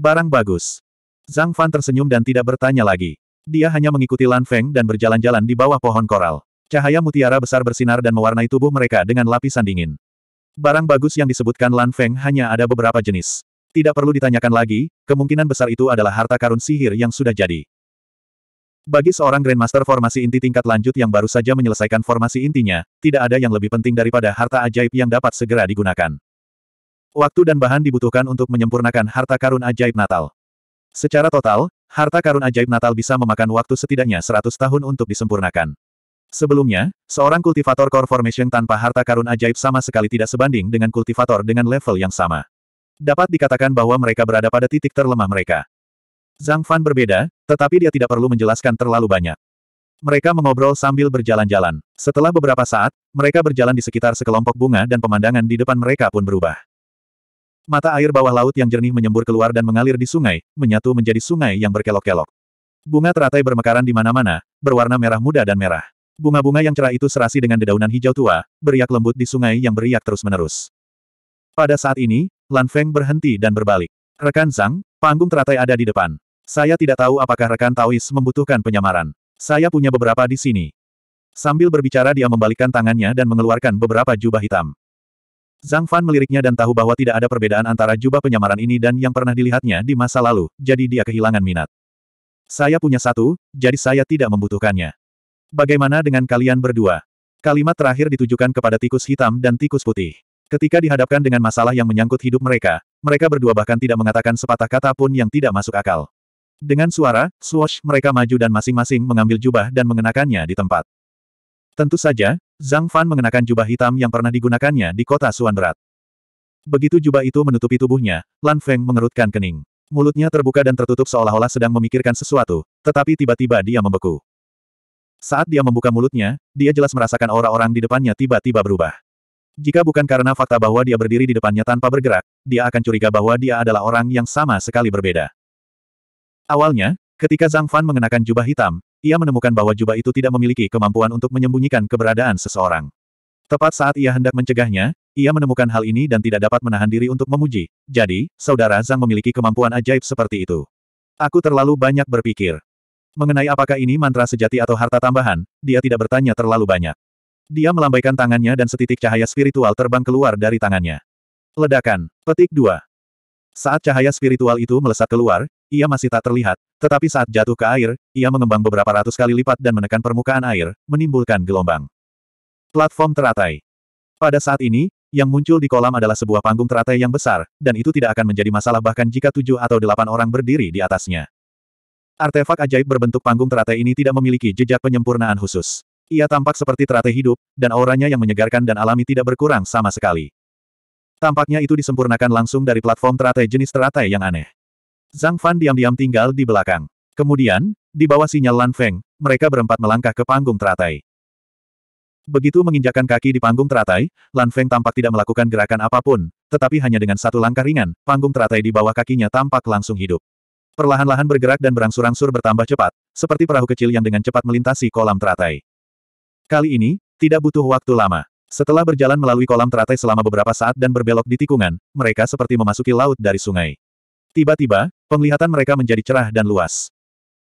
Barang bagus. Zhang Fan tersenyum dan tidak bertanya lagi. Dia hanya mengikuti Lan Feng dan berjalan-jalan di bawah pohon koral. Cahaya mutiara besar bersinar dan mewarnai tubuh mereka dengan lapisan dingin. Barang bagus yang disebutkan Lan Feng hanya ada beberapa jenis. Tidak perlu ditanyakan lagi, kemungkinan besar itu adalah harta karun sihir yang sudah jadi. Bagi seorang Grandmaster formasi inti tingkat lanjut yang baru saja menyelesaikan formasi intinya, tidak ada yang lebih penting daripada harta ajaib yang dapat segera digunakan. Waktu dan bahan dibutuhkan untuk menyempurnakan harta karun ajaib Natal. Secara total, harta karun ajaib Natal bisa memakan waktu setidaknya 100 tahun untuk disempurnakan. Sebelumnya, seorang kultivator core formation tanpa harta karun ajaib sama sekali tidak sebanding dengan kultivator dengan level yang sama. Dapat dikatakan bahwa mereka berada pada titik terlemah mereka. Zhang Fan berbeda, tetapi dia tidak perlu menjelaskan terlalu banyak. Mereka mengobrol sambil berjalan-jalan. Setelah beberapa saat, mereka berjalan di sekitar sekelompok bunga dan pemandangan di depan mereka pun berubah. Mata air bawah laut yang jernih menyembur keluar dan mengalir di sungai, menyatu menjadi sungai yang berkelok-kelok. Bunga teratai bermekaran di mana-mana, berwarna merah muda dan merah. Bunga-bunga yang cerah itu serasi dengan dedaunan hijau tua, beriak lembut di sungai yang beriak terus-menerus. Pada saat ini, Lan Feng berhenti dan berbalik. Rekan Zhang, panggung teratai ada di depan. Saya tidak tahu apakah rekan Taois membutuhkan penyamaran. Saya punya beberapa di sini. Sambil berbicara dia membalikkan tangannya dan mengeluarkan beberapa jubah hitam. Zhang Fan meliriknya dan tahu bahwa tidak ada perbedaan antara jubah penyamaran ini dan yang pernah dilihatnya di masa lalu, jadi dia kehilangan minat. Saya punya satu, jadi saya tidak membutuhkannya. Bagaimana dengan kalian berdua? Kalimat terakhir ditujukan kepada tikus hitam dan tikus putih. Ketika dihadapkan dengan masalah yang menyangkut hidup mereka, mereka berdua bahkan tidak mengatakan sepatah kata pun yang tidak masuk akal. Dengan suara, swash, mereka maju dan masing-masing mengambil jubah dan mengenakannya di tempat. Tentu saja, Zhang Fan mengenakan jubah hitam yang pernah digunakannya di kota Suan Begitu jubah itu menutupi tubuhnya, Lan Feng mengerutkan kening. Mulutnya terbuka dan tertutup seolah-olah sedang memikirkan sesuatu, tetapi tiba-tiba dia membeku. Saat dia membuka mulutnya, dia jelas merasakan aura orang di depannya tiba-tiba berubah. Jika bukan karena fakta bahwa dia berdiri di depannya tanpa bergerak, dia akan curiga bahwa dia adalah orang yang sama sekali berbeda. Awalnya, ketika Zhang Fan mengenakan jubah hitam, ia menemukan bahwa jubah itu tidak memiliki kemampuan untuk menyembunyikan keberadaan seseorang. Tepat saat ia hendak mencegahnya, ia menemukan hal ini dan tidak dapat menahan diri untuk memuji. Jadi, saudara Zhang memiliki kemampuan ajaib seperti itu. Aku terlalu banyak berpikir. Mengenai apakah ini mantra sejati atau harta tambahan, dia tidak bertanya terlalu banyak. Dia melambaikan tangannya dan setitik cahaya spiritual terbang keluar dari tangannya. Ledakan. Petik dua. Saat cahaya spiritual itu melesat keluar, ia masih tak terlihat, tetapi saat jatuh ke air, ia mengembang beberapa ratus kali lipat dan menekan permukaan air, menimbulkan gelombang. Platform teratai. Pada saat ini, yang muncul di kolam adalah sebuah panggung teratai yang besar, dan itu tidak akan menjadi masalah bahkan jika tujuh atau delapan orang berdiri di atasnya. Artefak ajaib berbentuk panggung teratai ini tidak memiliki jejak penyempurnaan khusus. Ia tampak seperti teratai hidup, dan auranya yang menyegarkan dan alami tidak berkurang sama sekali. Tampaknya itu disempurnakan langsung dari platform teratai jenis teratai yang aneh. Zhang Fan diam-diam tinggal di belakang. Kemudian, di bawah sinyal Lan Feng, mereka berempat melangkah ke panggung teratai. Begitu menginjakan kaki di panggung teratai, Lan Feng tampak tidak melakukan gerakan apapun, tetapi hanya dengan satu langkah ringan, panggung teratai di bawah kakinya tampak langsung hidup. Perlahan-lahan bergerak dan berangsur-angsur bertambah cepat, seperti perahu kecil yang dengan cepat melintasi kolam teratai. Kali ini, tidak butuh waktu lama. Setelah berjalan melalui kolam teratai selama beberapa saat dan berbelok di tikungan, mereka seperti memasuki laut dari sungai. Tiba-tiba, Penglihatan mereka menjadi cerah dan luas.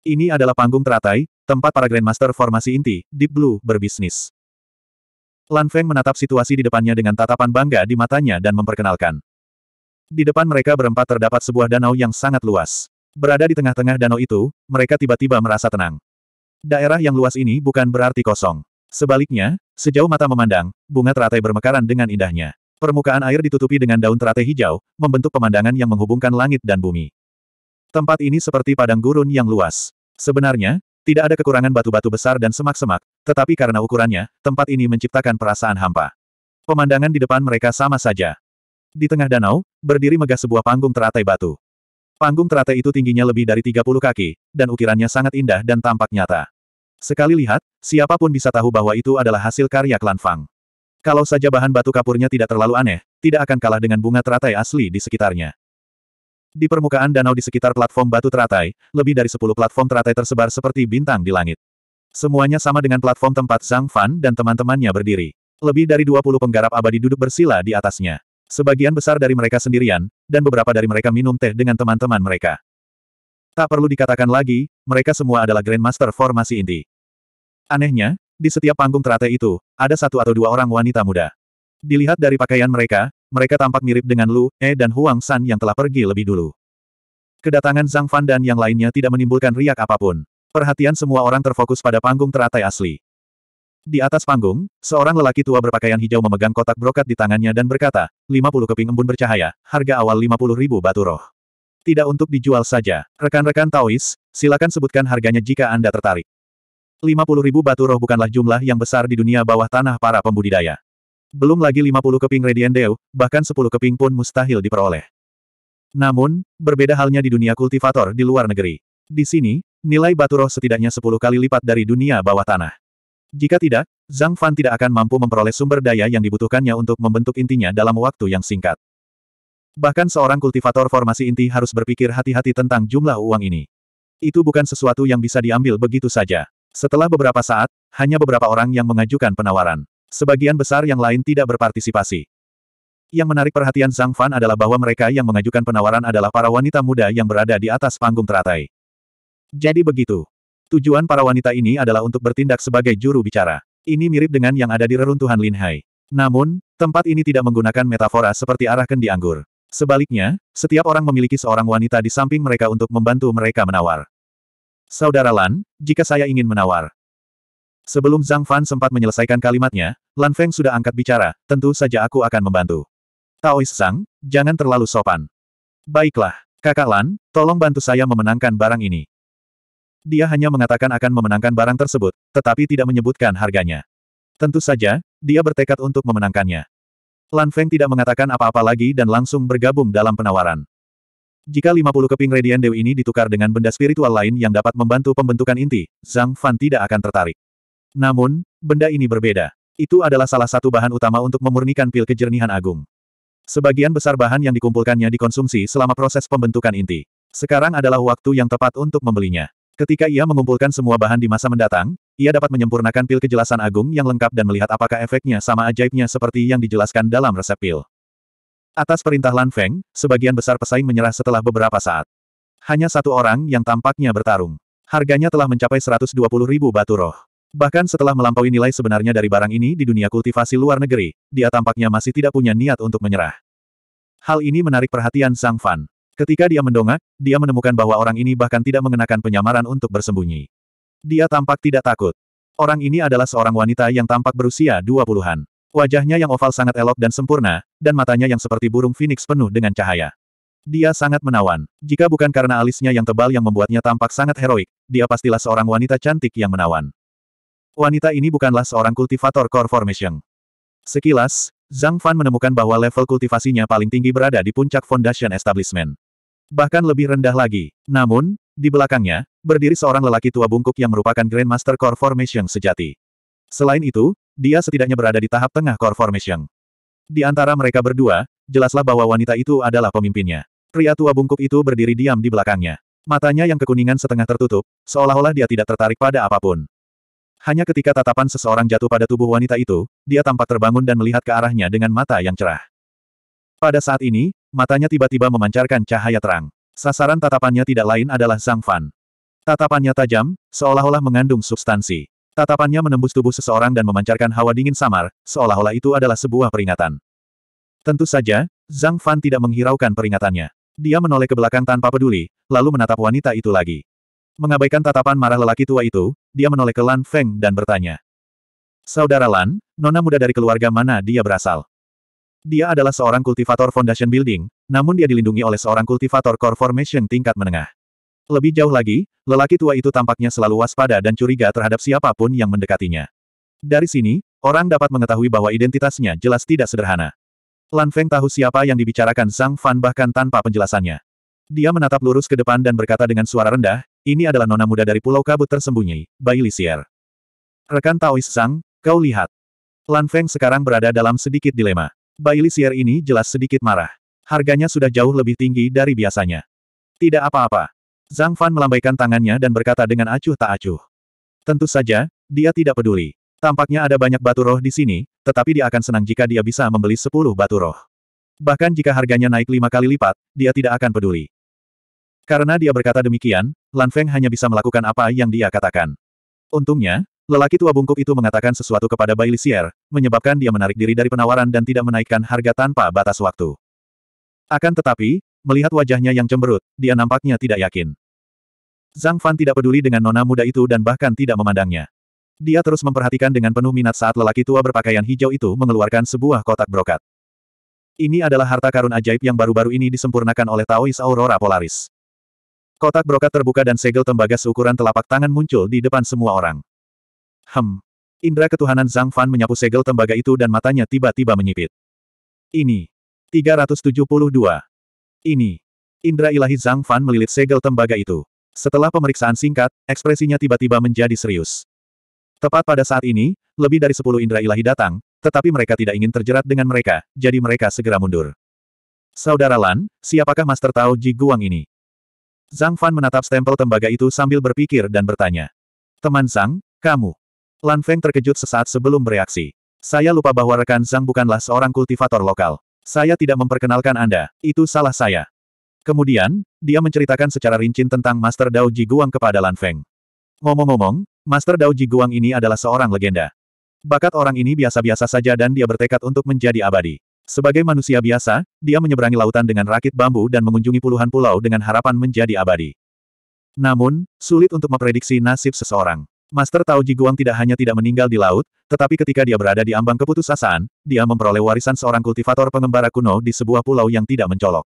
Ini adalah panggung teratai, tempat para Grandmaster formasi inti, Deep Blue, berbisnis. Lan Feng menatap situasi di depannya dengan tatapan bangga di matanya dan memperkenalkan. Di depan mereka berempat terdapat sebuah danau yang sangat luas. Berada di tengah-tengah danau itu, mereka tiba-tiba merasa tenang. Daerah yang luas ini bukan berarti kosong. Sebaliknya, sejauh mata memandang, bunga teratai bermekaran dengan indahnya. Permukaan air ditutupi dengan daun teratai hijau, membentuk pemandangan yang menghubungkan langit dan bumi. Tempat ini seperti padang gurun yang luas. Sebenarnya, tidak ada kekurangan batu-batu besar dan semak-semak, tetapi karena ukurannya, tempat ini menciptakan perasaan hampa. Pemandangan di depan mereka sama saja. Di tengah danau, berdiri megah sebuah panggung teratai batu. Panggung teratai itu tingginya lebih dari 30 kaki, dan ukirannya sangat indah dan tampak nyata. Sekali lihat, siapapun bisa tahu bahwa itu adalah hasil karya klan Fang. Kalau saja bahan batu kapurnya tidak terlalu aneh, tidak akan kalah dengan bunga teratai asli di sekitarnya. Di permukaan danau di sekitar platform batu teratai, lebih dari sepuluh platform teratai tersebar seperti bintang di langit. Semuanya sama dengan platform tempat Zhang Fan dan teman-temannya berdiri. Lebih dari 20 penggarap abadi duduk bersila di atasnya. Sebagian besar dari mereka sendirian, dan beberapa dari mereka minum teh dengan teman-teman mereka. Tak perlu dikatakan lagi, mereka semua adalah Grandmaster formasi inti. Anehnya, di setiap panggung teratai itu, ada satu atau dua orang wanita muda. Dilihat dari pakaian mereka, mereka tampak mirip dengan Lu, E dan Huang San yang telah pergi lebih dulu. Kedatangan Zhang Fan dan yang lainnya tidak menimbulkan riak apapun. Perhatian semua orang terfokus pada panggung teratai asli. Di atas panggung, seorang lelaki tua berpakaian hijau memegang kotak brokat di tangannya dan berkata, 50 keping embun bercahaya, harga awal 50 ribu batu roh. Tidak untuk dijual saja. Rekan-rekan Taois, silakan sebutkan harganya jika Anda tertarik. 50 ribu batu roh bukanlah jumlah yang besar di dunia bawah tanah para pembudidaya. Belum lagi 50 keping Radiant Dew, bahkan 10 keping pun mustahil diperoleh. Namun, berbeda halnya di dunia kultivator di luar negeri. Di sini, nilai batu roh setidaknya 10 kali lipat dari dunia bawah tanah. Jika tidak, Zhang Fan tidak akan mampu memperoleh sumber daya yang dibutuhkannya untuk membentuk intinya dalam waktu yang singkat. Bahkan seorang kultivator formasi inti harus berpikir hati-hati tentang jumlah uang ini. Itu bukan sesuatu yang bisa diambil begitu saja. Setelah beberapa saat, hanya beberapa orang yang mengajukan penawaran. Sebagian besar yang lain tidak berpartisipasi. Yang menarik perhatian Zhang Fan adalah bahwa mereka yang mengajukan penawaran adalah para wanita muda yang berada di atas panggung teratai. Jadi begitu. Tujuan para wanita ini adalah untuk bertindak sebagai juru bicara. Ini mirip dengan yang ada di reruntuhan Linhai. Namun, tempat ini tidak menggunakan metafora seperti arah kendi anggur. Sebaliknya, setiap orang memiliki seorang wanita di samping mereka untuk membantu mereka menawar. Saudara Lan, jika saya ingin menawar, Sebelum Zhang Fan sempat menyelesaikan kalimatnya, Lan Feng sudah angkat bicara, tentu saja aku akan membantu. Taois Zhang, jangan terlalu sopan. Baiklah, kakak Lan, tolong bantu saya memenangkan barang ini. Dia hanya mengatakan akan memenangkan barang tersebut, tetapi tidak menyebutkan harganya. Tentu saja, dia bertekad untuk memenangkannya. Lan Feng tidak mengatakan apa-apa lagi dan langsung bergabung dalam penawaran. Jika 50 keping Radian Dew ini ditukar dengan benda spiritual lain yang dapat membantu pembentukan inti, Zhang Fan tidak akan tertarik. Namun, benda ini berbeda. Itu adalah salah satu bahan utama untuk memurnikan pil kejernihan agung. Sebagian besar bahan yang dikumpulkannya dikonsumsi selama proses pembentukan inti. Sekarang adalah waktu yang tepat untuk membelinya. Ketika ia mengumpulkan semua bahan di masa mendatang, ia dapat menyempurnakan pil kejelasan agung yang lengkap dan melihat apakah efeknya sama ajaibnya seperti yang dijelaskan dalam resep pil. Atas perintah Lan Feng, sebagian besar pesaing menyerah setelah beberapa saat. Hanya satu orang yang tampaknya bertarung. Harganya telah mencapai 120 ribu batu roh. Bahkan setelah melampaui nilai sebenarnya dari barang ini di dunia kultivasi luar negeri, dia tampaknya masih tidak punya niat untuk menyerah. Hal ini menarik perhatian Sang Fan. Ketika dia mendongak, dia menemukan bahwa orang ini bahkan tidak mengenakan penyamaran untuk bersembunyi. Dia tampak tidak takut. Orang ini adalah seorang wanita yang tampak berusia 20-an. Wajahnya yang oval sangat elok dan sempurna, dan matanya yang seperti burung phoenix penuh dengan cahaya. Dia sangat menawan. Jika bukan karena alisnya yang tebal yang membuatnya tampak sangat heroik, dia pastilah seorang wanita cantik yang menawan wanita ini bukanlah seorang kultivator core formation. Sekilas, Zhang Fan menemukan bahwa level kultivasinya paling tinggi berada di puncak Foundation Establishment. Bahkan lebih rendah lagi. Namun, di belakangnya, berdiri seorang lelaki tua bungkuk yang merupakan Grandmaster Core Formation sejati. Selain itu, dia setidaknya berada di tahap tengah Core Formation. Di antara mereka berdua, jelaslah bahwa wanita itu adalah pemimpinnya. Pria tua bungkuk itu berdiri diam di belakangnya. Matanya yang kekuningan setengah tertutup, seolah-olah dia tidak tertarik pada apapun. Hanya ketika tatapan seseorang jatuh pada tubuh wanita itu, dia tampak terbangun dan melihat ke arahnya dengan mata yang cerah. Pada saat ini, matanya tiba-tiba memancarkan cahaya terang. Sasaran tatapannya tidak lain adalah Zhang Fan. Tatapannya tajam, seolah-olah mengandung substansi. Tatapannya menembus tubuh seseorang dan memancarkan hawa dingin samar, seolah-olah itu adalah sebuah peringatan. Tentu saja, Zhang Fan tidak menghiraukan peringatannya. Dia menoleh ke belakang tanpa peduli, lalu menatap wanita itu lagi. Mengabaikan tatapan marah lelaki tua itu, dia menoleh ke Lan Feng dan bertanya. Saudara Lan, nona muda dari keluarga mana dia berasal? Dia adalah seorang kultivator foundation building, namun dia dilindungi oleh seorang kultivator core formation tingkat menengah. Lebih jauh lagi, lelaki tua itu tampaknya selalu waspada dan curiga terhadap siapapun yang mendekatinya. Dari sini, orang dapat mengetahui bahwa identitasnya jelas tidak sederhana. Lan Feng tahu siapa yang dibicarakan Sang Fan bahkan tanpa penjelasannya. Dia menatap lurus ke depan dan berkata dengan suara rendah, ini adalah nona muda dari Pulau Kabut tersembunyi, Bai Lisier. Rekan Taois Sang, kau lihat. Lan Feng sekarang berada dalam sedikit dilema. Bai Lisier ini jelas sedikit marah. Harganya sudah jauh lebih tinggi dari biasanya. Tidak apa-apa. Zhang Fan melambaikan tangannya dan berkata dengan acuh tak acuh. Tentu saja, dia tidak peduli. Tampaknya ada banyak batu roh di sini, tetapi dia akan senang jika dia bisa membeli 10 batu roh. Bahkan jika harganya naik lima kali lipat, dia tidak akan peduli. Karena dia berkata demikian, Lan Feng hanya bisa melakukan apa yang dia katakan. Untungnya, lelaki tua bungkuk itu mengatakan sesuatu kepada Bai Lisier, menyebabkan dia menarik diri dari penawaran dan tidak menaikkan harga tanpa batas waktu. Akan tetapi, melihat wajahnya yang cemberut, dia nampaknya tidak yakin. Zhang Fan tidak peduli dengan nona muda itu dan bahkan tidak memandangnya. Dia terus memperhatikan dengan penuh minat saat lelaki tua berpakaian hijau itu mengeluarkan sebuah kotak brokat. Ini adalah harta karun ajaib yang baru-baru ini disempurnakan oleh Taois Aurora Polaris. Kotak brokat terbuka dan segel tembaga seukuran telapak tangan muncul di depan semua orang. Hem. Indra ketuhanan Zhang Fan menyapu segel tembaga itu dan matanya tiba-tiba menyipit. Ini. 372. Ini. Indra ilahi Zhang Fan melilit segel tembaga itu. Setelah pemeriksaan singkat, ekspresinya tiba-tiba menjadi serius. Tepat pada saat ini, lebih dari sepuluh indra ilahi datang, tetapi mereka tidak ingin terjerat dengan mereka, jadi mereka segera mundur. Saudara Lan, siapakah Master Tao Ji Guang ini? Zhang Fan menatap stempel tembaga itu sambil berpikir dan bertanya. Teman Zhang, kamu. Lan Feng terkejut sesaat sebelum bereaksi. Saya lupa bahwa rekan Zhang bukanlah seorang kultivator lokal. Saya tidak memperkenalkan Anda, itu salah saya. Kemudian, dia menceritakan secara rinci tentang Master Dao Guang kepada Lan Feng. Ngomong-ngomong, Master Dao Guang ini adalah seorang legenda. Bakat orang ini biasa-biasa saja dan dia bertekad untuk menjadi abadi. Sebagai manusia biasa, dia menyeberangi lautan dengan rakit bambu dan mengunjungi puluhan pulau dengan harapan menjadi abadi. Namun, sulit untuk memprediksi nasib seseorang. Master Tao Guang tidak hanya tidak meninggal di laut, tetapi ketika dia berada di ambang keputusasaan, dia memperoleh warisan seorang kultivator pengembara kuno di sebuah pulau yang tidak mencolok.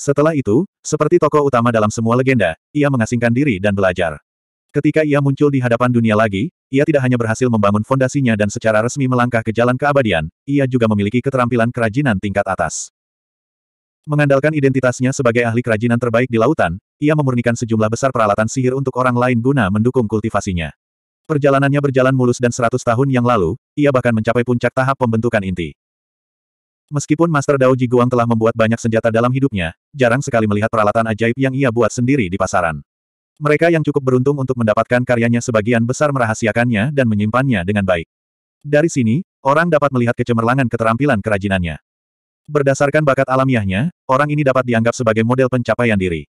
Setelah itu, seperti tokoh utama dalam semua legenda, ia mengasingkan diri dan belajar. Ketika ia muncul di hadapan dunia lagi, ia tidak hanya berhasil membangun fondasinya dan secara resmi melangkah ke jalan keabadian, ia juga memiliki keterampilan kerajinan tingkat atas. Mengandalkan identitasnya sebagai ahli kerajinan terbaik di lautan, ia memurnikan sejumlah besar peralatan sihir untuk orang lain guna mendukung kultivasinya. Perjalanannya berjalan mulus dan seratus tahun yang lalu, ia bahkan mencapai puncak tahap pembentukan inti. Meskipun Master Dao Guang telah membuat banyak senjata dalam hidupnya, jarang sekali melihat peralatan ajaib yang ia buat sendiri di pasaran. Mereka yang cukup beruntung untuk mendapatkan karyanya sebagian besar merahasiakannya dan menyimpannya dengan baik. Dari sini, orang dapat melihat kecemerlangan keterampilan kerajinannya. Berdasarkan bakat alamiahnya, orang ini dapat dianggap sebagai model pencapaian diri.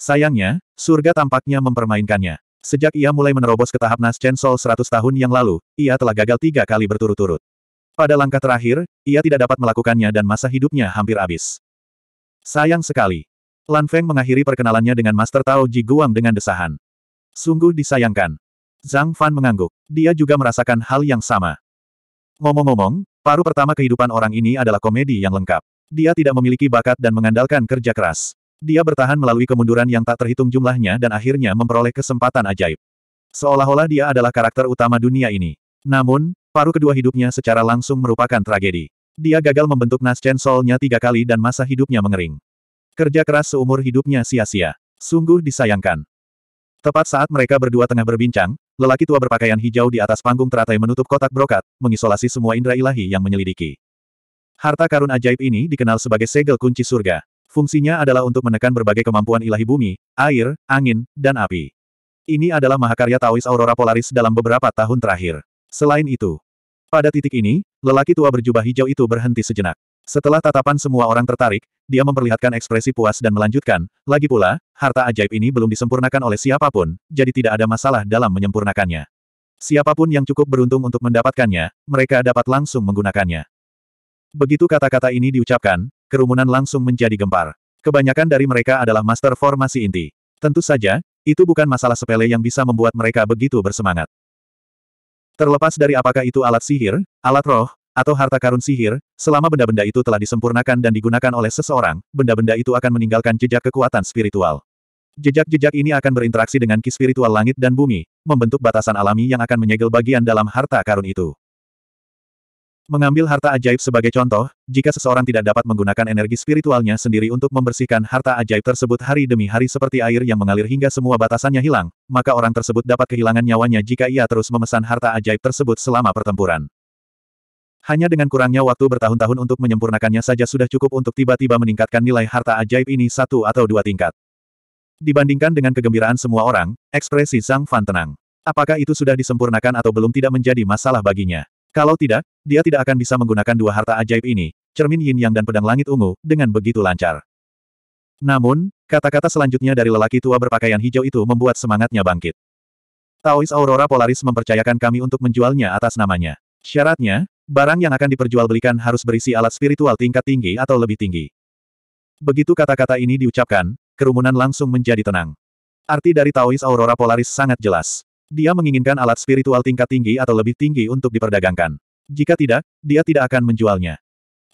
Sayangnya, surga tampaknya mempermainkannya. Sejak ia mulai menerobos ke tahap Naschen Soul 100 tahun yang lalu, ia telah gagal tiga kali berturut-turut. Pada langkah terakhir, ia tidak dapat melakukannya dan masa hidupnya hampir habis. Sayang sekali. Lan Feng mengakhiri perkenalannya dengan Master Tao Ji Guang dengan desahan. Sungguh disayangkan. Zhang Fan mengangguk. Dia juga merasakan hal yang sama. Ngomong-ngomong, paruh pertama kehidupan orang ini adalah komedi yang lengkap. Dia tidak memiliki bakat dan mengandalkan kerja keras. Dia bertahan melalui kemunduran yang tak terhitung jumlahnya dan akhirnya memperoleh kesempatan ajaib. Seolah-olah dia adalah karakter utama dunia ini. Namun, paruh kedua hidupnya secara langsung merupakan tragedi. Dia gagal membentuk nascen solnya tiga kali dan masa hidupnya mengering. Kerja keras seumur hidupnya sia-sia. Sungguh disayangkan. Tepat saat mereka berdua tengah berbincang, lelaki tua berpakaian hijau di atas panggung teratai menutup kotak brokat, mengisolasi semua indera ilahi yang menyelidiki. Harta karun ajaib ini dikenal sebagai segel kunci surga. Fungsinya adalah untuk menekan berbagai kemampuan ilahi bumi, air, angin, dan api. Ini adalah mahakarya Taois Aurora Polaris dalam beberapa tahun terakhir. Selain itu, pada titik ini, lelaki tua berjubah hijau itu berhenti sejenak. Setelah tatapan semua orang tertarik, dia memperlihatkan ekspresi puas dan melanjutkan, lagi pula, harta ajaib ini belum disempurnakan oleh siapapun, jadi tidak ada masalah dalam menyempurnakannya. Siapapun yang cukup beruntung untuk mendapatkannya, mereka dapat langsung menggunakannya. Begitu kata-kata ini diucapkan, kerumunan langsung menjadi gempar. Kebanyakan dari mereka adalah master formasi inti. Tentu saja, itu bukan masalah sepele yang bisa membuat mereka begitu bersemangat. Terlepas dari apakah itu alat sihir, alat roh, atau harta karun sihir, selama benda-benda itu telah disempurnakan dan digunakan oleh seseorang, benda-benda itu akan meninggalkan jejak kekuatan spiritual. Jejak-jejak ini akan berinteraksi dengan ki spiritual langit dan bumi, membentuk batasan alami yang akan menyegel bagian dalam harta karun itu. Mengambil harta ajaib sebagai contoh, jika seseorang tidak dapat menggunakan energi spiritualnya sendiri untuk membersihkan harta ajaib tersebut hari demi hari seperti air yang mengalir hingga semua batasannya hilang, maka orang tersebut dapat kehilangan nyawanya jika ia terus memesan harta ajaib tersebut selama pertempuran. Hanya dengan kurangnya waktu bertahun-tahun untuk menyempurnakannya saja sudah cukup untuk tiba-tiba meningkatkan nilai harta ajaib ini satu atau dua tingkat. Dibandingkan dengan kegembiraan semua orang, ekspresi Zhang Fan tenang. Apakah itu sudah disempurnakan atau belum tidak menjadi masalah baginya. Kalau tidak, dia tidak akan bisa menggunakan dua harta ajaib ini, cermin yin yang dan pedang langit ungu, dengan begitu lancar. Namun, kata-kata selanjutnya dari lelaki tua berpakaian hijau itu membuat semangatnya bangkit. Taois Aurora Polaris mempercayakan kami untuk menjualnya atas namanya. Syaratnya, Barang yang akan diperjualbelikan harus berisi alat spiritual tingkat tinggi atau lebih tinggi. Begitu kata-kata ini diucapkan, kerumunan langsung menjadi tenang. Arti dari Taois Aurora Polaris sangat jelas. Dia menginginkan alat spiritual tingkat tinggi atau lebih tinggi untuk diperdagangkan. Jika tidak, dia tidak akan menjualnya.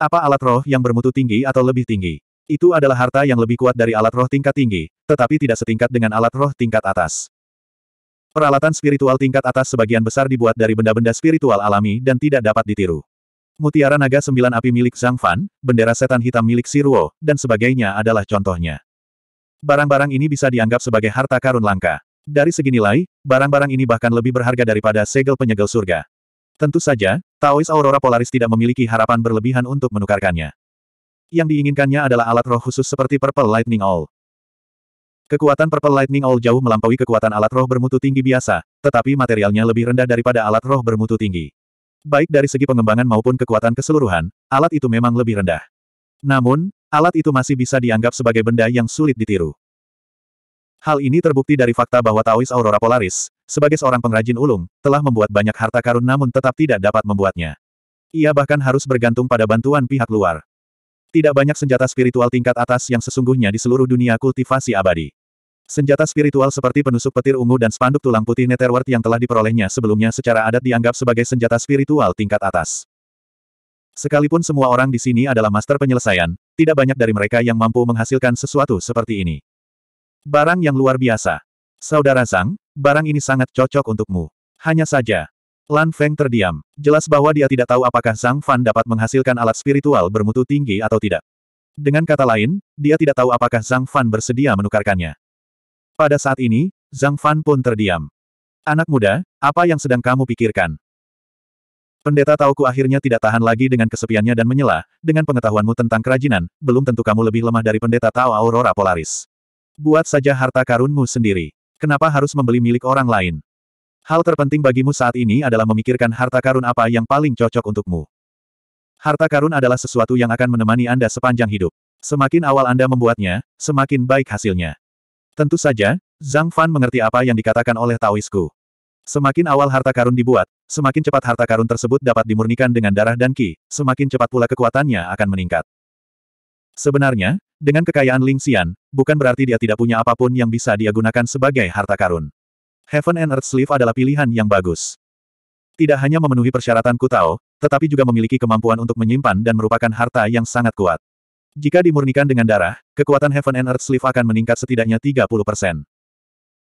Apa alat roh yang bermutu tinggi atau lebih tinggi? Itu adalah harta yang lebih kuat dari alat roh tingkat tinggi, tetapi tidak setingkat dengan alat roh tingkat atas. Peralatan spiritual tingkat atas sebagian besar dibuat dari benda-benda spiritual alami dan tidak dapat ditiru. Mutiara naga sembilan api milik Zhang Fan, bendera setan hitam milik Siruo, dan sebagainya adalah contohnya. Barang-barang ini bisa dianggap sebagai harta karun langka. Dari segi nilai, barang-barang ini bahkan lebih berharga daripada segel penyegel surga. Tentu saja, Taois Aurora Polaris tidak memiliki harapan berlebihan untuk menukarkannya. Yang diinginkannya adalah alat roh khusus seperti Purple Lightning All. Kekuatan Purple Lightning All jauh melampaui kekuatan alat roh bermutu tinggi biasa, tetapi materialnya lebih rendah daripada alat roh bermutu tinggi. Baik dari segi pengembangan maupun kekuatan keseluruhan, alat itu memang lebih rendah. Namun, alat itu masih bisa dianggap sebagai benda yang sulit ditiru. Hal ini terbukti dari fakta bahwa Taois Aurora Polaris, sebagai seorang pengrajin ulung, telah membuat banyak harta karun namun tetap tidak dapat membuatnya. Ia bahkan harus bergantung pada bantuan pihak luar. Tidak banyak senjata spiritual tingkat atas yang sesungguhnya di seluruh dunia kultivasi abadi. Senjata spiritual seperti penusuk petir ungu dan spanduk tulang putih Netherworld yang telah diperolehnya sebelumnya secara adat dianggap sebagai senjata spiritual tingkat atas. Sekalipun semua orang di sini adalah master penyelesaian, tidak banyak dari mereka yang mampu menghasilkan sesuatu seperti ini. Barang yang luar biasa. Saudara Zhang, barang ini sangat cocok untukmu. Hanya saja, Lan Feng terdiam. Jelas bahwa dia tidak tahu apakah Zhang Fan dapat menghasilkan alat spiritual bermutu tinggi atau tidak. Dengan kata lain, dia tidak tahu apakah Zhang Fan bersedia menukarkannya. Pada saat ini, Zhang Fan pun terdiam. Anak muda, apa yang sedang kamu pikirkan? Pendeta Tauku akhirnya tidak tahan lagi dengan kesepiannya dan menyela, dengan pengetahuanmu tentang kerajinan, belum tentu kamu lebih lemah dari pendeta Tao Aurora Polaris. Buat saja harta karunmu sendiri. Kenapa harus membeli milik orang lain? Hal terpenting bagimu saat ini adalah memikirkan harta karun apa yang paling cocok untukmu. Harta karun adalah sesuatu yang akan menemani Anda sepanjang hidup. Semakin awal Anda membuatnya, semakin baik hasilnya. Tentu saja, Zhang Fan mengerti apa yang dikatakan oleh Taoisku. Semakin awal harta karun dibuat, semakin cepat harta karun tersebut dapat dimurnikan dengan darah dan ki, semakin cepat pula kekuatannya akan meningkat. Sebenarnya, dengan kekayaan Ling Xian, bukan berarti dia tidak punya apapun yang bisa dia gunakan sebagai harta karun. Heaven and Earth Sleeve adalah pilihan yang bagus. Tidak hanya memenuhi persyaratan Kutao, tetapi juga memiliki kemampuan untuk menyimpan dan merupakan harta yang sangat kuat. Jika dimurnikan dengan darah, kekuatan Heaven and Earth Sleeve akan meningkat setidaknya 30 persen.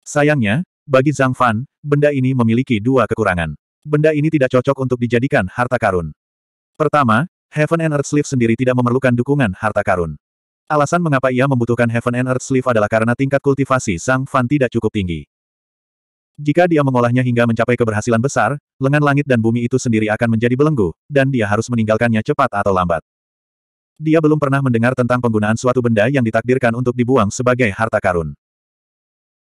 Sayangnya, bagi Zhang Fan, benda ini memiliki dua kekurangan. Benda ini tidak cocok untuk dijadikan harta karun. Pertama, Heaven and Earth Sleeve sendiri tidak memerlukan dukungan harta karun. Alasan mengapa ia membutuhkan Heaven and Earth Sleeve adalah karena tingkat kultivasi Zhang Fan tidak cukup tinggi. Jika dia mengolahnya hingga mencapai keberhasilan besar, lengan langit dan bumi itu sendiri akan menjadi belenggu, dan dia harus meninggalkannya cepat atau lambat. Dia belum pernah mendengar tentang penggunaan suatu benda yang ditakdirkan untuk dibuang sebagai harta karun.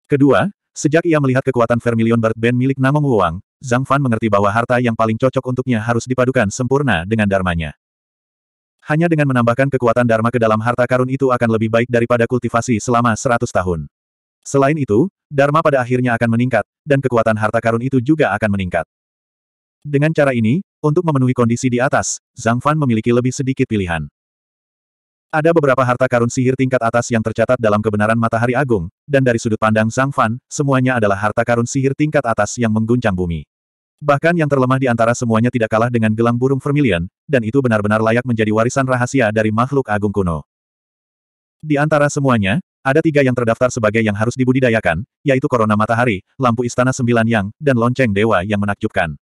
Kedua, sejak ia melihat kekuatan Vermilion Bird Band milik Namong Wuang, Zhang Fan mengerti bahwa harta yang paling cocok untuknya harus dipadukan sempurna dengan dharmanya. Hanya dengan menambahkan kekuatan dharma ke dalam harta karun itu akan lebih baik daripada kultivasi selama 100 tahun. Selain itu, dharma pada akhirnya akan meningkat, dan kekuatan harta karun itu juga akan meningkat. Dengan cara ini, untuk memenuhi kondisi di atas, Zhang Fan memiliki lebih sedikit pilihan. Ada beberapa harta karun sihir tingkat atas yang tercatat dalam kebenaran matahari agung, dan dari sudut pandang Zhang Fan, semuanya adalah harta karun sihir tingkat atas yang mengguncang bumi. Bahkan yang terlemah di antara semuanya tidak kalah dengan gelang burung vermilion, dan itu benar-benar layak menjadi warisan rahasia dari makhluk agung kuno. Di antara semuanya, ada tiga yang terdaftar sebagai yang harus dibudidayakan, yaitu Corona Matahari, Lampu Istana Sembilan Yang, dan Lonceng Dewa yang menakjubkan.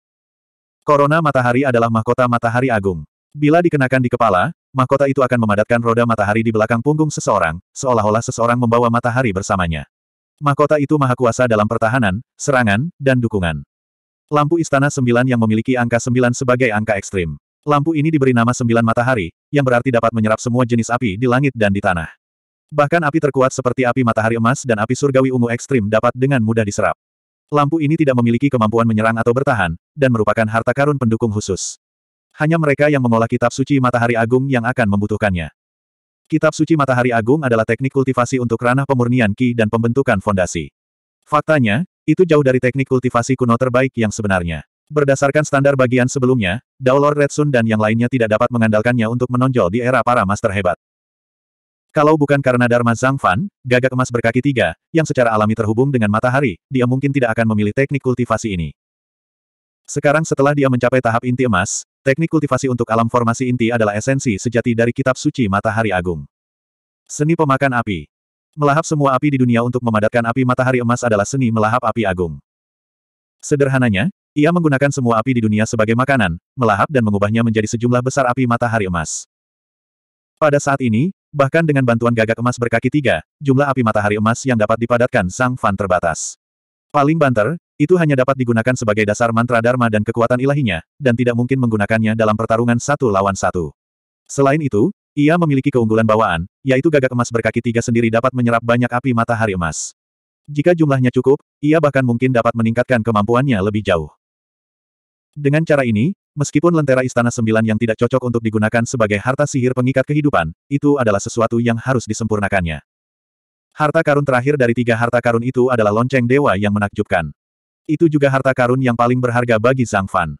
Corona Matahari adalah mahkota Matahari Agung. Bila dikenakan di kepala, mahkota itu akan memadatkan roda matahari di belakang punggung seseorang, seolah-olah seseorang membawa matahari bersamanya. Mahkota itu maha kuasa dalam pertahanan, serangan, dan dukungan. Lampu Istana Sembilan yang memiliki angka sembilan sebagai angka ekstrim. Lampu ini diberi nama sembilan matahari, yang berarti dapat menyerap semua jenis api di langit dan di tanah. Bahkan api terkuat seperti api matahari emas dan api surgawi ungu ekstrim dapat dengan mudah diserap. Lampu ini tidak memiliki kemampuan menyerang atau bertahan, dan merupakan harta karun pendukung khusus hanya mereka yang mengolah kitab suci matahari agung yang akan membutuhkannya. Kitab suci matahari agung adalah teknik kultivasi untuk ranah pemurnian ki dan pembentukan fondasi. Faktanya, itu jauh dari teknik kultivasi kuno terbaik yang sebenarnya. Berdasarkan standar bagian sebelumnya, Daolor Sun dan yang lainnya tidak dapat mengandalkannya untuk menonjol di era para master hebat. Kalau bukan karena Dharma Zhang Fan, gagak emas berkaki tiga, yang secara alami terhubung dengan matahari, dia mungkin tidak akan memilih teknik kultivasi ini. Sekarang setelah dia mencapai tahap inti emas, Teknik kultivasi untuk alam formasi inti adalah esensi sejati dari kitab suci Matahari Agung. Seni pemakan api. Melahap semua api di dunia untuk memadatkan api matahari emas adalah seni melahap api agung. Sederhananya, ia menggunakan semua api di dunia sebagai makanan, melahap dan mengubahnya menjadi sejumlah besar api matahari emas. Pada saat ini, bahkan dengan bantuan gagak emas berkaki tiga, jumlah api matahari emas yang dapat dipadatkan Sang Fan terbatas. Paling banter, itu hanya dapat digunakan sebagai dasar mantra Dharma dan kekuatan ilahinya, dan tidak mungkin menggunakannya dalam pertarungan satu lawan satu. Selain itu, ia memiliki keunggulan bawaan, yaitu gagak emas berkaki tiga sendiri dapat menyerap banyak api matahari emas. Jika jumlahnya cukup, ia bahkan mungkin dapat meningkatkan kemampuannya lebih jauh. Dengan cara ini, meskipun lentera Istana Sembilan yang tidak cocok untuk digunakan sebagai harta sihir pengikat kehidupan, itu adalah sesuatu yang harus disempurnakannya. Harta karun terakhir dari tiga harta karun itu adalah lonceng dewa yang menakjubkan. Itu juga harta karun yang paling berharga bagi Zhang Fan.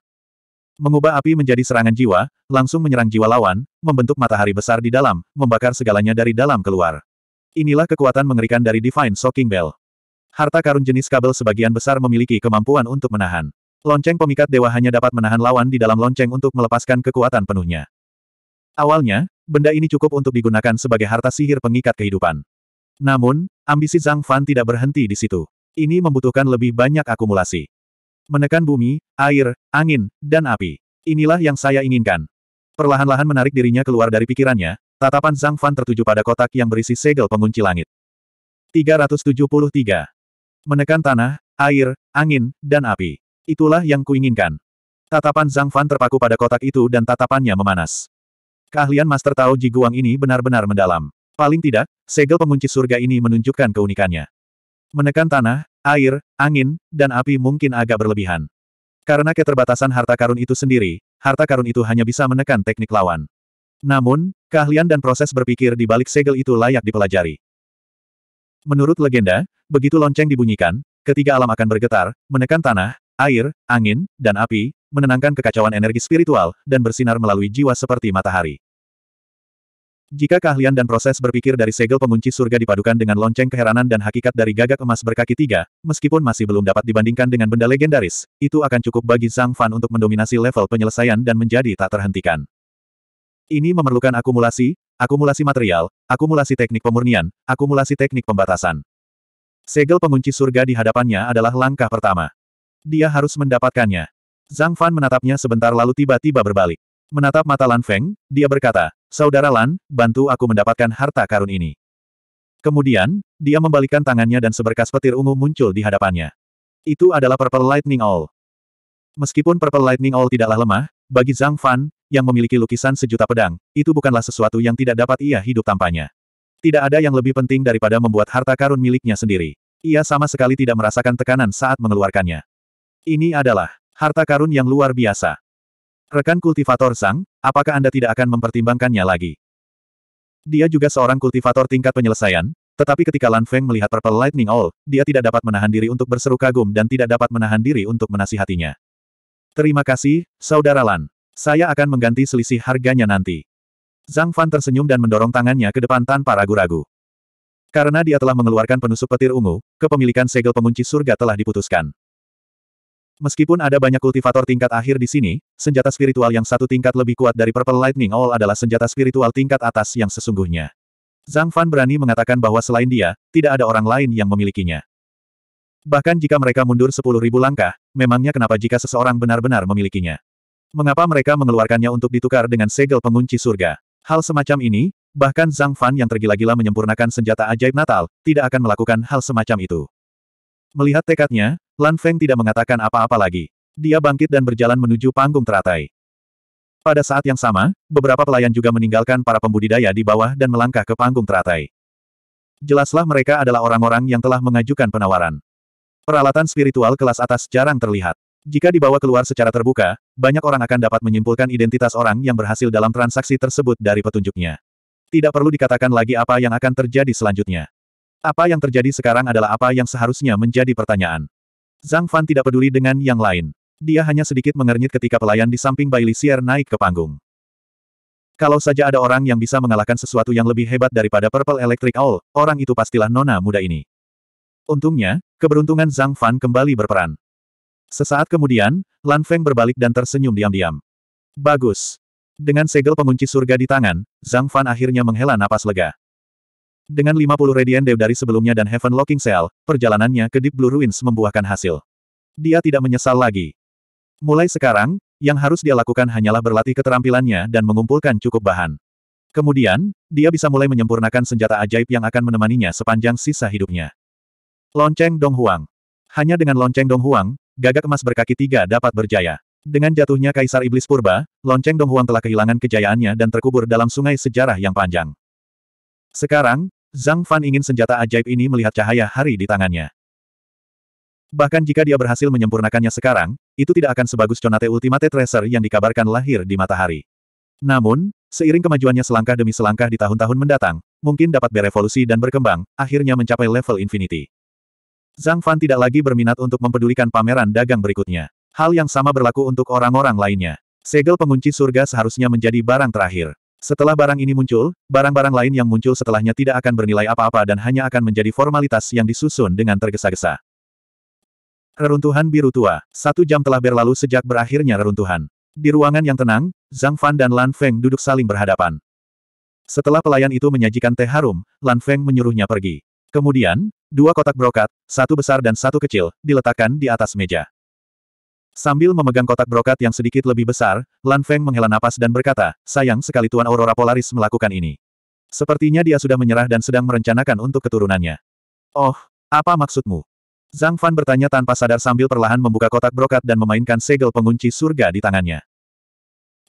Mengubah api menjadi serangan jiwa, langsung menyerang jiwa lawan, membentuk matahari besar di dalam, membakar segalanya dari dalam keluar. Inilah kekuatan mengerikan dari Divine Shocking Bell. Harta karun jenis kabel sebagian besar memiliki kemampuan untuk menahan. Lonceng pemikat dewa hanya dapat menahan lawan di dalam lonceng untuk melepaskan kekuatan penuhnya. Awalnya, benda ini cukup untuk digunakan sebagai harta sihir pengikat kehidupan. Namun, ambisi Zhang Fan tidak berhenti di situ. Ini membutuhkan lebih banyak akumulasi. Menekan bumi, air, angin, dan api. Inilah yang saya inginkan. Perlahan-lahan menarik dirinya keluar dari pikirannya, tatapan Zhang Fan tertuju pada kotak yang berisi segel pengunci langit. 373. Menekan tanah, air, angin, dan api. Itulah yang kuinginkan. Tatapan Zhang Fan terpaku pada kotak itu dan tatapannya memanas. Keahlian Master Tao Guang ini benar-benar mendalam. Paling tidak, segel pengunci surga ini menunjukkan keunikannya. Menekan tanah, air, angin, dan api mungkin agak berlebihan. Karena keterbatasan harta karun itu sendiri, harta karun itu hanya bisa menekan teknik lawan. Namun, keahlian dan proses berpikir di balik segel itu layak dipelajari. Menurut legenda, begitu lonceng dibunyikan, ketiga alam akan bergetar, menekan tanah, air, angin, dan api, menenangkan kekacauan energi spiritual, dan bersinar melalui jiwa seperti matahari. Jika keahlian dan proses berpikir dari segel pengunci surga dipadukan dengan lonceng keheranan dan hakikat dari gagak emas berkaki tiga, meskipun masih belum dapat dibandingkan dengan benda legendaris, itu akan cukup bagi Zhang Fan untuk mendominasi level penyelesaian dan menjadi tak terhentikan. Ini memerlukan akumulasi, akumulasi material, akumulasi teknik pemurnian, akumulasi teknik pembatasan. Segel pengunci surga di hadapannya adalah langkah pertama. Dia harus mendapatkannya. Zhang Fan menatapnya sebentar lalu tiba-tiba berbalik. Menatap mata Lan Feng, dia berkata, Saudara Lan, bantu aku mendapatkan harta karun ini. Kemudian, dia membalikkan tangannya dan seberkas petir ungu muncul di hadapannya. Itu adalah Purple Lightning All. Meskipun Purple Lightning All tidaklah lemah, bagi Zhang Fan, yang memiliki lukisan sejuta pedang, itu bukanlah sesuatu yang tidak dapat ia hidup tanpanya. Tidak ada yang lebih penting daripada membuat harta karun miliknya sendiri. Ia sama sekali tidak merasakan tekanan saat mengeluarkannya. Ini adalah harta karun yang luar biasa. Rekan kultivator Sang, apakah Anda tidak akan mempertimbangkannya lagi? Dia juga seorang kultivator tingkat penyelesaian, tetapi ketika Lan Feng melihat Purple Lightning All, dia tidak dapat menahan diri untuk berseru kagum dan tidak dapat menahan diri untuk menasihatinya. Terima kasih, Saudara Lan. Saya akan mengganti selisih harganya nanti. Zhang Fan tersenyum dan mendorong tangannya ke depan tanpa ragu-ragu. Karena dia telah mengeluarkan penusuk petir ungu, kepemilikan segel pengunci surga telah diputuskan. Meskipun ada banyak kultivator tingkat akhir di sini, senjata spiritual yang satu tingkat lebih kuat dari Purple Lightning All adalah senjata spiritual tingkat atas yang sesungguhnya. Zhang Fan berani mengatakan bahwa selain dia, tidak ada orang lain yang memilikinya. Bahkan jika mereka mundur sepuluh ribu langkah, memangnya kenapa jika seseorang benar-benar memilikinya? Mengapa mereka mengeluarkannya untuk ditukar dengan segel pengunci surga? Hal semacam ini, bahkan Zhang Fan yang tergila-gila menyempurnakan senjata ajaib Natal, tidak akan melakukan hal semacam itu. Melihat tekadnya, Lan Feng tidak mengatakan apa-apa lagi. Dia bangkit dan berjalan menuju panggung teratai. Pada saat yang sama, beberapa pelayan juga meninggalkan para pembudidaya di bawah dan melangkah ke panggung teratai. Jelaslah mereka adalah orang-orang yang telah mengajukan penawaran. Peralatan spiritual kelas atas jarang terlihat. Jika dibawa keluar secara terbuka, banyak orang akan dapat menyimpulkan identitas orang yang berhasil dalam transaksi tersebut dari petunjuknya. Tidak perlu dikatakan lagi apa yang akan terjadi selanjutnya. Apa yang terjadi sekarang adalah apa yang seharusnya menjadi pertanyaan. Zhang Fan tidak peduli dengan yang lain. Dia hanya sedikit mengernyit ketika pelayan di samping Bai Si'er naik ke panggung. Kalau saja ada orang yang bisa mengalahkan sesuatu yang lebih hebat daripada Purple Electric Owl, orang itu pastilah nona muda ini. Untungnya, keberuntungan Zhang Fan kembali berperan. Sesaat kemudian, Lan Feng berbalik dan tersenyum diam-diam. Bagus. Dengan segel pengunci surga di tangan, Zhang Fan akhirnya menghela napas lega. Dengan 50 Radiant Dew dari sebelumnya dan Heaven Locking Cell, perjalanannya ke Deep Blue Ruins membuahkan hasil. Dia tidak menyesal lagi. Mulai sekarang, yang harus dia lakukan hanyalah berlatih keterampilannya dan mengumpulkan cukup bahan. Kemudian, dia bisa mulai menyempurnakan senjata ajaib yang akan menemaninya sepanjang sisa hidupnya. Lonceng Dong Huang. Hanya dengan lonceng Dong Huang, gagak emas berkaki tiga dapat berjaya. Dengan jatuhnya Kaisar Iblis Purba, lonceng Dong Huang telah kehilangan kejayaannya dan terkubur dalam sungai sejarah yang panjang. Sekarang, Zhang Fan ingin senjata ajaib ini melihat cahaya hari di tangannya. Bahkan jika dia berhasil menyempurnakannya sekarang, itu tidak akan sebagus Conate Ultimate Tracer yang dikabarkan lahir di matahari. Namun, seiring kemajuannya selangkah demi selangkah di tahun-tahun mendatang, mungkin dapat berevolusi dan berkembang, akhirnya mencapai level infinity. Zhang Fan tidak lagi berminat untuk mempedulikan pameran dagang berikutnya. Hal yang sama berlaku untuk orang-orang lainnya. Segel pengunci surga seharusnya menjadi barang terakhir. Setelah barang ini muncul, barang-barang lain yang muncul setelahnya tidak akan bernilai apa-apa dan hanya akan menjadi formalitas yang disusun dengan tergesa-gesa. Reruntuhan biru tua. Satu jam telah berlalu sejak berakhirnya reruntuhan. Di ruangan yang tenang, Zhang Fan dan Lan Feng duduk saling berhadapan. Setelah pelayan itu menyajikan teh harum, Lan Feng menyuruhnya pergi. Kemudian, dua kotak brokat, satu besar dan satu kecil, diletakkan di atas meja. Sambil memegang kotak brokat yang sedikit lebih besar, Lan Feng menghela napas dan berkata, sayang sekali Tuan Aurora Polaris melakukan ini. Sepertinya dia sudah menyerah dan sedang merencanakan untuk keturunannya. Oh, apa maksudmu? Zhang Fan bertanya tanpa sadar sambil perlahan membuka kotak brokat dan memainkan segel pengunci surga di tangannya.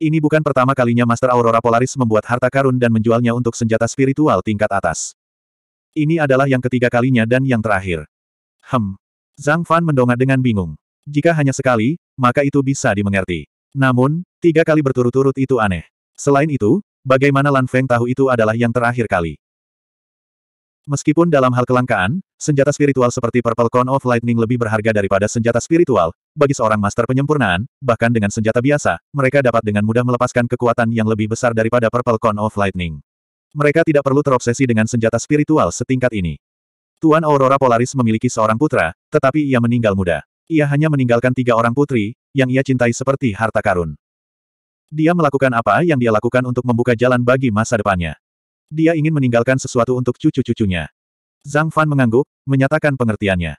Ini bukan pertama kalinya Master Aurora Polaris membuat harta karun dan menjualnya untuk senjata spiritual tingkat atas. Ini adalah yang ketiga kalinya dan yang terakhir. Hem. Zhang Fan mendongak dengan bingung. Jika hanya sekali, maka itu bisa dimengerti. Namun, tiga kali berturut-turut itu aneh. Selain itu, bagaimana Lan Feng tahu itu adalah yang terakhir kali? Meskipun dalam hal kelangkaan, senjata spiritual seperti Purple Cone of Lightning lebih berharga daripada senjata spiritual, bagi seorang master penyempurnaan, bahkan dengan senjata biasa, mereka dapat dengan mudah melepaskan kekuatan yang lebih besar daripada Purple Cone of Lightning. Mereka tidak perlu terobsesi dengan senjata spiritual setingkat ini. Tuan Aurora Polaris memiliki seorang putra, tetapi ia meninggal muda. Ia hanya meninggalkan tiga orang putri, yang ia cintai seperti harta karun. Dia melakukan apa yang dia lakukan untuk membuka jalan bagi masa depannya. Dia ingin meninggalkan sesuatu untuk cucu-cucunya. Zhang Fan mengangguk, menyatakan pengertiannya.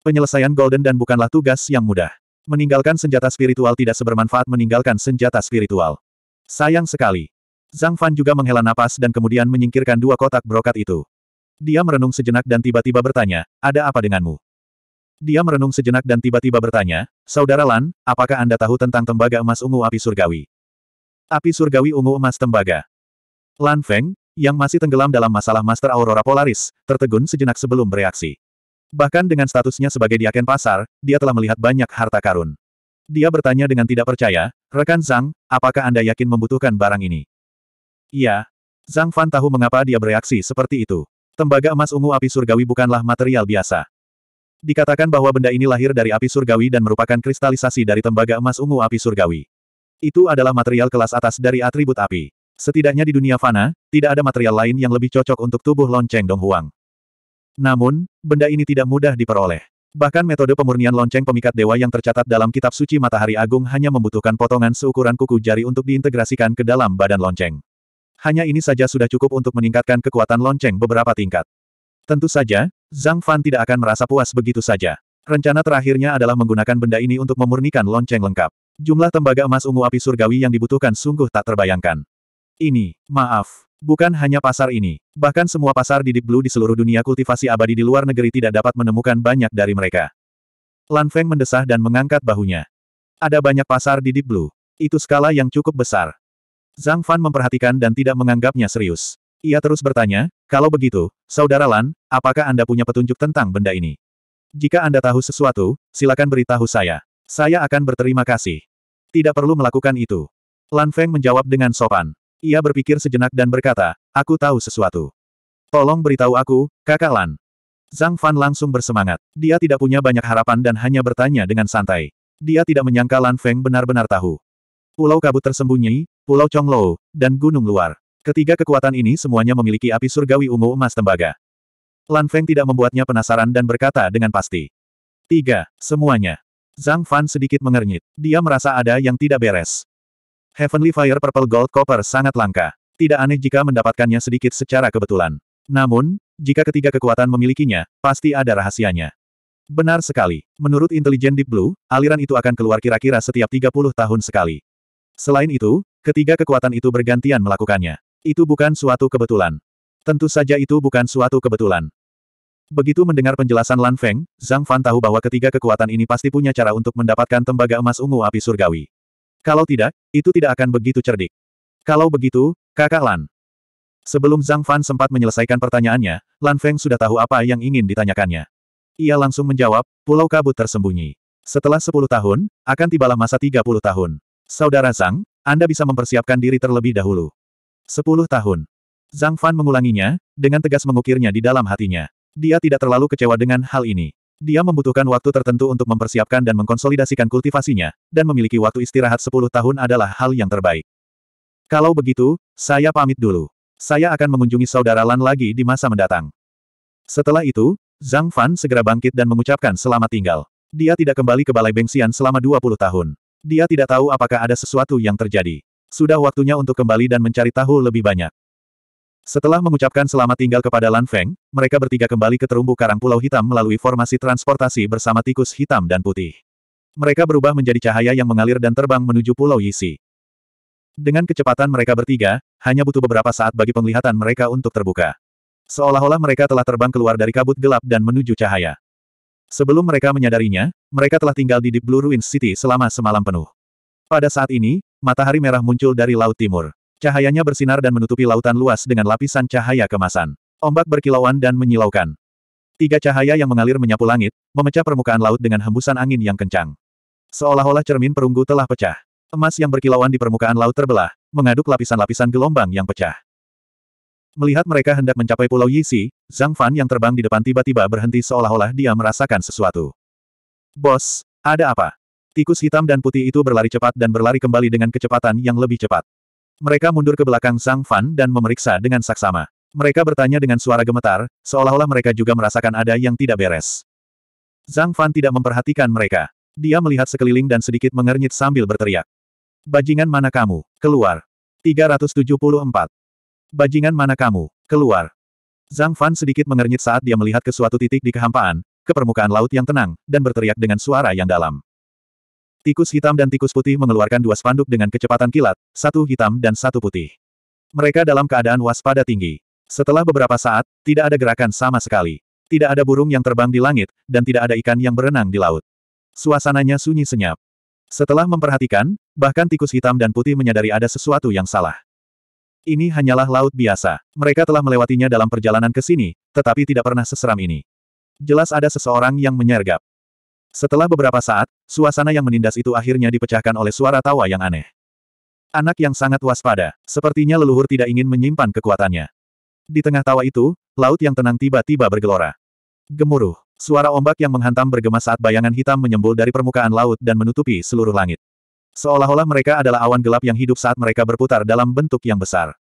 Penyelesaian Golden dan bukanlah tugas yang mudah. Meninggalkan senjata spiritual tidak sebermanfaat meninggalkan senjata spiritual. Sayang sekali. Zhang Fan juga menghela napas dan kemudian menyingkirkan dua kotak brokat itu. Dia merenung sejenak dan tiba-tiba bertanya, ada apa denganmu? Dia merenung sejenak dan tiba-tiba bertanya, Saudara Lan, apakah Anda tahu tentang tembaga emas ungu api surgawi? Api surgawi ungu emas tembaga. Lan Feng, yang masih tenggelam dalam masalah Master Aurora Polaris, tertegun sejenak sebelum bereaksi. Bahkan dengan statusnya sebagai diaken pasar, dia telah melihat banyak harta karun. Dia bertanya dengan tidak percaya, Rekan Zhang, apakah Anda yakin membutuhkan barang ini? Iya. Zhang Fan tahu mengapa dia bereaksi seperti itu. Tembaga emas ungu api surgawi bukanlah material biasa. Dikatakan bahwa benda ini lahir dari api surgawi dan merupakan kristalisasi dari tembaga emas ungu api surgawi. Itu adalah material kelas atas dari atribut api. Setidaknya di dunia fana, tidak ada material lain yang lebih cocok untuk tubuh lonceng Donghuang. Namun, benda ini tidak mudah diperoleh. Bahkan metode pemurnian lonceng pemikat dewa yang tercatat dalam kitab suci Matahari Agung hanya membutuhkan potongan seukuran kuku jari untuk diintegrasikan ke dalam badan lonceng. Hanya ini saja sudah cukup untuk meningkatkan kekuatan lonceng beberapa tingkat. Tentu saja, Zhang Fan tidak akan merasa puas begitu saja. Rencana terakhirnya adalah menggunakan benda ini untuk memurnikan lonceng lengkap. Jumlah tembaga emas ungu api surgawi yang dibutuhkan sungguh tak terbayangkan. Ini, maaf, bukan hanya pasar ini. Bahkan semua pasar di Deep Blue di seluruh dunia kultivasi abadi di luar negeri tidak dapat menemukan banyak dari mereka. Lan Feng mendesah dan mengangkat bahunya. Ada banyak pasar di Deep Blue. Itu skala yang cukup besar. Zhang Fan memperhatikan dan tidak menganggapnya serius. Ia terus bertanya, kalau begitu, Saudara Lan, apakah Anda punya petunjuk tentang benda ini? Jika Anda tahu sesuatu, silakan beritahu saya. Saya akan berterima kasih. Tidak perlu melakukan itu. Lan Feng menjawab dengan sopan. Ia berpikir sejenak dan berkata, aku tahu sesuatu. Tolong beritahu aku, kakak Lan. Zhang Fan langsung bersemangat. Dia tidak punya banyak harapan dan hanya bertanya dengan santai. Dia tidak menyangka Lan Feng benar-benar tahu. Pulau kabut tersembunyi, Pulau Chong Chonglou, dan Gunung Luar. Ketiga kekuatan ini semuanya memiliki api surgawi ungu emas tembaga. Lan Feng tidak membuatnya penasaran dan berkata dengan pasti. Tiga, semuanya. Zhang Fan sedikit mengernyit. Dia merasa ada yang tidak beres. Heavenly Fire Purple Gold Copper sangat langka. Tidak aneh jika mendapatkannya sedikit secara kebetulan. Namun, jika ketiga kekuatan memilikinya, pasti ada rahasianya. Benar sekali. Menurut intelijen Deep Blue, aliran itu akan keluar kira-kira setiap 30 tahun sekali. Selain itu, ketiga kekuatan itu bergantian melakukannya. Itu bukan suatu kebetulan. Tentu saja itu bukan suatu kebetulan. Begitu mendengar penjelasan Lan Feng, Zhang Fan tahu bahwa ketiga kekuatan ini pasti punya cara untuk mendapatkan tembaga emas ungu api surgawi. Kalau tidak, itu tidak akan begitu cerdik. Kalau begitu, kakak Lan. Sebelum Zhang Fan sempat menyelesaikan pertanyaannya, Lan Feng sudah tahu apa yang ingin ditanyakannya. Ia langsung menjawab, Pulau Kabut tersembunyi. Setelah 10 tahun, akan tibalah masa 30 tahun. Saudara Zhang, Anda bisa mempersiapkan diri terlebih dahulu. Sepuluh tahun. Zhang Fan mengulanginya, dengan tegas mengukirnya di dalam hatinya. Dia tidak terlalu kecewa dengan hal ini. Dia membutuhkan waktu tertentu untuk mempersiapkan dan mengkonsolidasikan kultivasinya, dan memiliki waktu istirahat sepuluh tahun adalah hal yang terbaik. Kalau begitu, saya pamit dulu. Saya akan mengunjungi saudara Lan lagi di masa mendatang. Setelah itu, Zhang Fan segera bangkit dan mengucapkan selamat tinggal. Dia tidak kembali ke Balai Bengsian selama 20 tahun. Dia tidak tahu apakah ada sesuatu yang terjadi. Sudah waktunya untuk kembali dan mencari tahu lebih banyak. Setelah mengucapkan selamat tinggal kepada Lan Feng, mereka bertiga kembali ke terumbu karang Pulau Hitam melalui formasi transportasi bersama tikus hitam dan putih. Mereka berubah menjadi cahaya yang mengalir dan terbang menuju Pulau Yisi. Dengan kecepatan mereka bertiga, hanya butuh beberapa saat bagi penglihatan mereka untuk terbuka. Seolah-olah mereka telah terbang keluar dari kabut gelap dan menuju cahaya. Sebelum mereka menyadarinya, mereka telah tinggal di Deep Blue Ruins City selama semalam penuh. Pada saat ini, matahari merah muncul dari laut timur. Cahayanya bersinar dan menutupi lautan luas dengan lapisan cahaya kemasan. Ombak berkilauan dan menyilaukan. Tiga cahaya yang mengalir menyapu langit, memecah permukaan laut dengan hembusan angin yang kencang. Seolah-olah cermin perunggu telah pecah. Emas yang berkilauan di permukaan laut terbelah, mengaduk lapisan-lapisan gelombang yang pecah. Melihat mereka hendak mencapai Pulau Yisi, Zhang Fan yang terbang di depan tiba-tiba berhenti seolah-olah dia merasakan sesuatu. Bos, ada apa? Tikus hitam dan putih itu berlari cepat dan berlari kembali dengan kecepatan yang lebih cepat. Mereka mundur ke belakang Sang Fan dan memeriksa dengan saksama. Mereka bertanya dengan suara gemetar, seolah-olah mereka juga merasakan ada yang tidak beres. Zhang Fan tidak memperhatikan mereka. Dia melihat sekeliling dan sedikit mengernyit sambil berteriak. Bajingan mana kamu? Keluar. 374. Bajingan mana kamu? Keluar. Zhang Fan sedikit mengernyit saat dia melihat ke suatu titik di kehampaan, ke permukaan laut yang tenang, dan berteriak dengan suara yang dalam. Tikus hitam dan tikus putih mengeluarkan dua spanduk dengan kecepatan kilat, satu hitam dan satu putih. Mereka dalam keadaan waspada tinggi. Setelah beberapa saat, tidak ada gerakan sama sekali. Tidak ada burung yang terbang di langit, dan tidak ada ikan yang berenang di laut. Suasananya sunyi senyap. Setelah memperhatikan, bahkan tikus hitam dan putih menyadari ada sesuatu yang salah. Ini hanyalah laut biasa. Mereka telah melewatinya dalam perjalanan ke sini, tetapi tidak pernah seseram ini. Jelas ada seseorang yang menyergap. Setelah beberapa saat, suasana yang menindas itu akhirnya dipecahkan oleh suara tawa yang aneh. Anak yang sangat waspada, sepertinya leluhur tidak ingin menyimpan kekuatannya. Di tengah tawa itu, laut yang tenang tiba-tiba bergelora. Gemuruh, suara ombak yang menghantam bergema saat bayangan hitam menyembul dari permukaan laut dan menutupi seluruh langit. Seolah-olah mereka adalah awan gelap yang hidup saat mereka berputar dalam bentuk yang besar.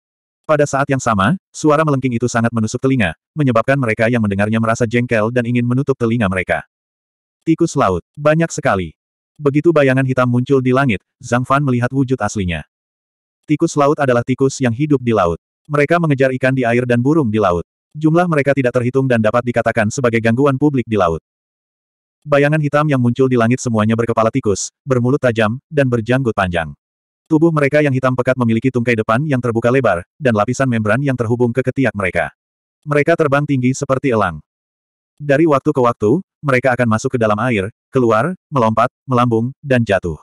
Pada saat yang sama, suara melengking itu sangat menusuk telinga, menyebabkan mereka yang mendengarnya merasa jengkel dan ingin menutup telinga mereka. Tikus laut. Banyak sekali. Begitu bayangan hitam muncul di langit, Zhang Fan melihat wujud aslinya. Tikus laut adalah tikus yang hidup di laut. Mereka mengejar ikan di air dan burung di laut. Jumlah mereka tidak terhitung dan dapat dikatakan sebagai gangguan publik di laut. Bayangan hitam yang muncul di langit semuanya berkepala tikus, bermulut tajam, dan berjanggut panjang. Tubuh mereka yang hitam pekat memiliki tungkai depan yang terbuka lebar, dan lapisan membran yang terhubung ke ketiak mereka. Mereka terbang tinggi seperti elang. Dari waktu ke waktu, mereka akan masuk ke dalam air, keluar, melompat, melambung, dan jatuh.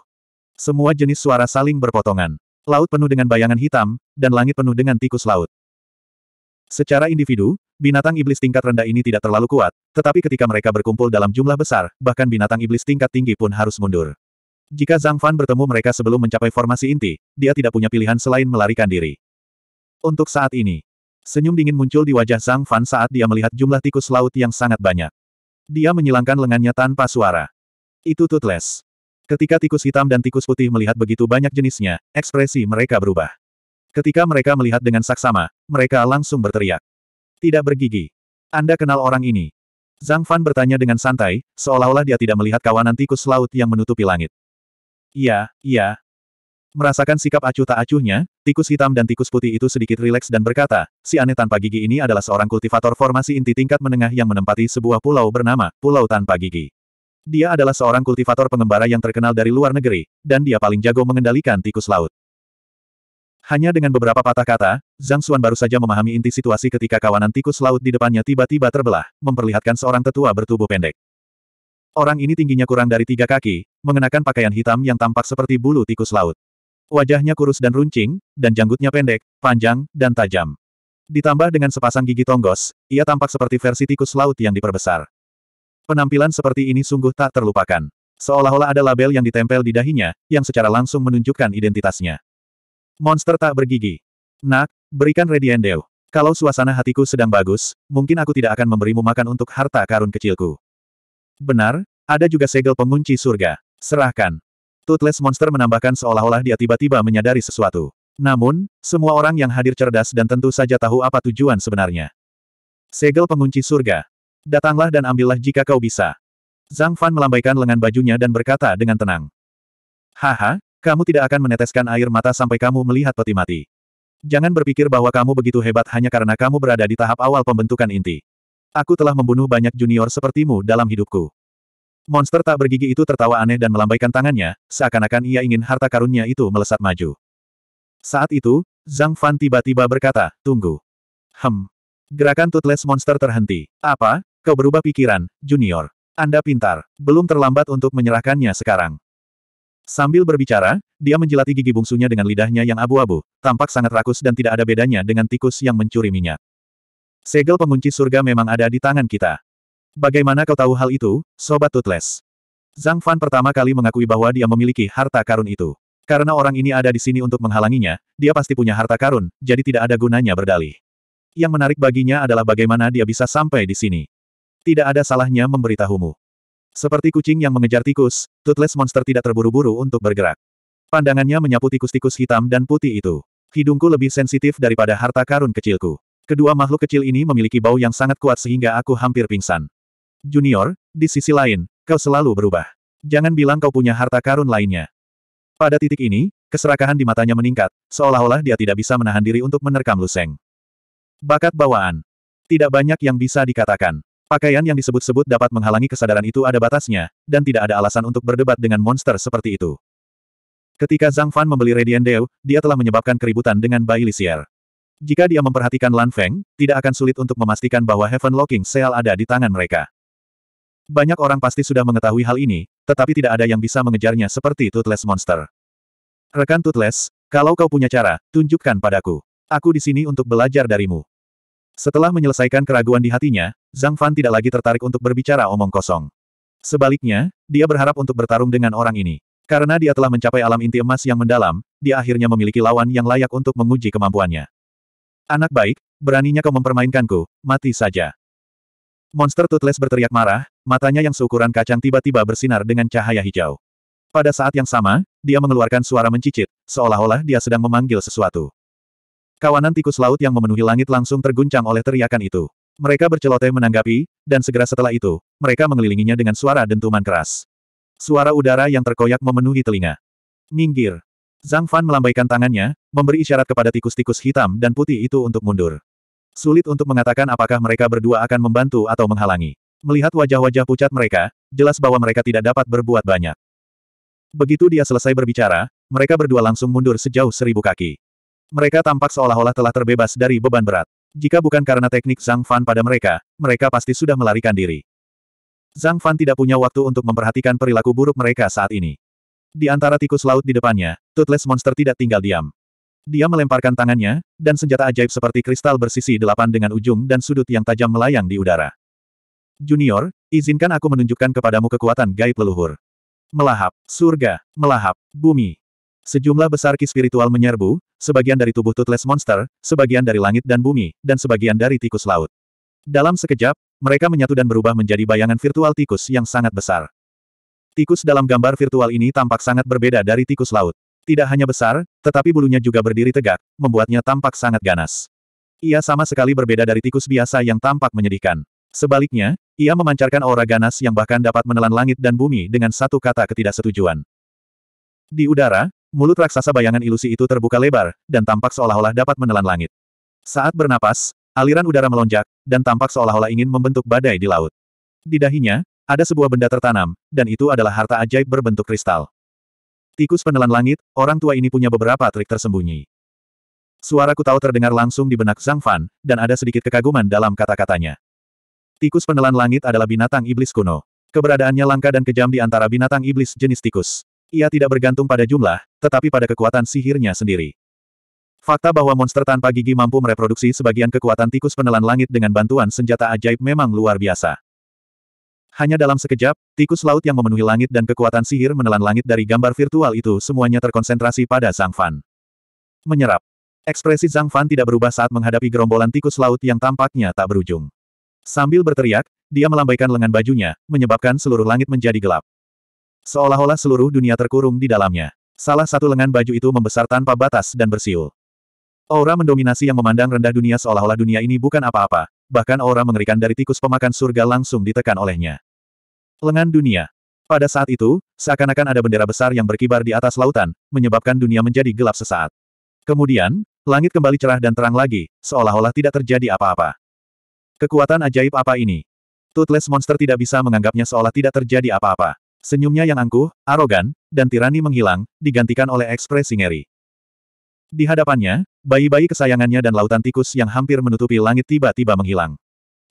Semua jenis suara saling berpotongan. Laut penuh dengan bayangan hitam, dan langit penuh dengan tikus laut. Secara individu, binatang iblis tingkat rendah ini tidak terlalu kuat, tetapi ketika mereka berkumpul dalam jumlah besar, bahkan binatang iblis tingkat tinggi pun harus mundur. Jika Zhang Fan bertemu mereka sebelum mencapai formasi inti, dia tidak punya pilihan selain melarikan diri. Untuk saat ini, Senyum dingin muncul di wajah Zhang Fan saat dia melihat jumlah tikus laut yang sangat banyak. Dia menyilangkan lengannya tanpa suara. Itu Tutles. Ketika tikus hitam dan tikus putih melihat begitu banyak jenisnya, ekspresi mereka berubah. Ketika mereka melihat dengan saksama, mereka langsung berteriak. Tidak bergigi. Anda kenal orang ini. Zhang Fan bertanya dengan santai, seolah-olah dia tidak melihat kawanan tikus laut yang menutupi langit. Iya, iya, Merasakan sikap acuh tak acuhnya, tikus hitam dan tikus putih itu sedikit rileks dan berkata, si aneh tanpa gigi ini adalah seorang kultivator formasi inti tingkat menengah yang menempati sebuah pulau bernama, Pulau Tanpa Gigi. Dia adalah seorang kultivator pengembara yang terkenal dari luar negeri, dan dia paling jago mengendalikan tikus laut. Hanya dengan beberapa patah kata, Zhang Xuan baru saja memahami inti situasi ketika kawanan tikus laut di depannya tiba-tiba terbelah, memperlihatkan seorang tetua bertubuh pendek. Orang ini tingginya kurang dari tiga kaki, mengenakan pakaian hitam yang tampak seperti bulu tikus laut. Wajahnya kurus dan runcing, dan janggutnya pendek, panjang, dan tajam. Ditambah dengan sepasang gigi tonggos, ia tampak seperti versi tikus laut yang diperbesar. Penampilan seperti ini sungguh tak terlupakan. Seolah-olah ada label yang ditempel di dahinya, yang secara langsung menunjukkan identitasnya. Monster tak bergigi. Nak, berikan Rediendeu. Kalau suasana hatiku sedang bagus, mungkin aku tidak akan memberimu makan untuk harta karun kecilku. Benar, ada juga segel pengunci surga. Serahkan. Toothless Monster menambahkan seolah-olah dia tiba-tiba menyadari sesuatu. Namun, semua orang yang hadir cerdas dan tentu saja tahu apa tujuan sebenarnya. Segel pengunci surga. Datanglah dan ambillah jika kau bisa. Zhang Fan melambaikan lengan bajunya dan berkata dengan tenang. Haha, kamu tidak akan meneteskan air mata sampai kamu melihat peti mati. Jangan berpikir bahwa kamu begitu hebat hanya karena kamu berada di tahap awal pembentukan inti. Aku telah membunuh banyak junior sepertimu dalam hidupku. Monster tak bergigi itu tertawa aneh dan melambaikan tangannya, seakan-akan ia ingin harta karunnya itu melesat maju. Saat itu, Zhang Fan tiba-tiba berkata, tunggu. Hem. Gerakan Toothless Monster terhenti. Apa? Kau berubah pikiran, Junior. Anda pintar. Belum terlambat untuk menyerahkannya sekarang. Sambil berbicara, dia menjilati gigi bungsunya dengan lidahnya yang abu-abu, tampak sangat rakus dan tidak ada bedanya dengan tikus yang mencuri minyak. Segel pengunci surga memang ada di tangan kita. Bagaimana kau tahu hal itu, Sobat Tutles? Zhang Fan pertama kali mengakui bahwa dia memiliki harta karun itu. Karena orang ini ada di sini untuk menghalanginya, dia pasti punya harta karun, jadi tidak ada gunanya berdalih. Yang menarik baginya adalah bagaimana dia bisa sampai di sini. Tidak ada salahnya memberitahumu. Seperti kucing yang mengejar tikus, Tutles Monster tidak terburu-buru untuk bergerak. Pandangannya menyapu tikus-tikus hitam dan putih itu. Hidungku lebih sensitif daripada harta karun kecilku. Kedua makhluk kecil ini memiliki bau yang sangat kuat sehingga aku hampir pingsan. Junior, di sisi lain, kau selalu berubah. Jangan bilang kau punya harta karun lainnya. Pada titik ini, keserakahan di matanya meningkat, seolah-olah dia tidak bisa menahan diri untuk menerkam Luseng. Bakat bawaan. Tidak banyak yang bisa dikatakan. Pakaian yang disebut-sebut dapat menghalangi kesadaran itu ada batasnya, dan tidak ada alasan untuk berdebat dengan monster seperti itu. Ketika Zhang Fan membeli Radiant Deo, dia telah menyebabkan keributan dengan Bai Lisier. Jika dia memperhatikan Lan Feng, tidak akan sulit untuk memastikan bahwa Heaven Locking Seal ada di tangan mereka. Banyak orang pasti sudah mengetahui hal ini, tetapi tidak ada yang bisa mengejarnya seperti Toothless Monster. Rekan Toothless, kalau kau punya cara, tunjukkan padaku. Aku di sini untuk belajar darimu. Setelah menyelesaikan keraguan di hatinya, Zhang Fan tidak lagi tertarik untuk berbicara omong kosong. Sebaliknya, dia berharap untuk bertarung dengan orang ini. Karena dia telah mencapai alam inti emas yang mendalam, dia akhirnya memiliki lawan yang layak untuk menguji kemampuannya. Anak baik, beraninya kau mempermainkanku, mati saja. Monster Toothless berteriak marah, matanya yang seukuran kacang tiba-tiba bersinar dengan cahaya hijau. Pada saat yang sama, dia mengeluarkan suara mencicit, seolah-olah dia sedang memanggil sesuatu. Kawanan tikus laut yang memenuhi langit langsung terguncang oleh teriakan itu. Mereka berceloteh menanggapi, dan segera setelah itu, mereka mengelilinginya dengan suara dentuman keras. Suara udara yang terkoyak memenuhi telinga. Minggir. Zhang Fan melambaikan tangannya, memberi isyarat kepada tikus-tikus hitam dan putih itu untuk mundur. Sulit untuk mengatakan apakah mereka berdua akan membantu atau menghalangi. Melihat wajah-wajah pucat mereka, jelas bahwa mereka tidak dapat berbuat banyak. Begitu dia selesai berbicara, mereka berdua langsung mundur sejauh seribu kaki. Mereka tampak seolah-olah telah terbebas dari beban berat. Jika bukan karena teknik Zhang Fan pada mereka, mereka pasti sudah melarikan diri. Zhang Fan tidak punya waktu untuk memperhatikan perilaku buruk mereka saat ini. Di antara tikus laut di depannya, Toothless Monster tidak tinggal diam. Dia melemparkan tangannya, dan senjata ajaib seperti kristal bersisi delapan dengan ujung dan sudut yang tajam melayang di udara. Junior, izinkan aku menunjukkan kepadamu kekuatan gaib leluhur. Melahap, surga, melahap, bumi. Sejumlah besar ki spiritual menyerbu, sebagian dari tubuh Toothless Monster, sebagian dari langit dan bumi, dan sebagian dari tikus laut. Dalam sekejap, mereka menyatu dan berubah menjadi bayangan virtual tikus yang sangat besar. Tikus dalam gambar virtual ini tampak sangat berbeda dari tikus laut tidak hanya besar, tetapi bulunya juga berdiri tegak, membuatnya tampak sangat ganas. Ia sama sekali berbeda dari tikus biasa yang tampak menyedihkan. Sebaliknya, ia memancarkan aura ganas yang bahkan dapat menelan langit dan bumi dengan satu kata ketidaksetujuan. Di udara, mulut raksasa bayangan ilusi itu terbuka lebar, dan tampak seolah-olah dapat menelan langit. Saat bernapas, aliran udara melonjak, dan tampak seolah-olah ingin membentuk badai di laut. Di dahinya, ada sebuah benda tertanam, dan itu adalah harta ajaib berbentuk kristal. Tikus penelan langit, orang tua ini punya beberapa trik tersembunyi. Suara tahu terdengar langsung di benak Zhang Fan, dan ada sedikit kekaguman dalam kata-katanya. Tikus penelan langit adalah binatang iblis kuno. Keberadaannya langka dan kejam di antara binatang iblis jenis tikus. Ia tidak bergantung pada jumlah, tetapi pada kekuatan sihirnya sendiri. Fakta bahwa monster tanpa gigi mampu mereproduksi sebagian kekuatan tikus penelan langit dengan bantuan senjata ajaib memang luar biasa. Hanya dalam sekejap, tikus laut yang memenuhi langit dan kekuatan sihir menelan langit dari gambar virtual itu semuanya terkonsentrasi pada Zhang Fan. Menyerap. Ekspresi Zhang Fan tidak berubah saat menghadapi gerombolan tikus laut yang tampaknya tak berujung. Sambil berteriak, dia melambaikan lengan bajunya, menyebabkan seluruh langit menjadi gelap. Seolah-olah seluruh dunia terkurung di dalamnya. Salah satu lengan baju itu membesar tanpa batas dan bersiul. Aura mendominasi yang memandang rendah dunia seolah-olah dunia ini bukan apa-apa, bahkan aura mengerikan dari tikus pemakan surga langsung ditekan olehnya. Lengan dunia. Pada saat itu, seakan-akan ada bendera besar yang berkibar di atas lautan, menyebabkan dunia menjadi gelap sesaat. Kemudian, langit kembali cerah dan terang lagi, seolah-olah tidak terjadi apa-apa. Kekuatan ajaib apa ini? Toothless monster tidak bisa menganggapnya seolah tidak terjadi apa-apa. Senyumnya yang angkuh, arogan, dan tirani menghilang, digantikan oleh ekspresi ngeri. Di hadapannya, bayi-bayi kesayangannya dan lautan tikus yang hampir menutupi langit tiba-tiba menghilang.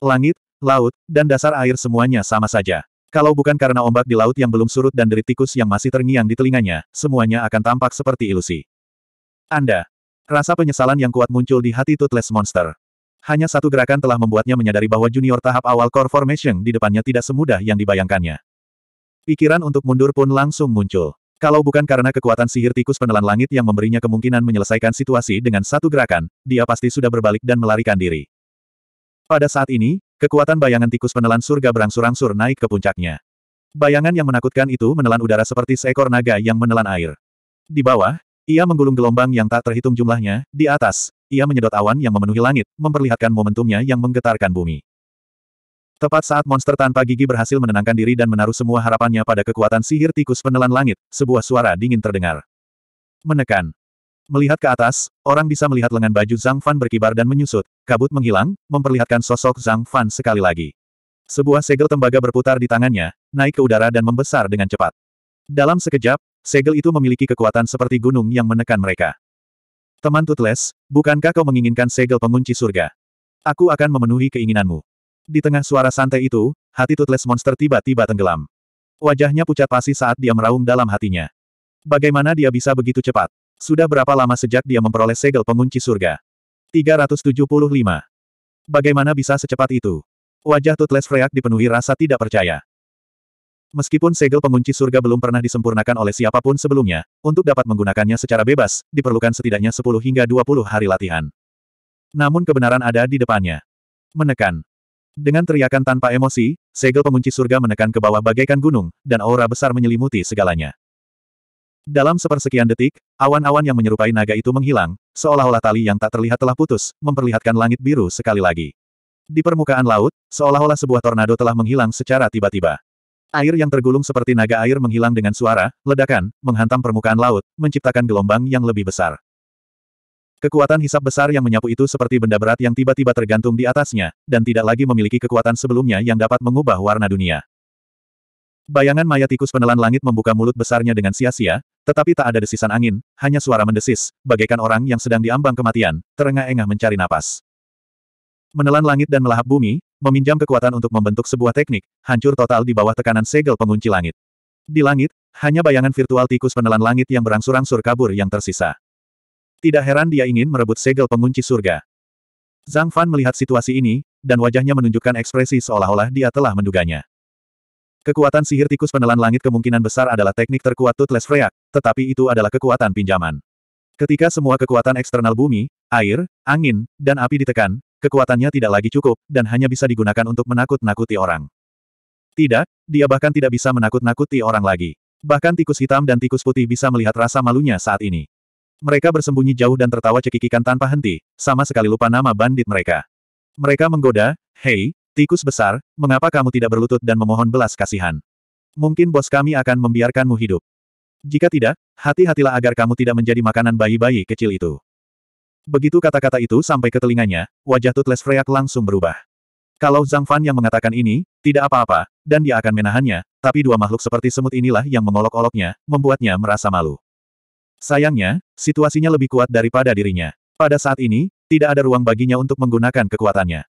Langit, laut, dan dasar air semuanya sama saja. Kalau bukan karena ombak di laut yang belum surut dan derit tikus yang masih terngiang di telinganya, semuanya akan tampak seperti ilusi. Anda. Rasa penyesalan yang kuat muncul di hati Toothless Monster. Hanya satu gerakan telah membuatnya menyadari bahwa junior tahap awal core formation di depannya tidak semudah yang dibayangkannya. Pikiran untuk mundur pun langsung muncul. Kalau bukan karena kekuatan sihir tikus penelan langit yang memberinya kemungkinan menyelesaikan situasi dengan satu gerakan, dia pasti sudah berbalik dan melarikan diri. Pada saat ini, Kekuatan bayangan tikus penelan surga berangsur-angsur naik ke puncaknya. Bayangan yang menakutkan itu menelan udara seperti seekor naga yang menelan air. Di bawah, ia menggulung gelombang yang tak terhitung jumlahnya, di atas, ia menyedot awan yang memenuhi langit, memperlihatkan momentumnya yang menggetarkan bumi. Tepat saat monster tanpa gigi berhasil menenangkan diri dan menaruh semua harapannya pada kekuatan sihir tikus penelan langit, sebuah suara dingin terdengar. Menekan. Melihat ke atas, orang bisa melihat lengan baju Zhang Fan berkibar dan menyusut, Kabut menghilang, memperlihatkan sosok Zhang Fan sekali lagi. Sebuah segel tembaga berputar di tangannya, naik ke udara dan membesar dengan cepat. Dalam sekejap, segel itu memiliki kekuatan seperti gunung yang menekan mereka. Teman Tutles, bukankah kau menginginkan segel pengunci surga? Aku akan memenuhi keinginanmu. Di tengah suara santai itu, hati Tutles monster tiba-tiba tenggelam. Wajahnya pucat pasi saat dia meraung dalam hatinya. Bagaimana dia bisa begitu cepat? Sudah berapa lama sejak dia memperoleh segel pengunci surga? 375. Bagaimana bisa secepat itu? Wajah Tutles Freak dipenuhi rasa tidak percaya. Meskipun segel pengunci surga belum pernah disempurnakan oleh siapapun sebelumnya, untuk dapat menggunakannya secara bebas, diperlukan setidaknya 10 hingga 20 hari latihan. Namun kebenaran ada di depannya. Menekan. Dengan teriakan tanpa emosi, segel pengunci surga menekan ke bawah bagaikan gunung, dan aura besar menyelimuti segalanya. Dalam sepersekian detik, awan-awan yang menyerupai naga itu menghilang, seolah-olah tali yang tak terlihat telah putus, memperlihatkan langit biru sekali lagi. Di permukaan laut, seolah-olah sebuah tornado telah menghilang secara tiba-tiba. Air yang tergulung seperti naga air menghilang dengan suara, ledakan, menghantam permukaan laut, menciptakan gelombang yang lebih besar. Kekuatan hisap besar yang menyapu itu seperti benda berat yang tiba-tiba tergantung di atasnya, dan tidak lagi memiliki kekuatan sebelumnya yang dapat mengubah warna dunia. Bayangan mayat tikus penelan langit membuka mulut besarnya dengan sia-sia, tetapi tak ada desisan angin, hanya suara mendesis, bagaikan orang yang sedang diambang kematian, terengah-engah mencari napas. Menelan langit dan melahap bumi, meminjam kekuatan untuk membentuk sebuah teknik, hancur total di bawah tekanan segel pengunci langit. Di langit, hanya bayangan virtual tikus penelan langit yang berangsur-angsur kabur yang tersisa. Tidak heran dia ingin merebut segel pengunci surga. Zhang Fan melihat situasi ini, dan wajahnya menunjukkan ekspresi seolah-olah dia telah menduganya. Kekuatan sihir tikus penelan langit kemungkinan besar adalah teknik terkuat Tutles Freak, tetapi itu adalah kekuatan pinjaman. Ketika semua kekuatan eksternal bumi, air, angin, dan api ditekan, kekuatannya tidak lagi cukup, dan hanya bisa digunakan untuk menakut-nakuti orang. Tidak, dia bahkan tidak bisa menakut-nakuti orang lagi. Bahkan tikus hitam dan tikus putih bisa melihat rasa malunya saat ini. Mereka bersembunyi jauh dan tertawa cekikikan tanpa henti, sama sekali lupa nama bandit mereka. Mereka menggoda, Hei, Tikus besar, mengapa kamu tidak berlutut dan memohon belas kasihan? Mungkin bos kami akan membiarkanmu hidup. Jika tidak, hati-hatilah agar kamu tidak menjadi makanan bayi-bayi kecil itu. Begitu kata-kata itu sampai ke telinganya, wajah Tutles Freyak langsung berubah. Kalau Zhang Fan yang mengatakan ini, tidak apa-apa, dan dia akan menahannya, tapi dua makhluk seperti semut inilah yang mengolok-oloknya, membuatnya merasa malu. Sayangnya, situasinya lebih kuat daripada dirinya. Pada saat ini, tidak ada ruang baginya untuk menggunakan kekuatannya.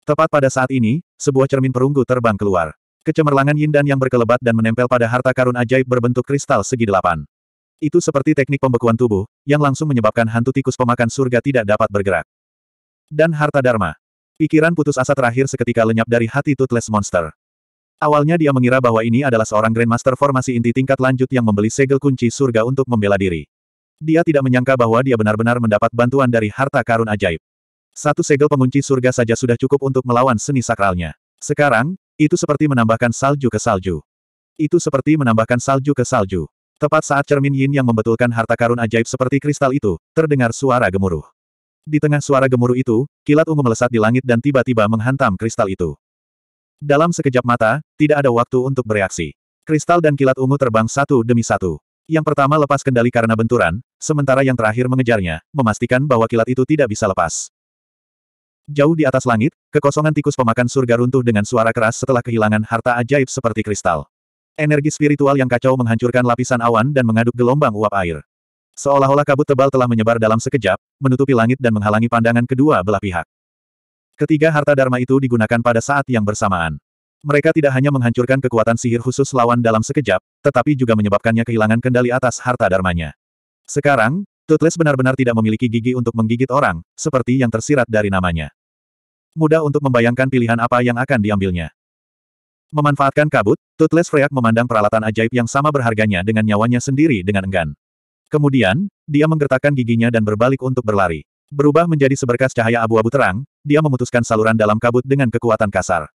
Tepat pada saat ini, sebuah cermin perunggu terbang keluar. Kecemerlangan yin dan yang berkelebat dan menempel pada harta karun ajaib berbentuk kristal segi delapan. Itu seperti teknik pembekuan tubuh, yang langsung menyebabkan hantu tikus pemakan surga tidak dapat bergerak. Dan harta dharma. Pikiran putus asa terakhir seketika lenyap dari hati Toothless Monster. Awalnya dia mengira bahwa ini adalah seorang Grandmaster formasi inti tingkat lanjut yang membeli segel kunci surga untuk membela diri. Dia tidak menyangka bahwa dia benar-benar mendapat bantuan dari harta karun ajaib. Satu segel pengunci surga saja sudah cukup untuk melawan seni sakralnya. Sekarang, itu seperti menambahkan salju ke salju. Itu seperti menambahkan salju ke salju. Tepat saat cermin yin yang membetulkan harta karun ajaib seperti kristal itu, terdengar suara gemuruh. Di tengah suara gemuruh itu, kilat ungu melesat di langit dan tiba-tiba menghantam kristal itu. Dalam sekejap mata, tidak ada waktu untuk bereaksi. Kristal dan kilat ungu terbang satu demi satu. Yang pertama lepas kendali karena benturan, sementara yang terakhir mengejarnya, memastikan bahwa kilat itu tidak bisa lepas. Jauh di atas langit, kekosongan tikus pemakan surga runtuh dengan suara keras setelah kehilangan harta ajaib seperti kristal. Energi spiritual yang kacau menghancurkan lapisan awan dan mengaduk gelombang uap air. Seolah-olah kabut tebal telah menyebar dalam sekejap, menutupi langit dan menghalangi pandangan kedua belah pihak. Ketiga harta Dharma itu digunakan pada saat yang bersamaan. Mereka tidak hanya menghancurkan kekuatan sihir khusus lawan dalam sekejap, tetapi juga menyebabkannya kehilangan kendali atas harta Dharmanya. Sekarang, Tutles benar-benar tidak memiliki gigi untuk menggigit orang, seperti yang tersirat dari namanya. Mudah untuk membayangkan pilihan apa yang akan diambilnya. Memanfaatkan kabut, Tutles Freak memandang peralatan ajaib yang sama berharganya dengan nyawanya sendiri dengan enggan. Kemudian, dia menggertakkan giginya dan berbalik untuk berlari. Berubah menjadi seberkas cahaya abu-abu terang, dia memutuskan saluran dalam kabut dengan kekuatan kasar.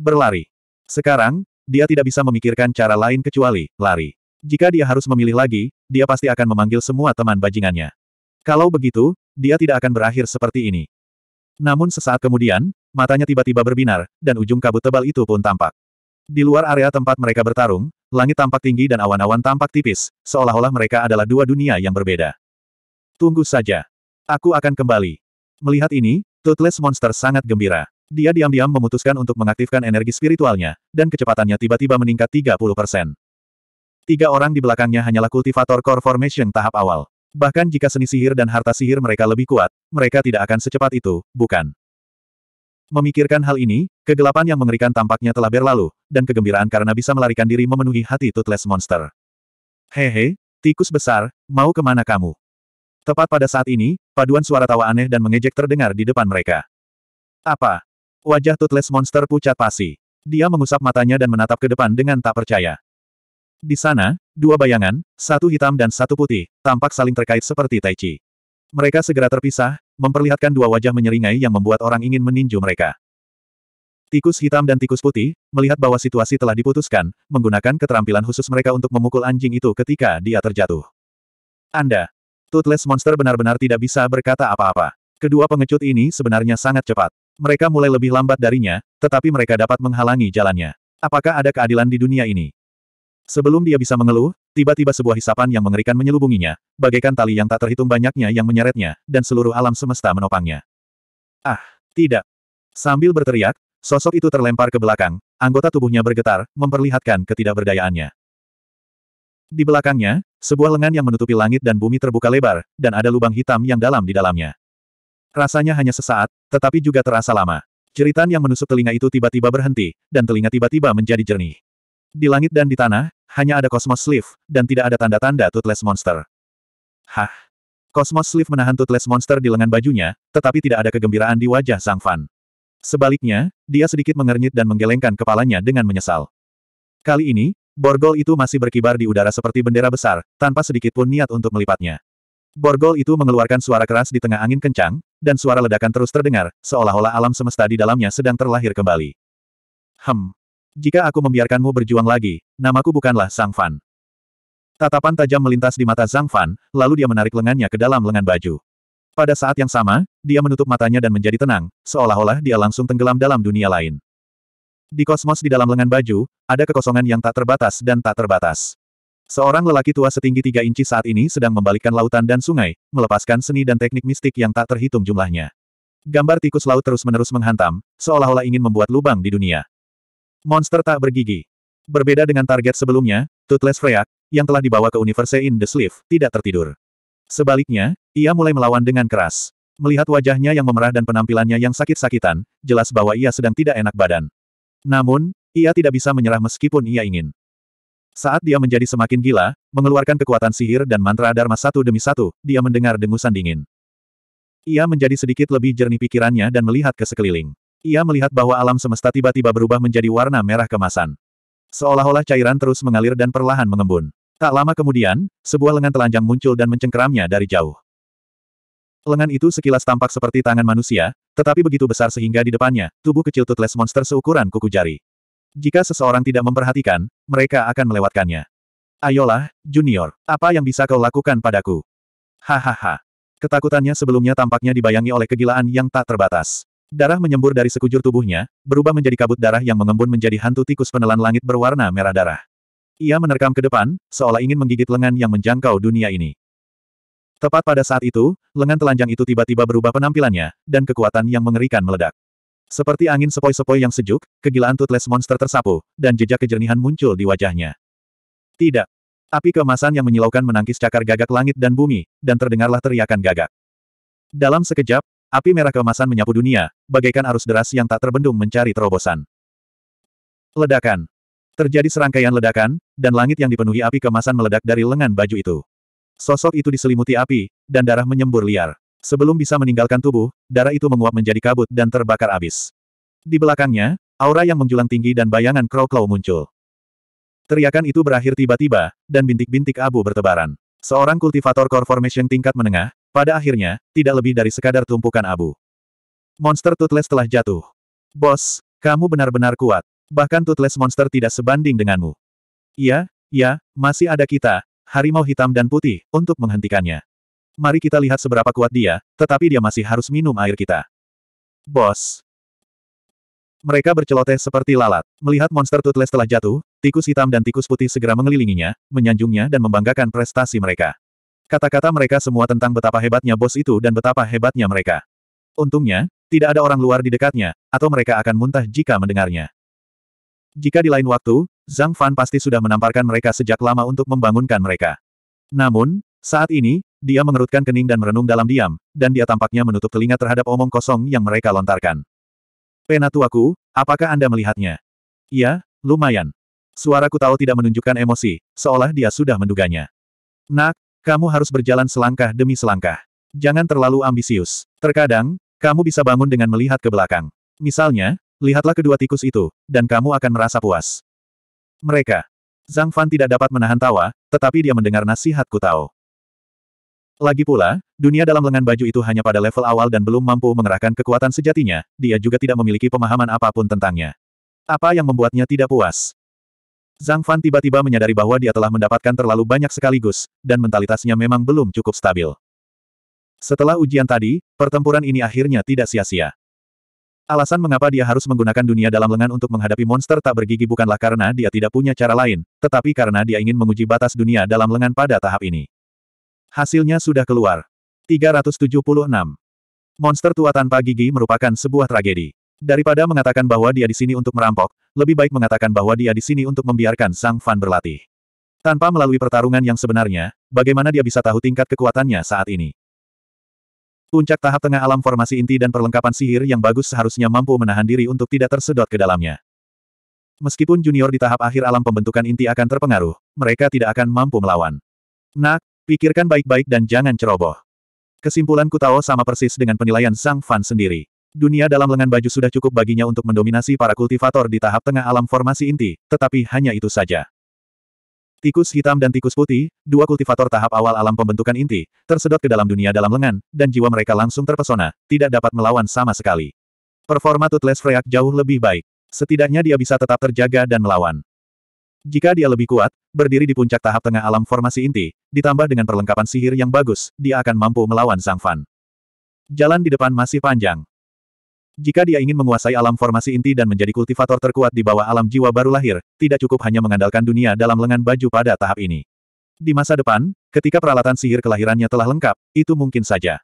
Berlari. Sekarang, dia tidak bisa memikirkan cara lain kecuali lari. Jika dia harus memilih lagi, dia pasti akan memanggil semua teman bajingannya. Kalau begitu, dia tidak akan berakhir seperti ini. Namun sesaat kemudian, matanya tiba-tiba berbinar, dan ujung kabut tebal itu pun tampak. Di luar area tempat mereka bertarung, langit tampak tinggi dan awan-awan tampak tipis, seolah-olah mereka adalah dua dunia yang berbeda. Tunggu saja. Aku akan kembali. Melihat ini, Toothless Monster sangat gembira. Dia diam-diam memutuskan untuk mengaktifkan energi spiritualnya, dan kecepatannya tiba-tiba meningkat 30%. Tiga orang di belakangnya hanyalah kultivator core formation tahap awal. Bahkan jika seni sihir dan harta sihir mereka lebih kuat, mereka tidak akan secepat itu, bukan? Memikirkan hal ini, kegelapan yang mengerikan tampaknya telah berlalu, dan kegembiraan karena bisa melarikan diri memenuhi hati Toothless Monster. Hehe, tikus besar, mau kemana kamu? Tepat pada saat ini, paduan suara tawa aneh dan mengejek terdengar di depan mereka. Apa? Wajah Toothless Monster pucat pasi. Dia mengusap matanya dan menatap ke depan dengan tak percaya. Di sana, dua bayangan, satu hitam dan satu putih, tampak saling terkait seperti Tai Chi. Mereka segera terpisah, memperlihatkan dua wajah menyeringai yang membuat orang ingin meninju mereka. Tikus hitam dan tikus putih, melihat bahwa situasi telah diputuskan, menggunakan keterampilan khusus mereka untuk memukul anjing itu ketika dia terjatuh. Anda, Toothless Monster benar-benar tidak bisa berkata apa-apa. Kedua pengecut ini sebenarnya sangat cepat. Mereka mulai lebih lambat darinya, tetapi mereka dapat menghalangi jalannya. Apakah ada keadilan di dunia ini? Sebelum dia bisa mengeluh, tiba-tiba sebuah hisapan yang mengerikan menyelubunginya, bagaikan tali yang tak terhitung banyaknya yang menyeretnya, dan seluruh alam semesta menopangnya. Ah, tidak. Sambil berteriak, sosok itu terlempar ke belakang, anggota tubuhnya bergetar, memperlihatkan ketidakberdayaannya. Di belakangnya, sebuah lengan yang menutupi langit dan bumi terbuka lebar, dan ada lubang hitam yang dalam di dalamnya. Rasanya hanya sesaat, tetapi juga terasa lama. Ceritan yang menusuk telinga itu tiba-tiba berhenti, dan telinga tiba-tiba menjadi jernih. Di langit dan di tanah, hanya ada Cosmos Sleeve, dan tidak ada tanda-tanda Toothless Monster. Hah? Cosmos Sleeve menahan Toothless Monster di lengan bajunya, tetapi tidak ada kegembiraan di wajah Sang Fan. Sebaliknya, dia sedikit mengernyit dan menggelengkan kepalanya dengan menyesal. Kali ini, borgol itu masih berkibar di udara seperti bendera besar, tanpa sedikit pun niat untuk melipatnya. Borgol itu mengeluarkan suara keras di tengah angin kencang, dan suara ledakan terus terdengar, seolah-olah alam semesta di dalamnya sedang terlahir kembali. Hmm. Jika aku membiarkanmu berjuang lagi, namaku bukanlah Zhang Fan. Tatapan tajam melintas di mata Zhang Fan, lalu dia menarik lengannya ke dalam lengan baju. Pada saat yang sama, dia menutup matanya dan menjadi tenang, seolah-olah dia langsung tenggelam dalam dunia lain. Di kosmos di dalam lengan baju, ada kekosongan yang tak terbatas dan tak terbatas. Seorang lelaki tua setinggi tiga inci saat ini sedang membalikkan lautan dan sungai, melepaskan seni dan teknik mistik yang tak terhitung jumlahnya. Gambar tikus laut terus-menerus menghantam, seolah-olah ingin membuat lubang di dunia. Monster tak bergigi. Berbeda dengan target sebelumnya, Toothless Freak, yang telah dibawa ke Universe in the Sleeve, tidak tertidur. Sebaliknya, ia mulai melawan dengan keras. Melihat wajahnya yang memerah dan penampilannya yang sakit-sakitan, jelas bahwa ia sedang tidak enak badan. Namun, ia tidak bisa menyerah meskipun ia ingin. Saat dia menjadi semakin gila, mengeluarkan kekuatan sihir dan mantra Dharma satu demi satu, dia mendengar dengusan dingin. Ia menjadi sedikit lebih jernih pikirannya dan melihat ke sekeliling. Ia melihat bahwa alam semesta tiba-tiba berubah menjadi warna merah kemasan. Seolah-olah cairan terus mengalir dan perlahan mengembun. Tak lama kemudian, sebuah lengan telanjang muncul dan mencengkeramnya dari jauh. Lengan itu sekilas tampak seperti tangan manusia, tetapi begitu besar sehingga di depannya, tubuh kecil toothless monster seukuran kuku jari. Jika seseorang tidak memperhatikan, mereka akan melewatkannya. Ayolah, Junior, apa yang bisa kau lakukan padaku? Hahaha. Ketakutannya sebelumnya tampaknya dibayangi oleh kegilaan yang tak terbatas. Darah menyembur dari sekujur tubuhnya, berubah menjadi kabut darah yang mengembun menjadi hantu tikus penelan langit berwarna merah darah. Ia menerkam ke depan, seolah ingin menggigit lengan yang menjangkau dunia ini. Tepat pada saat itu, lengan telanjang itu tiba-tiba berubah penampilannya, dan kekuatan yang mengerikan meledak. Seperti angin sepoi-sepoi yang sejuk, kegilaan Toothless monster tersapu, dan jejak kejernihan muncul di wajahnya. Tidak. Api kemasan yang menyilaukan menangkis cakar gagak langit dan bumi, dan terdengarlah teriakan gagak. Dalam sekejap, Api merah keemasan menyapu dunia, bagaikan arus deras yang tak terbendung mencari terobosan. Ledakan. Terjadi serangkaian ledakan, dan langit yang dipenuhi api keemasan meledak dari lengan baju itu. Sosok itu diselimuti api, dan darah menyembur liar. Sebelum bisa meninggalkan tubuh, darah itu menguap menjadi kabut dan terbakar abis. Di belakangnya, aura yang menjulang tinggi dan bayangan Crow Claw muncul. Teriakan itu berakhir tiba-tiba, dan bintik-bintik abu bertebaran. Seorang kultivator core formation tingkat menengah, pada akhirnya, tidak lebih dari sekadar tumpukan abu. Monster Toothless telah jatuh. Bos, kamu benar-benar kuat. Bahkan Toothless Monster tidak sebanding denganmu. Iya, iya, masih ada kita, harimau hitam dan putih, untuk menghentikannya. Mari kita lihat seberapa kuat dia, tetapi dia masih harus minum air kita. Bos. Mereka berceloteh seperti lalat. Melihat monster Toothless telah jatuh, tikus hitam dan tikus putih segera mengelilinginya, menyanjungnya dan membanggakan prestasi mereka. Kata-kata mereka semua tentang betapa hebatnya bos itu dan betapa hebatnya mereka. Untungnya, tidak ada orang luar di dekatnya, atau mereka akan muntah jika mendengarnya. Jika di lain waktu, Zhang Fan pasti sudah menamparkan mereka sejak lama untuk membangunkan mereka. Namun, saat ini, dia mengerutkan kening dan merenung dalam diam, dan dia tampaknya menutup telinga terhadap omong kosong yang mereka lontarkan. Penatuaku, apakah Anda melihatnya? Ya, lumayan. Suara ku tahu tidak menunjukkan emosi, seolah dia sudah menduganya. Nak, kamu harus berjalan selangkah demi selangkah. Jangan terlalu ambisius. Terkadang, kamu bisa bangun dengan melihat ke belakang. Misalnya, lihatlah kedua tikus itu, dan kamu akan merasa puas. Mereka. Zhang Fan tidak dapat menahan tawa, tetapi dia mendengar nasihat tahu. Lagi pula, dunia dalam lengan baju itu hanya pada level awal dan belum mampu mengerahkan kekuatan sejatinya, dia juga tidak memiliki pemahaman apapun tentangnya. Apa yang membuatnya tidak puas? Zhang Fan tiba-tiba menyadari bahwa dia telah mendapatkan terlalu banyak sekaligus, dan mentalitasnya memang belum cukup stabil. Setelah ujian tadi, pertempuran ini akhirnya tidak sia-sia. Alasan mengapa dia harus menggunakan dunia dalam lengan untuk menghadapi monster tak bergigi bukanlah karena dia tidak punya cara lain, tetapi karena dia ingin menguji batas dunia dalam lengan pada tahap ini. Hasilnya sudah keluar. 376. Monster tua tanpa gigi merupakan sebuah tragedi. Daripada mengatakan bahwa dia di sini untuk merampok, lebih baik mengatakan bahwa dia di sini untuk membiarkan Sang Fan berlatih. Tanpa melalui pertarungan yang sebenarnya, bagaimana dia bisa tahu tingkat kekuatannya saat ini? Puncak tahap tengah alam formasi inti dan perlengkapan sihir yang bagus seharusnya mampu menahan diri untuk tidak tersedot ke dalamnya. Meskipun junior di tahap akhir alam pembentukan inti akan terpengaruh, mereka tidak akan mampu melawan. Nak, pikirkan baik-baik dan jangan ceroboh. Kesimpulan Kutao sama persis dengan penilaian Sang Fan sendiri. Dunia dalam lengan baju sudah cukup baginya untuk mendominasi para kultivator di tahap tengah alam formasi inti, tetapi hanya itu saja. Tikus hitam dan tikus putih, dua kultivator tahap awal alam pembentukan inti, tersedot ke dalam dunia dalam lengan, dan jiwa mereka langsung terpesona, tidak dapat melawan sama sekali. Performa Tutles Freak jauh lebih baik. Setidaknya dia bisa tetap terjaga dan melawan. Jika dia lebih kuat, berdiri di puncak tahap tengah alam formasi inti, ditambah dengan perlengkapan sihir yang bagus, dia akan mampu melawan Sang Fan. Jalan di depan masih panjang. Jika dia ingin menguasai alam formasi inti dan menjadi kultivator terkuat di bawah alam jiwa baru lahir, tidak cukup hanya mengandalkan dunia dalam lengan baju pada tahap ini. Di masa depan, ketika peralatan sihir kelahirannya telah lengkap, itu mungkin saja.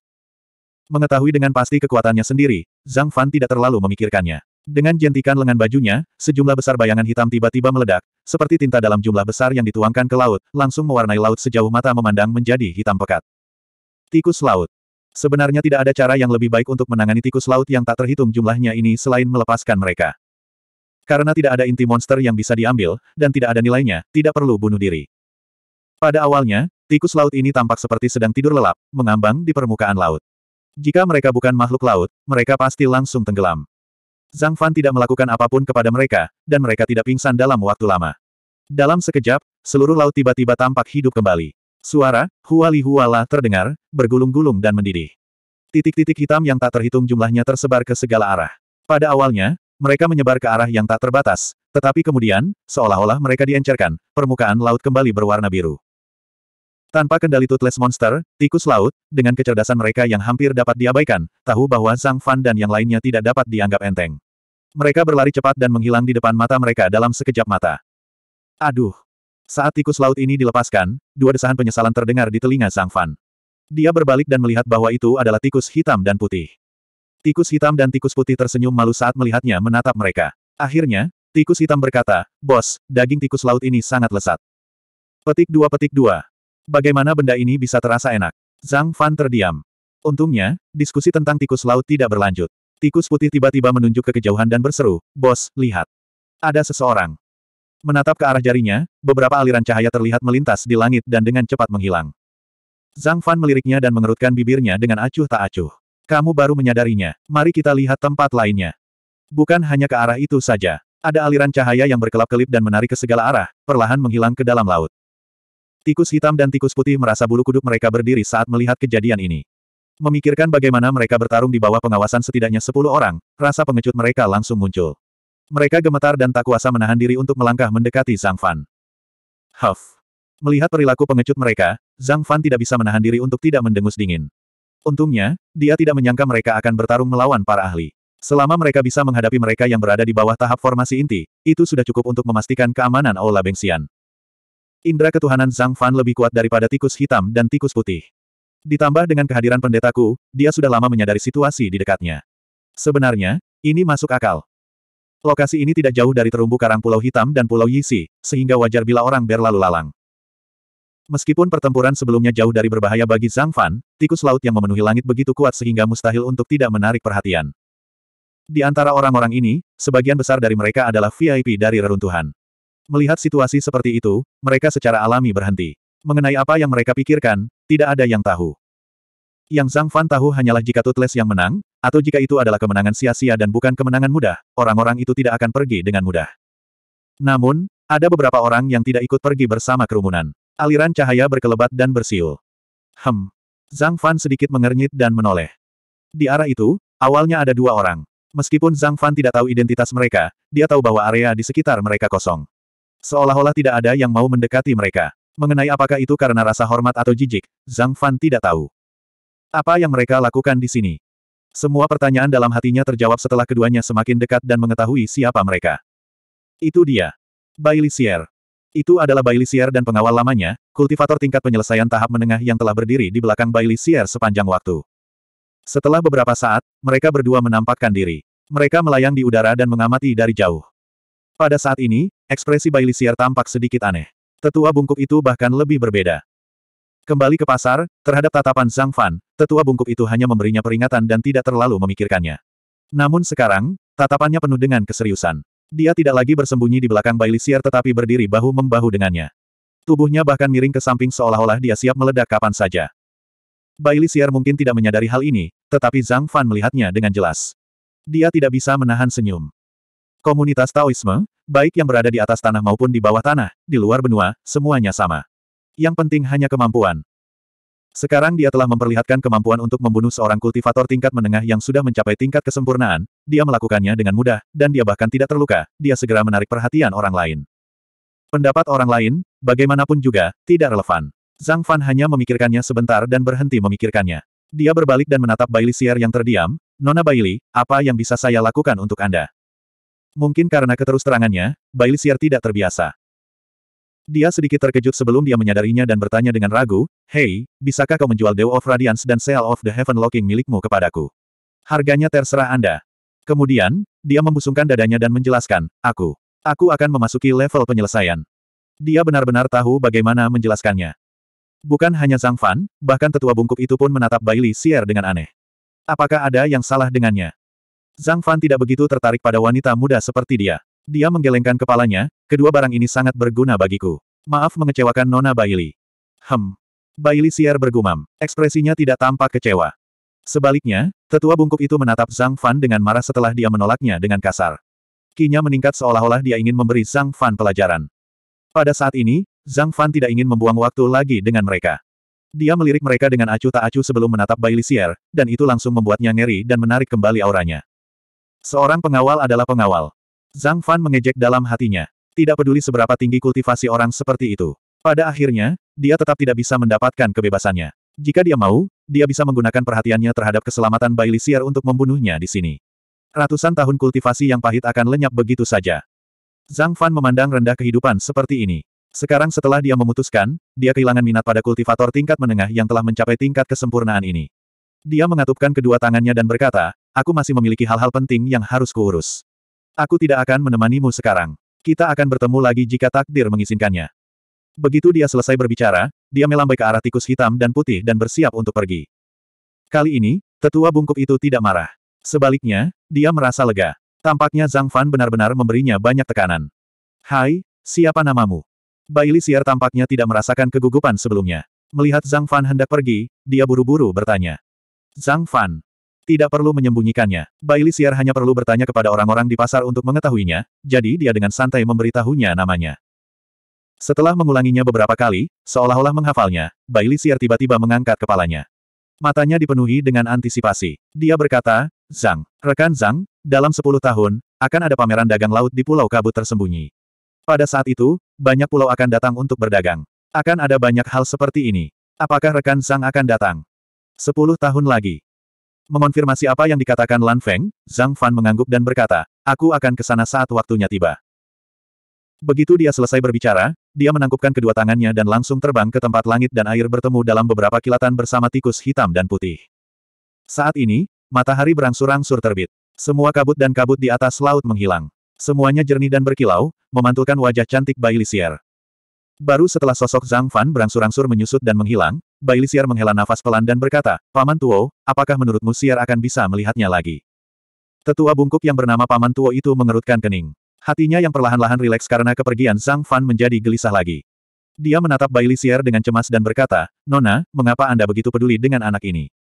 Mengetahui dengan pasti kekuatannya sendiri, Zhang Fan tidak terlalu memikirkannya. Dengan jentikan lengan bajunya, sejumlah besar bayangan hitam tiba-tiba meledak, seperti tinta dalam jumlah besar yang dituangkan ke laut, langsung mewarnai laut sejauh mata memandang menjadi hitam pekat. Tikus laut. Sebenarnya tidak ada cara yang lebih baik untuk menangani tikus laut yang tak terhitung jumlahnya ini selain melepaskan mereka. Karena tidak ada inti monster yang bisa diambil, dan tidak ada nilainya, tidak perlu bunuh diri. Pada awalnya, tikus laut ini tampak seperti sedang tidur lelap, mengambang di permukaan laut. Jika mereka bukan makhluk laut, mereka pasti langsung tenggelam. Zhang Fan tidak melakukan apapun kepada mereka, dan mereka tidak pingsan dalam waktu lama. Dalam sekejap, seluruh laut tiba-tiba tampak hidup kembali. Suara, huali-huala terdengar, bergulung-gulung dan mendidih. Titik-titik hitam yang tak terhitung jumlahnya tersebar ke segala arah. Pada awalnya, mereka menyebar ke arah yang tak terbatas, tetapi kemudian, seolah-olah mereka diencerkan, permukaan laut kembali berwarna biru. Tanpa kendali Toothless Monster, tikus laut, dengan kecerdasan mereka yang hampir dapat diabaikan, tahu bahwa Zhang Fan dan yang lainnya tidak dapat dianggap enteng. Mereka berlari cepat dan menghilang di depan mata mereka dalam sekejap mata. Aduh, saat tikus laut ini dilepaskan, dua desahan penyesalan terdengar di telinga Zhang Fan. Dia berbalik dan melihat bahwa itu adalah tikus hitam dan putih. Tikus hitam dan tikus putih tersenyum malu saat melihatnya menatap mereka. Akhirnya, tikus hitam berkata, Bos, daging tikus laut ini sangat lesat. Petik dua petik dua. Bagaimana benda ini bisa terasa enak? Zhang Fan terdiam. Untungnya, diskusi tentang tikus laut tidak berlanjut. Tikus putih tiba-tiba menunjuk ke kejauhan dan berseru, Bos, lihat. Ada seseorang. Menatap ke arah jarinya, beberapa aliran cahaya terlihat melintas di langit dan dengan cepat menghilang. Zhang Fan meliriknya dan mengerutkan bibirnya dengan acuh tak acuh. Kamu baru menyadarinya, mari kita lihat tempat lainnya. Bukan hanya ke arah itu saja. Ada aliran cahaya yang berkelap-kelip dan menarik ke segala arah, perlahan menghilang ke dalam laut. Tikus hitam dan tikus putih merasa bulu kuduk mereka berdiri saat melihat kejadian ini. Memikirkan bagaimana mereka bertarung di bawah pengawasan setidaknya sepuluh orang, rasa pengecut mereka langsung muncul. Mereka gemetar dan tak kuasa menahan diri untuk melangkah mendekati Zhang Fan. Huff. Melihat perilaku pengecut mereka, Zhang Fan tidak bisa menahan diri untuk tidak mendengus dingin. Untungnya, dia tidak menyangka mereka akan bertarung melawan para ahli. Selama mereka bisa menghadapi mereka yang berada di bawah tahap formasi inti, itu sudah cukup untuk memastikan keamanan Aula Bengsian. Indra ketuhanan Zhang Fan lebih kuat daripada tikus hitam dan tikus putih. Ditambah dengan kehadiran pendetaku, dia sudah lama menyadari situasi di dekatnya. Sebenarnya, ini masuk akal. Lokasi ini tidak jauh dari terumbu karang Pulau Hitam dan Pulau Yisi, sehingga wajar bila orang berlalu lalang. Meskipun pertempuran sebelumnya jauh dari berbahaya bagi Zhang Fan, tikus laut yang memenuhi langit begitu kuat sehingga mustahil untuk tidak menarik perhatian. Di antara orang-orang ini, sebagian besar dari mereka adalah VIP dari reruntuhan. Melihat situasi seperti itu, mereka secara alami berhenti. Mengenai apa yang mereka pikirkan, tidak ada yang tahu. Yang Zhang Fan tahu hanyalah jika Tutles yang menang, atau jika itu adalah kemenangan sia-sia dan bukan kemenangan mudah, orang-orang itu tidak akan pergi dengan mudah. Namun, ada beberapa orang yang tidak ikut pergi bersama kerumunan. Aliran cahaya berkelebat dan bersiul. Hem. Zhang Fan sedikit mengernyit dan menoleh. Di arah itu, awalnya ada dua orang. Meskipun Zhang Fan tidak tahu identitas mereka, dia tahu bahwa area di sekitar mereka kosong. Seolah-olah tidak ada yang mau mendekati mereka. Mengenai apakah itu karena rasa hormat atau jijik, Zhang Fan tidak tahu. Apa yang mereka lakukan di sini? Semua pertanyaan dalam hatinya terjawab setelah keduanya semakin dekat dan mengetahui siapa mereka. Itu dia. Bailisier. Itu adalah Bailisier dan pengawal lamanya, kultivator tingkat penyelesaian tahap menengah yang telah berdiri di belakang Bailisier sepanjang waktu. Setelah beberapa saat, mereka berdua menampakkan diri. Mereka melayang di udara dan mengamati dari jauh. Pada saat ini, ekspresi Bailisier tampak sedikit aneh. Tetua bungkuk itu bahkan lebih berbeda. Kembali ke pasar, terhadap tatapan Zhang Fan, tetua bungkuk itu hanya memberinya peringatan dan tidak terlalu memikirkannya. Namun sekarang, tatapannya penuh dengan keseriusan. Dia tidak lagi bersembunyi di belakang Bai tetapi berdiri bahu-membahu dengannya. Tubuhnya bahkan miring ke samping seolah-olah dia siap meledak kapan saja. Bai mungkin tidak menyadari hal ini, tetapi Zhang Fan melihatnya dengan jelas. Dia tidak bisa menahan senyum. Komunitas Taoisme, baik yang berada di atas tanah maupun di bawah tanah, di luar benua, semuanya sama. Yang penting hanya kemampuan. Sekarang dia telah memperlihatkan kemampuan untuk membunuh seorang kultivator tingkat menengah yang sudah mencapai tingkat kesempurnaan, dia melakukannya dengan mudah, dan dia bahkan tidak terluka, dia segera menarik perhatian orang lain. Pendapat orang lain, bagaimanapun juga, tidak relevan. Zhang Fan hanya memikirkannya sebentar dan berhenti memikirkannya. Dia berbalik dan menatap Bailey Sier yang terdiam, Nona Bailey, apa yang bisa saya lakukan untuk Anda? Mungkin karena keterusterangannya, Bailey Sier tidak terbiasa. Dia sedikit terkejut sebelum dia menyadarinya dan bertanya dengan ragu, Hei, bisakah kau menjual Dew of Radiance dan Seal of the Heaven Locking milikmu kepadaku? Harganya terserah Anda. Kemudian, dia membusungkan dadanya dan menjelaskan, Aku. Aku akan memasuki level penyelesaian. Dia benar-benar tahu bagaimana menjelaskannya. Bukan hanya Zhang Fan, bahkan tetua bungkuk itu pun menatap Bailey Sier dengan aneh. Apakah ada yang salah dengannya? Zhang Fan tidak begitu tertarik pada wanita muda seperti dia. Dia menggelengkan kepalanya, kedua barang ini sangat berguna bagiku. Maaf mengecewakan Nona Bailey. Hem. Bailey Siar bergumam. Ekspresinya tidak tampak kecewa. Sebaliknya, tetua bungkuk itu menatap Zhang Fan dengan marah setelah dia menolaknya dengan kasar. Kinya meningkat seolah-olah dia ingin memberi Zhang Fan pelajaran. Pada saat ini, Zhang Fan tidak ingin membuang waktu lagi dengan mereka. Dia melirik mereka dengan acuh tak acuh sebelum menatap Bailey Sier, dan itu langsung membuatnya ngeri dan menarik kembali auranya. Seorang pengawal adalah pengawal. Zhang Fan mengejek dalam hatinya. Tidak peduli seberapa tinggi kultivasi orang seperti itu. Pada akhirnya, dia tetap tidak bisa mendapatkan kebebasannya. Jika dia mau, dia bisa menggunakan perhatiannya terhadap keselamatan Bai untuk membunuhnya di sini. Ratusan tahun kultivasi yang pahit akan lenyap begitu saja. Zhang Fan memandang rendah kehidupan seperti ini. Sekarang setelah dia memutuskan, dia kehilangan minat pada kultivator tingkat menengah yang telah mencapai tingkat kesempurnaan ini. Dia mengatupkan kedua tangannya dan berkata, aku masih memiliki hal-hal penting yang harus kuurus. Aku tidak akan menemanimu sekarang. Kita akan bertemu lagi jika takdir mengizinkannya. Begitu dia selesai berbicara, dia melambai ke arah tikus hitam dan putih dan bersiap untuk pergi. Kali ini, tetua bungkuk itu tidak marah. Sebaliknya, dia merasa lega. Tampaknya Zhang Fan benar-benar memberinya banyak tekanan. Hai, siapa namamu? Baili Siar tampaknya tidak merasakan kegugupan sebelumnya. Melihat Zhang Fan hendak pergi, dia buru-buru bertanya. Zhang Fan, tidak perlu menyembunyikannya. Bailey Siar hanya perlu bertanya kepada orang-orang di pasar untuk mengetahuinya, jadi dia dengan santai memberitahunya namanya. Setelah mengulanginya beberapa kali, seolah-olah menghafalnya, Bailey Siar tiba-tiba mengangkat kepalanya. Matanya dipenuhi dengan antisipasi. Dia berkata, Zhang, rekan Zhang, dalam sepuluh tahun, akan ada pameran dagang laut di Pulau Kabut tersembunyi. Pada saat itu, banyak pulau akan datang untuk berdagang. Akan ada banyak hal seperti ini. Apakah rekan Zhang akan datang? Sepuluh tahun lagi. Mengonfirmasi apa yang dikatakan Lan Feng, Zhang Fan mengangguk dan berkata, aku akan ke sana saat waktunya tiba. Begitu dia selesai berbicara, dia menangkupkan kedua tangannya dan langsung terbang ke tempat langit dan air bertemu dalam beberapa kilatan bersama tikus hitam dan putih. Saat ini, matahari berangsur-angsur terbit. Semua kabut dan kabut di atas laut menghilang. Semuanya jernih dan berkilau, memantulkan wajah cantik bayi Baru setelah sosok Zhang Fan berangsur-angsur menyusut dan menghilang, Bai Siar menghela nafas pelan dan berkata, Paman Tuo, apakah menurutmu Siar akan bisa melihatnya lagi? Tetua bungkuk yang bernama Paman Tuo itu mengerutkan kening. Hatinya yang perlahan-lahan rileks karena kepergian Zhang Fan menjadi gelisah lagi. Dia menatap Bai Siar dengan cemas dan berkata, Nona, mengapa Anda begitu peduli dengan anak ini?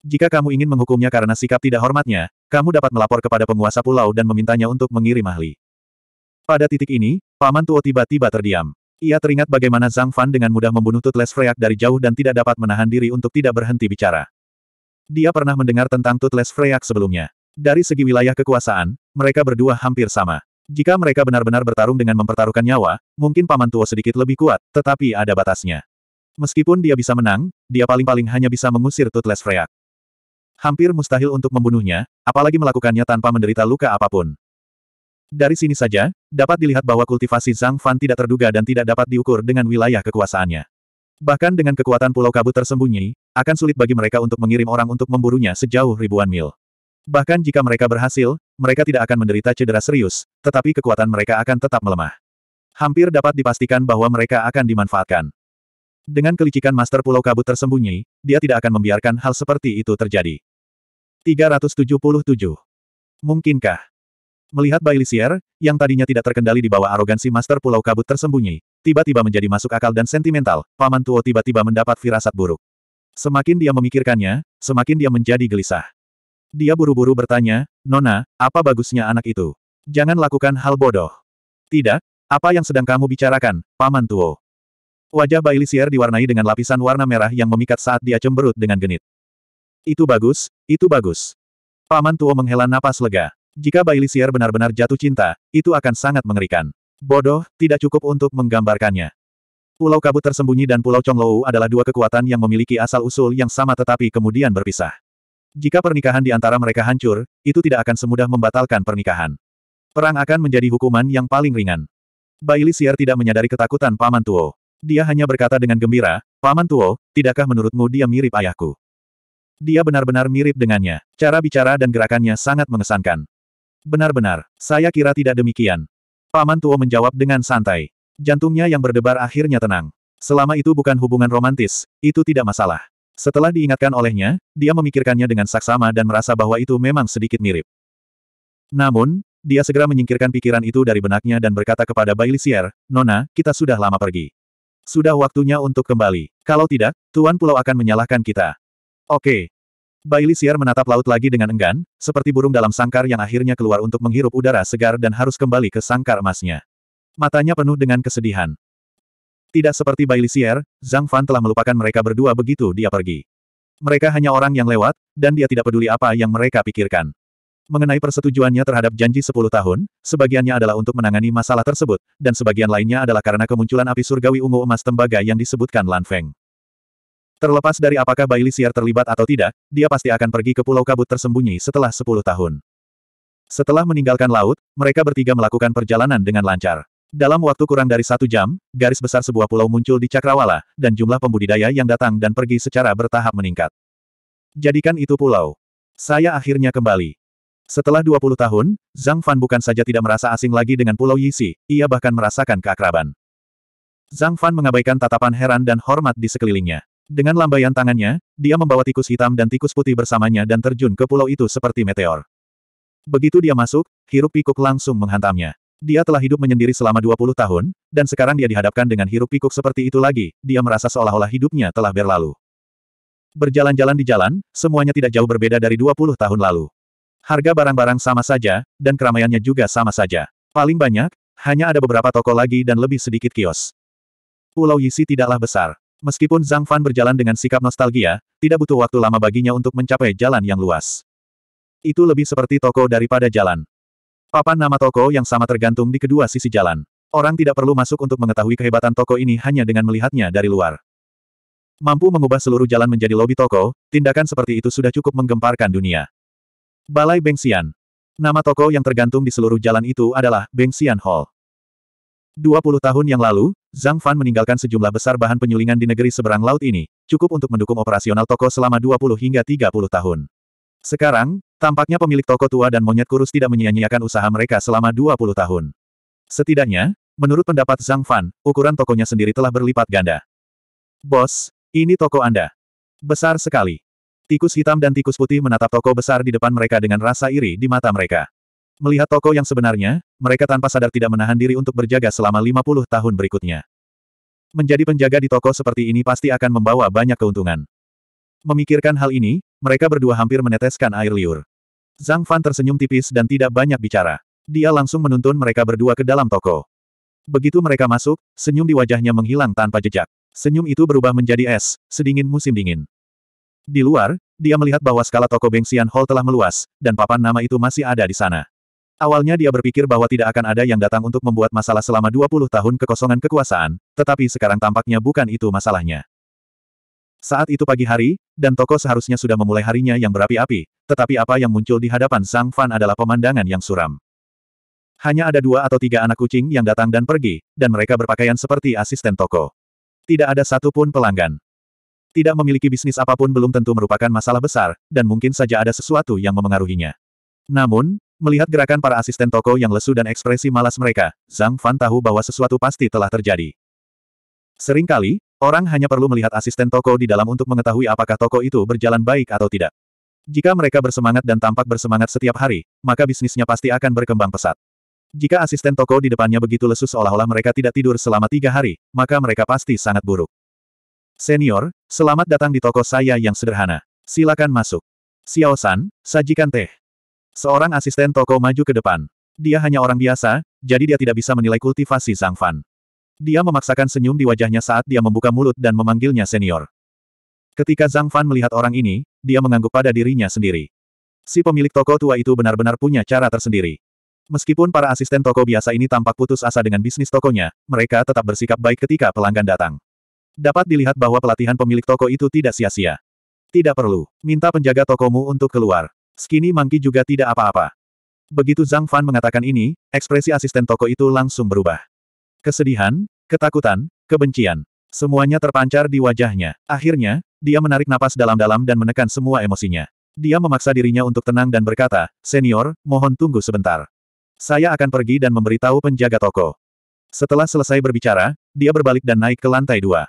Jika kamu ingin menghukumnya karena sikap tidak hormatnya, kamu dapat melapor kepada penguasa pulau dan memintanya untuk mengirim ahli. Pada titik ini, Paman Tuo tiba-tiba terdiam. Ia teringat bagaimana Zhang Fan dengan mudah membunuh Tutles Freak dari jauh dan tidak dapat menahan diri untuk tidak berhenti bicara. Dia pernah mendengar tentang Tutles Freak sebelumnya. Dari segi wilayah kekuasaan, mereka berdua hampir sama. Jika mereka benar-benar bertarung dengan mempertaruhkan nyawa, mungkin Paman Tua sedikit lebih kuat, tetapi ada batasnya. Meskipun dia bisa menang, dia paling-paling hanya bisa mengusir Tutles Freak. Hampir mustahil untuk membunuhnya, apalagi melakukannya tanpa menderita luka apapun. Dari sini saja, dapat dilihat bahwa kultivasi Zhang Fan tidak terduga dan tidak dapat diukur dengan wilayah kekuasaannya. Bahkan dengan kekuatan Pulau Kabut tersembunyi, akan sulit bagi mereka untuk mengirim orang untuk memburunya sejauh ribuan mil. Bahkan jika mereka berhasil, mereka tidak akan menderita cedera serius, tetapi kekuatan mereka akan tetap melemah. Hampir dapat dipastikan bahwa mereka akan dimanfaatkan. Dengan kelicikan Master Pulau Kabut tersembunyi, dia tidak akan membiarkan hal seperti itu terjadi. 377. Mungkinkah? Melihat Bailisier, yang tadinya tidak terkendali di bawah arogansi Master Pulau Kabut tersembunyi, tiba-tiba menjadi masuk akal dan sentimental, Paman Tuo tiba-tiba mendapat firasat buruk. Semakin dia memikirkannya, semakin dia menjadi gelisah. Dia buru-buru bertanya, Nona, apa bagusnya anak itu? Jangan lakukan hal bodoh. Tidak, apa yang sedang kamu bicarakan, Paman Tuo? Wajah Bailisier diwarnai dengan lapisan warna merah yang memikat saat dia cemberut dengan genit. Itu bagus, itu bagus. Paman Tuo menghela napas lega. Jika Bailey Si'er benar-benar jatuh cinta, itu akan sangat mengerikan. Bodoh, tidak cukup untuk menggambarkannya. Pulau Kabut Tersembunyi dan Pulau Chonglou adalah dua kekuatan yang memiliki asal-usul yang sama tetapi kemudian berpisah. Jika pernikahan di antara mereka hancur, itu tidak akan semudah membatalkan pernikahan. Perang akan menjadi hukuman yang paling ringan. Bailey Si'er tidak menyadari ketakutan Paman Tuo. Dia hanya berkata dengan gembira, Paman Tuo, tidakkah menurutmu dia mirip ayahku? Dia benar-benar mirip dengannya. Cara bicara dan gerakannya sangat mengesankan. Benar-benar, saya kira tidak demikian. Paman Tuo menjawab dengan santai. Jantungnya yang berdebar akhirnya tenang. Selama itu bukan hubungan romantis, itu tidak masalah. Setelah diingatkan olehnya, dia memikirkannya dengan saksama dan merasa bahwa itu memang sedikit mirip. Namun, dia segera menyingkirkan pikiran itu dari benaknya dan berkata kepada Bailisier, Nona, kita sudah lama pergi. Sudah waktunya untuk kembali. Kalau tidak, Tuan Pulau akan menyalahkan kita. Oke, Bailey Siar menatap laut lagi dengan enggan, seperti burung dalam sangkar yang akhirnya keluar untuk menghirup udara segar dan harus kembali ke sangkar emasnya. Matanya penuh dengan kesedihan. Tidak seperti Bailey Siar, Zhang Fan telah melupakan mereka berdua begitu dia pergi. Mereka hanya orang yang lewat, dan dia tidak peduli apa yang mereka pikirkan. Mengenai persetujuannya terhadap janji 10 tahun, sebagiannya adalah untuk menangani masalah tersebut, dan sebagian lainnya adalah karena kemunculan api surgawi ungu emas tembaga yang disebutkan Lan Feng. Terlepas dari apakah Bailey Siar terlibat atau tidak, dia pasti akan pergi ke Pulau Kabut tersembunyi setelah 10 tahun. Setelah meninggalkan laut, mereka bertiga melakukan perjalanan dengan lancar. Dalam waktu kurang dari satu jam, garis besar sebuah pulau muncul di Cakrawala, dan jumlah pembudidaya yang datang dan pergi secara bertahap meningkat. Jadikan itu pulau. Saya akhirnya kembali. Setelah 20 tahun, Zhang Fan bukan saja tidak merasa asing lagi dengan Pulau Yisi, ia bahkan merasakan keakraban. Zhang Fan mengabaikan tatapan heran dan hormat di sekelilingnya. Dengan lambaian tangannya, dia membawa tikus hitam dan tikus putih bersamanya dan terjun ke pulau itu seperti meteor. Begitu dia masuk, hirup pikuk langsung menghantamnya. Dia telah hidup menyendiri selama 20 tahun, dan sekarang dia dihadapkan dengan hirup pikuk seperti itu lagi, dia merasa seolah-olah hidupnya telah berlalu. Berjalan-jalan di jalan, semuanya tidak jauh berbeda dari 20 tahun lalu. Harga barang-barang sama saja, dan keramaiannya juga sama saja. Paling banyak, hanya ada beberapa toko lagi dan lebih sedikit kios. Pulau Yisi tidaklah besar. Meskipun Zhang Fan berjalan dengan sikap nostalgia, tidak butuh waktu lama baginya untuk mencapai jalan yang luas. Itu lebih seperti toko daripada jalan. Papan nama toko yang sama tergantung di kedua sisi jalan. Orang tidak perlu masuk untuk mengetahui kehebatan toko ini hanya dengan melihatnya dari luar. Mampu mengubah seluruh jalan menjadi lobi toko, tindakan seperti itu sudah cukup menggemparkan dunia. Balai Bengsian. Nama toko yang tergantung di seluruh jalan itu adalah Bengsian Hall. 20 tahun yang lalu, Zhang Fan meninggalkan sejumlah besar bahan penyulingan di negeri seberang laut ini, cukup untuk mendukung operasional toko selama 20 hingga 30 tahun. Sekarang, tampaknya pemilik toko tua dan monyet kurus tidak menyia-nyiakan usaha mereka selama 20 tahun. Setidaknya, menurut pendapat Zhang Fan, ukuran tokonya sendiri telah berlipat ganda. Bos, ini toko Anda. Besar sekali. Tikus hitam dan tikus putih menatap toko besar di depan mereka dengan rasa iri di mata mereka. Melihat toko yang sebenarnya, mereka tanpa sadar tidak menahan diri untuk berjaga selama 50 tahun berikutnya. Menjadi penjaga di toko seperti ini pasti akan membawa banyak keuntungan. Memikirkan hal ini, mereka berdua hampir meneteskan air liur. Zhang Fan tersenyum tipis dan tidak banyak bicara. Dia langsung menuntun mereka berdua ke dalam toko. Begitu mereka masuk, senyum di wajahnya menghilang tanpa jejak. Senyum itu berubah menjadi es, sedingin musim dingin. Di luar, dia melihat bahwa skala toko Bengsian Hall telah meluas, dan papan nama itu masih ada di sana. Awalnya dia berpikir bahwa tidak akan ada yang datang untuk membuat masalah selama 20 tahun kekosongan kekuasaan, tetapi sekarang tampaknya bukan itu masalahnya. Saat itu pagi hari, dan toko seharusnya sudah memulai harinya yang berapi-api, tetapi apa yang muncul di hadapan Sang Fan adalah pemandangan yang suram. Hanya ada dua atau tiga anak kucing yang datang dan pergi, dan mereka berpakaian seperti asisten toko. Tidak ada satupun pelanggan. Tidak memiliki bisnis apapun belum tentu merupakan masalah besar, dan mungkin saja ada sesuatu yang memengaruhinya. Namun, Melihat gerakan para asisten toko yang lesu dan ekspresi malas mereka, Zhang Fan tahu bahwa sesuatu pasti telah terjadi. Seringkali, orang hanya perlu melihat asisten toko di dalam untuk mengetahui apakah toko itu berjalan baik atau tidak. Jika mereka bersemangat dan tampak bersemangat setiap hari, maka bisnisnya pasti akan berkembang pesat. Jika asisten toko di depannya begitu lesu seolah-olah mereka tidak tidur selama tiga hari, maka mereka pasti sangat buruk. Senior, selamat datang di toko saya yang sederhana. Silakan masuk. Xiao San, sajikan teh. Seorang asisten toko maju ke depan. Dia hanya orang biasa, jadi dia tidak bisa menilai kultivasi Zhang Fan. Dia memaksakan senyum di wajahnya saat dia membuka mulut dan memanggilnya senior. Ketika Zhang Fan melihat orang ini, dia mengangguk pada dirinya sendiri. Si pemilik toko tua itu benar-benar punya cara tersendiri. Meskipun para asisten toko biasa ini tampak putus asa dengan bisnis tokonya, mereka tetap bersikap baik ketika pelanggan datang. Dapat dilihat bahwa pelatihan pemilik toko itu tidak sia-sia. Tidak perlu minta penjaga tokomu untuk keluar. Skinny Monkey juga tidak apa-apa. Begitu Zhang Fan mengatakan ini, ekspresi asisten toko itu langsung berubah. Kesedihan, ketakutan, kebencian. Semuanya terpancar di wajahnya. Akhirnya, dia menarik napas dalam-dalam dan menekan semua emosinya. Dia memaksa dirinya untuk tenang dan berkata, Senior, mohon tunggu sebentar. Saya akan pergi dan memberitahu penjaga toko. Setelah selesai berbicara, dia berbalik dan naik ke lantai dua.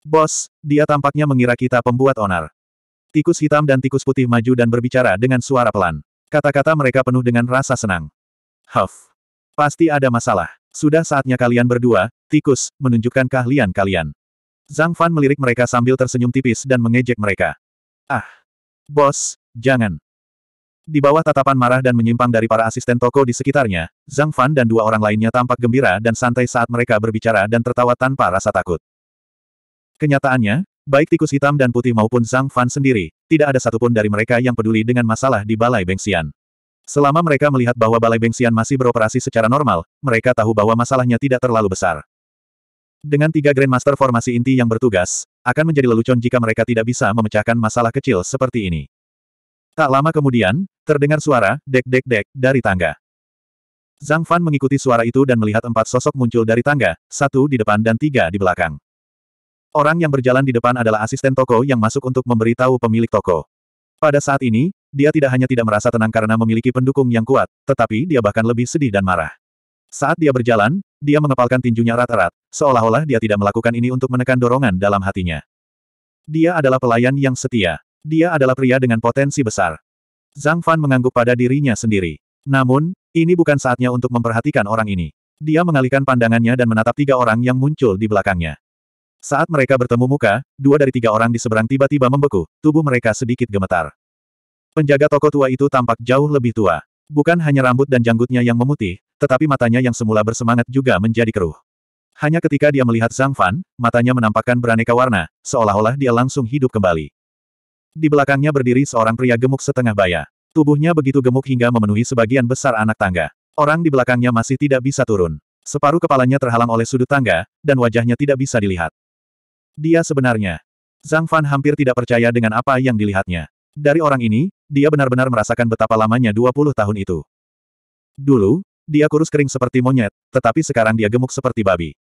Bos, dia tampaknya mengira kita pembuat onar. Tikus hitam dan tikus putih maju dan berbicara dengan suara pelan. Kata-kata mereka penuh dengan rasa senang. Huff. Pasti ada masalah. Sudah saatnya kalian berdua, tikus, menunjukkan keahlian kalian. Zhang Fan melirik mereka sambil tersenyum tipis dan mengejek mereka. Ah. Bos, jangan. Di bawah tatapan marah dan menyimpang dari para asisten toko di sekitarnya, Zhang Fan dan dua orang lainnya tampak gembira dan santai saat mereka berbicara dan tertawa tanpa rasa takut. Kenyataannya, Baik tikus hitam dan putih maupun Zhang Fan sendiri, tidak ada satupun dari mereka yang peduli dengan masalah di Balai Bengsian. Selama mereka melihat bahwa Balai Bengsian masih beroperasi secara normal, mereka tahu bahwa masalahnya tidak terlalu besar. Dengan tiga Grandmaster formasi inti yang bertugas, akan menjadi lelucon jika mereka tidak bisa memecahkan masalah kecil seperti ini. Tak lama kemudian, terdengar suara, dek-dek-dek, dari tangga. Zhang Fan mengikuti suara itu dan melihat empat sosok muncul dari tangga, satu di depan dan tiga di belakang. Orang yang berjalan di depan adalah asisten toko yang masuk untuk memberitahu pemilik toko. Pada saat ini, dia tidak hanya tidak merasa tenang karena memiliki pendukung yang kuat, tetapi dia bahkan lebih sedih dan marah. Saat dia berjalan, dia mengepalkan tinjunya erat-erat, seolah-olah dia tidak melakukan ini untuk menekan dorongan dalam hatinya. Dia adalah pelayan yang setia. Dia adalah pria dengan potensi besar. Zhang Fan mengangguk pada dirinya sendiri. Namun, ini bukan saatnya untuk memperhatikan orang ini. Dia mengalihkan pandangannya dan menatap tiga orang yang muncul di belakangnya. Saat mereka bertemu muka, dua dari tiga orang di seberang tiba-tiba membeku, tubuh mereka sedikit gemetar. Penjaga toko tua itu tampak jauh lebih tua. Bukan hanya rambut dan janggutnya yang memutih, tetapi matanya yang semula bersemangat juga menjadi keruh. Hanya ketika dia melihat Zhang Fan, matanya menampakkan beraneka warna, seolah-olah dia langsung hidup kembali. Di belakangnya berdiri seorang pria gemuk setengah baya. Tubuhnya begitu gemuk hingga memenuhi sebagian besar anak tangga. Orang di belakangnya masih tidak bisa turun. Separuh kepalanya terhalang oleh sudut tangga, dan wajahnya tidak bisa dilihat. Dia sebenarnya. Zhang Fan hampir tidak percaya dengan apa yang dilihatnya. Dari orang ini, dia benar-benar merasakan betapa lamanya 20 tahun itu. Dulu, dia kurus kering seperti monyet, tetapi sekarang dia gemuk seperti babi.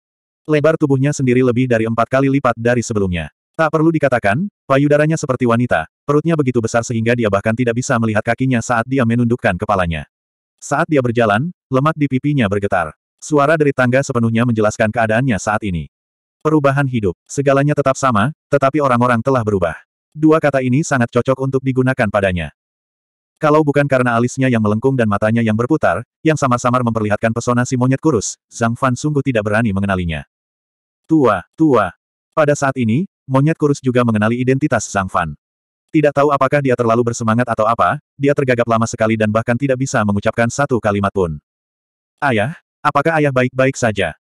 Lebar tubuhnya sendiri lebih dari empat kali lipat dari sebelumnya. Tak perlu dikatakan, payudaranya seperti wanita, perutnya begitu besar sehingga dia bahkan tidak bisa melihat kakinya saat dia menundukkan kepalanya. Saat dia berjalan, lemak di pipinya bergetar. Suara dari tangga sepenuhnya menjelaskan keadaannya saat ini. Perubahan hidup, segalanya tetap sama, tetapi orang-orang telah berubah. Dua kata ini sangat cocok untuk digunakan padanya. Kalau bukan karena alisnya yang melengkung dan matanya yang berputar, yang samar-samar memperlihatkan pesona si monyet kurus, Zhang Fan sungguh tidak berani mengenalinya. Tua, tua. Pada saat ini, monyet kurus juga mengenali identitas Zhang Fan. Tidak tahu apakah dia terlalu bersemangat atau apa, dia tergagap lama sekali dan bahkan tidak bisa mengucapkan satu kalimat pun. Ayah, apakah ayah baik-baik saja?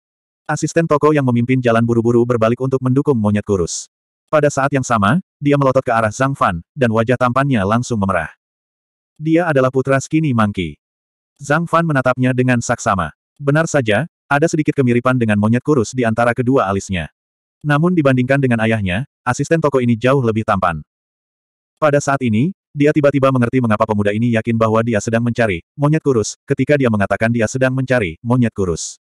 Asisten toko yang memimpin jalan buru-buru berbalik untuk mendukung monyet kurus. Pada saat yang sama, dia melotot ke arah Zhang Fan, dan wajah tampannya langsung memerah. Dia adalah putra Skinny Monkey. Zhang Fan menatapnya dengan saksama. Benar saja, ada sedikit kemiripan dengan monyet kurus di antara kedua alisnya. Namun dibandingkan dengan ayahnya, asisten toko ini jauh lebih tampan. Pada saat ini, dia tiba-tiba mengerti mengapa pemuda ini yakin bahwa dia sedang mencari monyet kurus, ketika dia mengatakan dia sedang mencari monyet kurus.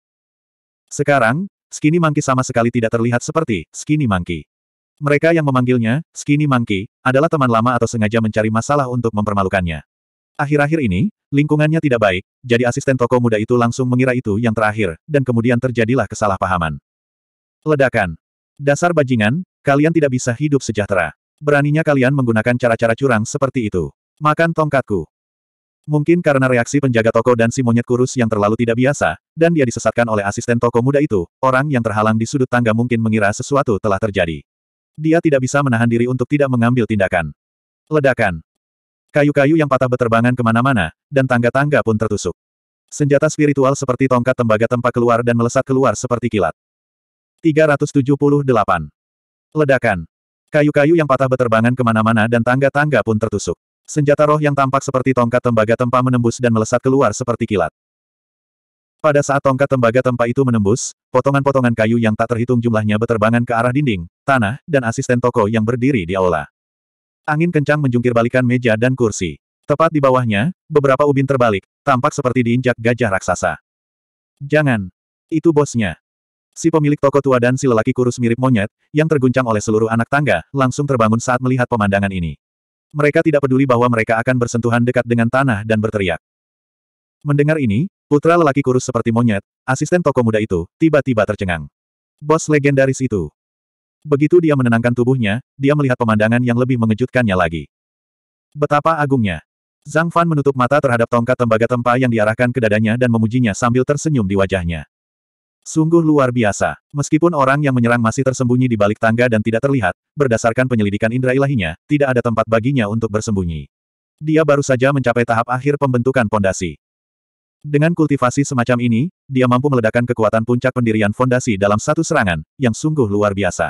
Sekarang, Skinny Monkey sama sekali tidak terlihat seperti Skinny Monkey. Mereka yang memanggilnya, Skinny Monkey, adalah teman lama atau sengaja mencari masalah untuk mempermalukannya. Akhir-akhir ini, lingkungannya tidak baik, jadi asisten toko muda itu langsung mengira itu yang terakhir, dan kemudian terjadilah kesalahpahaman. Ledakan. Dasar bajingan, kalian tidak bisa hidup sejahtera. Beraninya kalian menggunakan cara-cara curang seperti itu. Makan tongkatku. Mungkin karena reaksi penjaga toko dan si monyet kurus yang terlalu tidak biasa, dan dia disesatkan oleh asisten toko muda itu, orang yang terhalang di sudut tangga mungkin mengira sesuatu telah terjadi. Dia tidak bisa menahan diri untuk tidak mengambil tindakan. Ledakan. Kayu-kayu yang patah berterbangan kemana-mana, dan tangga-tangga pun tertusuk. Senjata spiritual seperti tongkat tembaga tempa keluar dan melesat keluar seperti kilat. 378. Ledakan. Kayu-kayu yang patah berterbangan kemana-mana dan tangga-tangga pun tertusuk. Senjata roh yang tampak seperti tongkat tembaga tempa menembus dan melesat keluar seperti kilat. Pada saat tongkat tembaga tempa itu menembus, potongan-potongan kayu yang tak terhitung jumlahnya beterbangan ke arah dinding, tanah, dan asisten toko yang berdiri di aula. Angin kencang menjungkir balikan meja dan kursi. Tepat di bawahnya, beberapa ubin terbalik, tampak seperti diinjak gajah raksasa. Jangan! Itu bosnya. Si pemilik toko tua dan si lelaki kurus mirip monyet, yang terguncang oleh seluruh anak tangga, langsung terbangun saat melihat pemandangan ini. Mereka tidak peduli bahwa mereka akan bersentuhan dekat dengan tanah dan berteriak. Mendengar ini, putra lelaki kurus seperti monyet, asisten toko muda itu, tiba-tiba tercengang. Bos legendaris itu. Begitu dia menenangkan tubuhnya, dia melihat pemandangan yang lebih mengejutkannya lagi. Betapa agungnya. Zhang Fan menutup mata terhadap tongkat tembaga tempa yang diarahkan ke dadanya dan memujinya sambil tersenyum di wajahnya. Sungguh luar biasa. Meskipun orang yang menyerang masih tersembunyi di balik tangga dan tidak terlihat, berdasarkan penyelidikan indera ilahinya, tidak ada tempat baginya untuk bersembunyi. Dia baru saja mencapai tahap akhir pembentukan fondasi. Dengan kultivasi semacam ini, dia mampu meledakkan kekuatan puncak pendirian fondasi dalam satu serangan, yang sungguh luar biasa.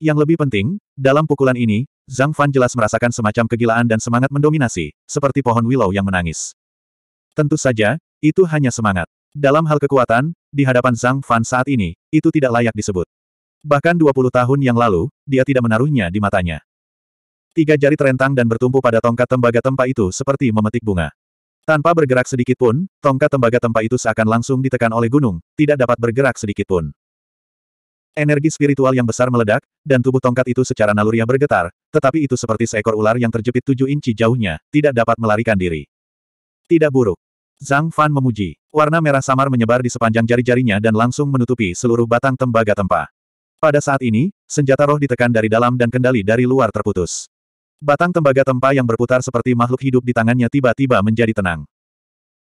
Yang lebih penting, dalam pukulan ini, Zhang Fan jelas merasakan semacam kegilaan dan semangat mendominasi, seperti pohon willow yang menangis. Tentu saja, itu hanya semangat. Dalam hal kekuatan, di hadapan Zhang Fan saat ini, itu tidak layak disebut. Bahkan 20 tahun yang lalu, dia tidak menaruhnya di matanya. Tiga jari terentang dan bertumpu pada tongkat tembaga tempa itu seperti memetik bunga. Tanpa bergerak sedikit pun, tongkat tembaga tempa itu seakan langsung ditekan oleh gunung, tidak dapat bergerak sedikit pun. Energi spiritual yang besar meledak, dan tubuh tongkat itu secara naluriah bergetar, tetapi itu seperti seekor ular yang terjepit tujuh inci jauhnya, tidak dapat melarikan diri. Tidak buruk. Zhang Fan memuji. Warna merah samar menyebar di sepanjang jari-jarinya dan langsung menutupi seluruh batang tembaga tempa. Pada saat ini, senjata roh ditekan dari dalam dan kendali dari luar terputus. Batang tembaga tempa yang berputar seperti makhluk hidup di tangannya tiba-tiba menjadi tenang.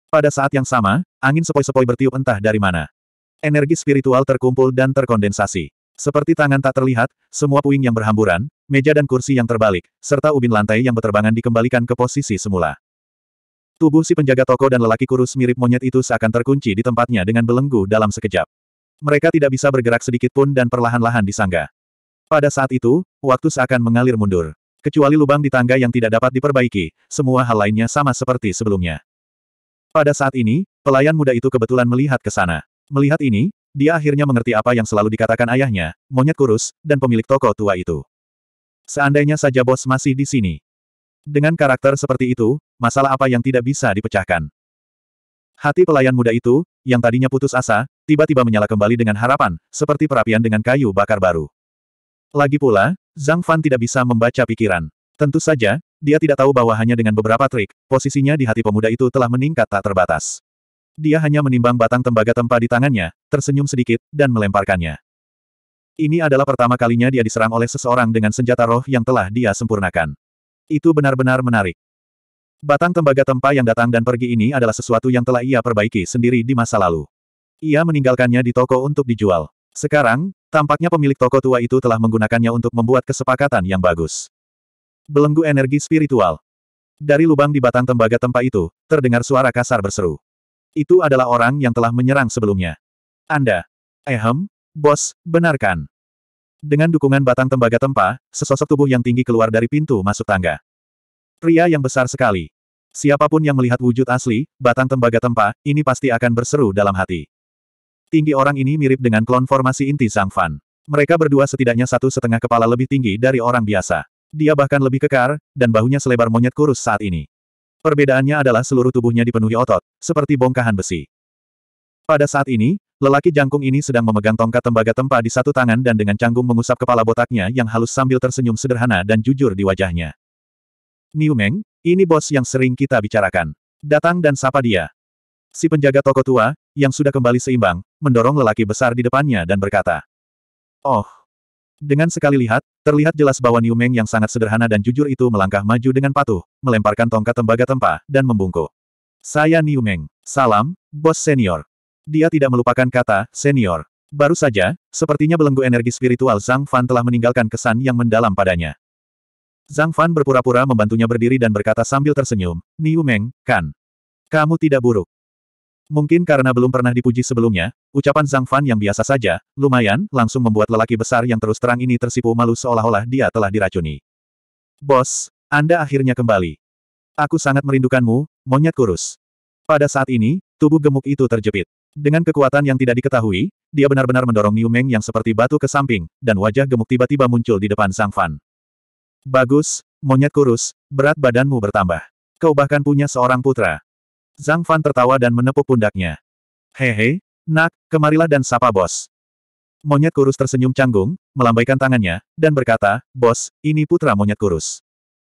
Pada saat yang sama, angin sepoi-sepoi bertiup entah dari mana. Energi spiritual terkumpul dan terkondensasi. Seperti tangan tak terlihat, semua puing yang berhamburan, meja dan kursi yang terbalik, serta ubin lantai yang berterbangan dikembalikan ke posisi semula. Tubuh si penjaga toko dan lelaki kurus mirip monyet itu seakan terkunci di tempatnya dengan belenggu dalam sekejap. Mereka tidak bisa bergerak sedikit pun dan perlahan-lahan disanggah. Pada saat itu, waktu seakan mengalir mundur. Kecuali lubang di tangga yang tidak dapat diperbaiki, semua hal lainnya sama seperti sebelumnya. Pada saat ini, pelayan muda itu kebetulan melihat ke sana. Melihat ini, dia akhirnya mengerti apa yang selalu dikatakan ayahnya, monyet kurus, dan pemilik toko tua itu. Seandainya saja bos masih di sini. Dengan karakter seperti itu, masalah apa yang tidak bisa dipecahkan. Hati pelayan muda itu, yang tadinya putus asa, tiba-tiba menyala kembali dengan harapan, seperti perapian dengan kayu bakar baru. Lagi pula, Zhang Fan tidak bisa membaca pikiran. Tentu saja, dia tidak tahu bahwa hanya dengan beberapa trik, posisinya di hati pemuda itu telah meningkat tak terbatas. Dia hanya menimbang batang tembaga tempa di tangannya, tersenyum sedikit, dan melemparkannya. Ini adalah pertama kalinya dia diserang oleh seseorang dengan senjata roh yang telah dia sempurnakan. Itu benar-benar menarik. Batang tembaga tempa yang datang dan pergi ini adalah sesuatu yang telah ia perbaiki sendiri di masa lalu. Ia meninggalkannya di toko untuk dijual. Sekarang, tampaknya pemilik toko tua itu telah menggunakannya untuk membuat kesepakatan yang bagus. Belenggu energi spiritual. Dari lubang di batang tembaga tempa itu, terdengar suara kasar berseru. Itu adalah orang yang telah menyerang sebelumnya. Anda. Ehem, bos, benarkan. Dengan dukungan batang tembaga tempa, sesosok tubuh yang tinggi keluar dari pintu masuk tangga. Pria yang besar sekali. Siapapun yang melihat wujud asli, batang tembaga tempa, ini pasti akan berseru dalam hati. Tinggi orang ini mirip dengan klon formasi inti Sang Fan. Mereka berdua setidaknya satu setengah kepala lebih tinggi dari orang biasa. Dia bahkan lebih kekar, dan bahunya selebar monyet kurus saat ini. Perbedaannya adalah seluruh tubuhnya dipenuhi otot, seperti bongkahan besi. Pada saat ini, lelaki jangkung ini sedang memegang tongkat tembaga tempa di satu tangan dan dengan canggung mengusap kepala botaknya yang halus sambil tersenyum sederhana dan jujur di wajahnya. Niu Meng, ini bos yang sering kita bicarakan. Datang dan sapa dia. Si penjaga toko tua, yang sudah kembali seimbang, mendorong lelaki besar di depannya dan berkata. Oh. Dengan sekali lihat, terlihat jelas bahwa Niu Meng yang sangat sederhana dan jujur itu melangkah maju dengan patuh, melemparkan tongkat tembaga tempa, dan membungkuk. Saya Niu Meng. Salam, bos senior. Dia tidak melupakan kata, senior. Baru saja, sepertinya belenggu energi spiritual Zhang Fan telah meninggalkan kesan yang mendalam padanya. Zhang Fan berpura-pura membantunya berdiri dan berkata sambil tersenyum, Niu Meng, kan? Kamu tidak buruk. Mungkin karena belum pernah dipuji sebelumnya, ucapan Zhang Fan yang biasa saja, lumayan, langsung membuat lelaki besar yang terus terang ini tersipu malu seolah-olah dia telah diracuni. Bos, Anda akhirnya kembali. Aku sangat merindukanmu, monyet kurus. Pada saat ini, tubuh gemuk itu terjepit. Dengan kekuatan yang tidak diketahui, dia benar-benar mendorong Niu Meng yang seperti batu ke samping, dan wajah gemuk tiba-tiba muncul di depan Zhang Fan. Bagus, monyet kurus, berat badanmu bertambah. Kau bahkan punya seorang putra. Zhang Fan tertawa dan menepuk pundaknya. Hehe, nak, kemarilah dan sapa bos. Monyet kurus tersenyum canggung, melambaikan tangannya, dan berkata, Bos, ini putra monyet kurus.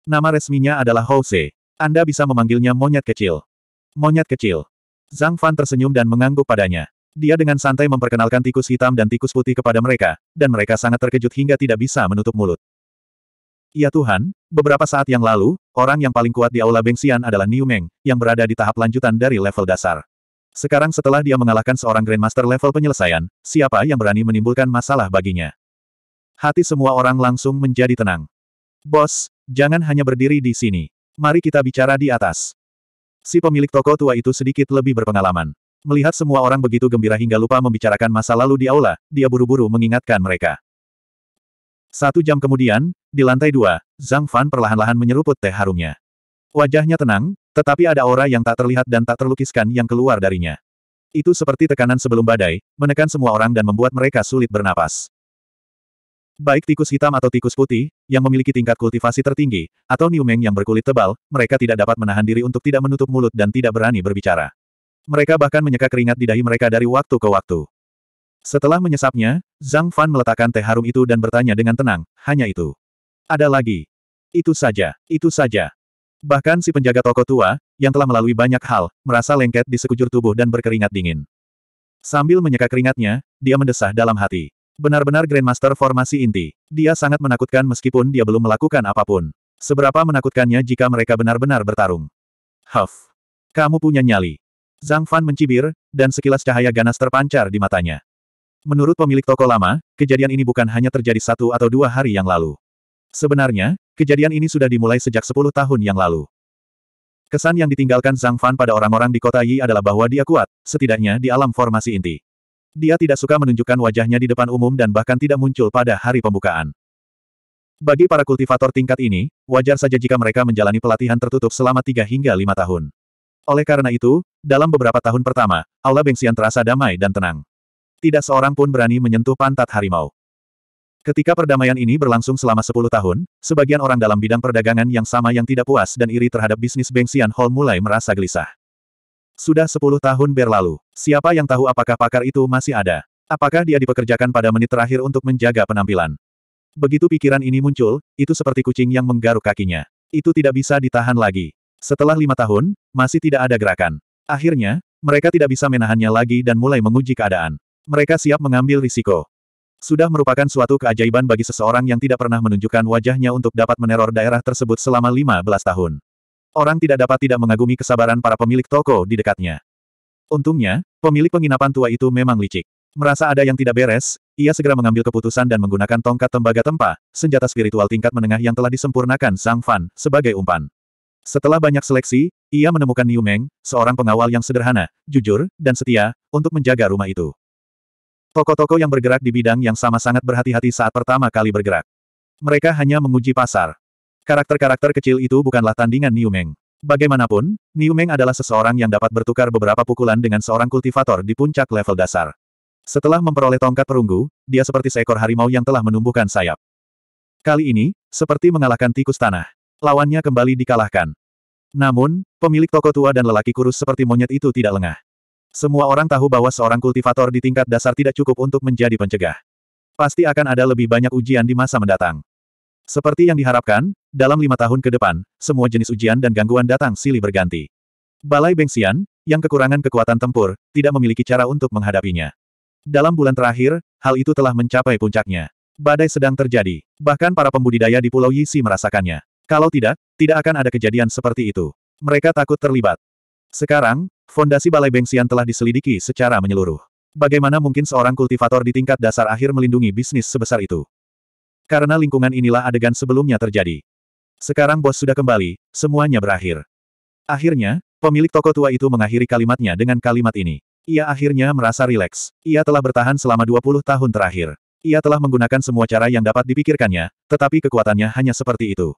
Nama resminya adalah Hou Se. Anda bisa memanggilnya monyet kecil. Monyet kecil. Zhang Fan tersenyum dan mengangguk padanya. Dia dengan santai memperkenalkan tikus hitam dan tikus putih kepada mereka, dan mereka sangat terkejut hingga tidak bisa menutup mulut. Ya Tuhan, beberapa saat yang lalu, orang yang paling kuat di Aula Bengsian adalah Niu Meng, yang berada di tahap lanjutan dari level dasar. Sekarang setelah dia mengalahkan seorang Grandmaster level penyelesaian, siapa yang berani menimbulkan masalah baginya? Hati semua orang langsung menjadi tenang. Bos, jangan hanya berdiri di sini. Mari kita bicara di atas. Si pemilik toko tua itu sedikit lebih berpengalaman. Melihat semua orang begitu gembira hingga lupa membicarakan masa lalu di aula, dia buru-buru mengingatkan mereka. Satu jam kemudian, di lantai dua, Zhang Fan perlahan-lahan menyeruput teh harumnya. Wajahnya tenang, tetapi ada aura yang tak terlihat dan tak terlukiskan yang keluar darinya. Itu seperti tekanan sebelum badai, menekan semua orang dan membuat mereka sulit bernapas. Baik tikus hitam atau tikus putih, yang memiliki tingkat kultivasi tertinggi, atau Meng yang berkulit tebal, mereka tidak dapat menahan diri untuk tidak menutup mulut dan tidak berani berbicara. Mereka bahkan menyeka keringat di dahi mereka dari waktu ke waktu. Setelah menyesapnya, Zhang Fan meletakkan teh harum itu dan bertanya dengan tenang, hanya itu. Ada lagi. Itu saja, itu saja. Bahkan si penjaga toko tua, yang telah melalui banyak hal, merasa lengket di sekujur tubuh dan berkeringat dingin. Sambil menyeka keringatnya, dia mendesah dalam hati. Benar-benar Grandmaster formasi inti. Dia sangat menakutkan meskipun dia belum melakukan apapun. Seberapa menakutkannya jika mereka benar-benar bertarung. Huff. Kamu punya nyali. Zhang Fan mencibir, dan sekilas cahaya ganas terpancar di matanya. Menurut pemilik toko lama, kejadian ini bukan hanya terjadi satu atau dua hari yang lalu. Sebenarnya, kejadian ini sudah dimulai sejak 10 tahun yang lalu. Kesan yang ditinggalkan Zhang Fan pada orang-orang di kota Yi adalah bahwa dia kuat, setidaknya di alam formasi inti. Dia tidak suka menunjukkan wajahnya di depan umum dan bahkan tidak muncul pada hari pembukaan. Bagi para kultivator tingkat ini, wajar saja jika mereka menjalani pelatihan tertutup selama 3 hingga 5 tahun. Oleh karena itu, dalam beberapa tahun pertama, Aula Bengsian terasa damai dan tenang. Tidak seorang pun berani menyentuh pantat harimau. Ketika perdamaian ini berlangsung selama 10 tahun, sebagian orang dalam bidang perdagangan yang sama yang tidak puas dan iri terhadap bisnis Bengsian Hall mulai merasa gelisah. Sudah 10 tahun berlalu, siapa yang tahu apakah pakar itu masih ada? Apakah dia dipekerjakan pada menit terakhir untuk menjaga penampilan? Begitu pikiran ini muncul, itu seperti kucing yang menggaruk kakinya. Itu tidak bisa ditahan lagi. Setelah lima tahun, masih tidak ada gerakan. Akhirnya, mereka tidak bisa menahannya lagi dan mulai menguji keadaan. Mereka siap mengambil risiko. Sudah merupakan suatu keajaiban bagi seseorang yang tidak pernah menunjukkan wajahnya untuk dapat meneror daerah tersebut selama 15 tahun. Orang tidak dapat tidak mengagumi kesabaran para pemilik toko di dekatnya. Untungnya, pemilik penginapan tua itu memang licik. Merasa ada yang tidak beres, ia segera mengambil keputusan dan menggunakan tongkat tembaga tempa, senjata spiritual tingkat menengah yang telah disempurnakan sang Fan, sebagai umpan. Setelah banyak seleksi, ia menemukan Niu Meng, seorang pengawal yang sederhana, jujur, dan setia, untuk menjaga rumah itu. Toko-toko yang bergerak di bidang yang sama sangat berhati-hati saat pertama kali bergerak. Mereka hanya menguji pasar. Karakter-karakter kecil itu bukanlah tandingan Niu Meng. Bagaimanapun, Niu Meng adalah seseorang yang dapat bertukar beberapa pukulan dengan seorang kultivator di puncak level dasar. Setelah memperoleh tongkat perunggu, dia seperti seekor harimau yang telah menumbuhkan sayap. Kali ini, seperti mengalahkan tikus tanah. Lawannya kembali dikalahkan. Namun, pemilik toko tua dan lelaki kurus seperti monyet itu tidak lengah. Semua orang tahu bahwa seorang kultivator di tingkat dasar tidak cukup untuk menjadi pencegah. Pasti akan ada lebih banyak ujian di masa mendatang. Seperti yang diharapkan, dalam lima tahun ke depan, semua jenis ujian dan gangguan datang silih berganti. Balai Bengsian, yang kekurangan kekuatan tempur, tidak memiliki cara untuk menghadapinya. Dalam bulan terakhir, hal itu telah mencapai puncaknya. Badai sedang terjadi, bahkan para pembudidaya di Pulau Yisi merasakannya. Kalau tidak, tidak akan ada kejadian seperti itu. Mereka takut terlibat. Sekarang, Fondasi Balai Bengsian telah diselidiki secara menyeluruh. Bagaimana mungkin seorang kultivator di tingkat dasar akhir melindungi bisnis sebesar itu? Karena lingkungan inilah adegan sebelumnya terjadi. Sekarang bos sudah kembali, semuanya berakhir. Akhirnya, pemilik toko tua itu mengakhiri kalimatnya dengan kalimat ini. Ia akhirnya merasa rileks. Ia telah bertahan selama 20 tahun terakhir. Ia telah menggunakan semua cara yang dapat dipikirkannya, tetapi kekuatannya hanya seperti itu.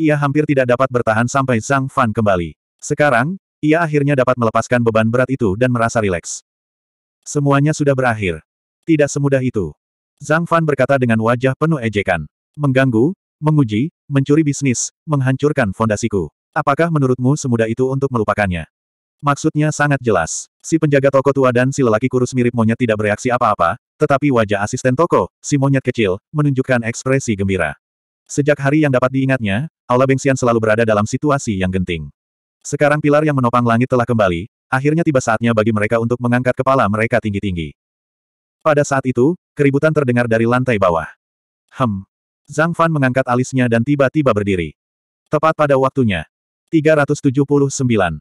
Ia hampir tidak dapat bertahan sampai Zhang Fan kembali. Sekarang, ia akhirnya dapat melepaskan beban berat itu dan merasa rileks. Semuanya sudah berakhir. Tidak semudah itu. Zhang Fan berkata dengan wajah penuh ejekan. Mengganggu, menguji, mencuri bisnis, menghancurkan fondasiku. Apakah menurutmu semudah itu untuk melupakannya? Maksudnya sangat jelas. Si penjaga toko tua dan si lelaki kurus mirip monyet tidak bereaksi apa-apa, tetapi wajah asisten toko, si monyet kecil, menunjukkan ekspresi gembira. Sejak hari yang dapat diingatnya, Aula Bengsian selalu berada dalam situasi yang genting. Sekarang pilar yang menopang langit telah kembali, akhirnya tiba saatnya bagi mereka untuk mengangkat kepala mereka tinggi-tinggi. Pada saat itu, keributan terdengar dari lantai bawah. Hem. Zhang Fan mengangkat alisnya dan tiba-tiba berdiri. Tepat pada waktunya. 379.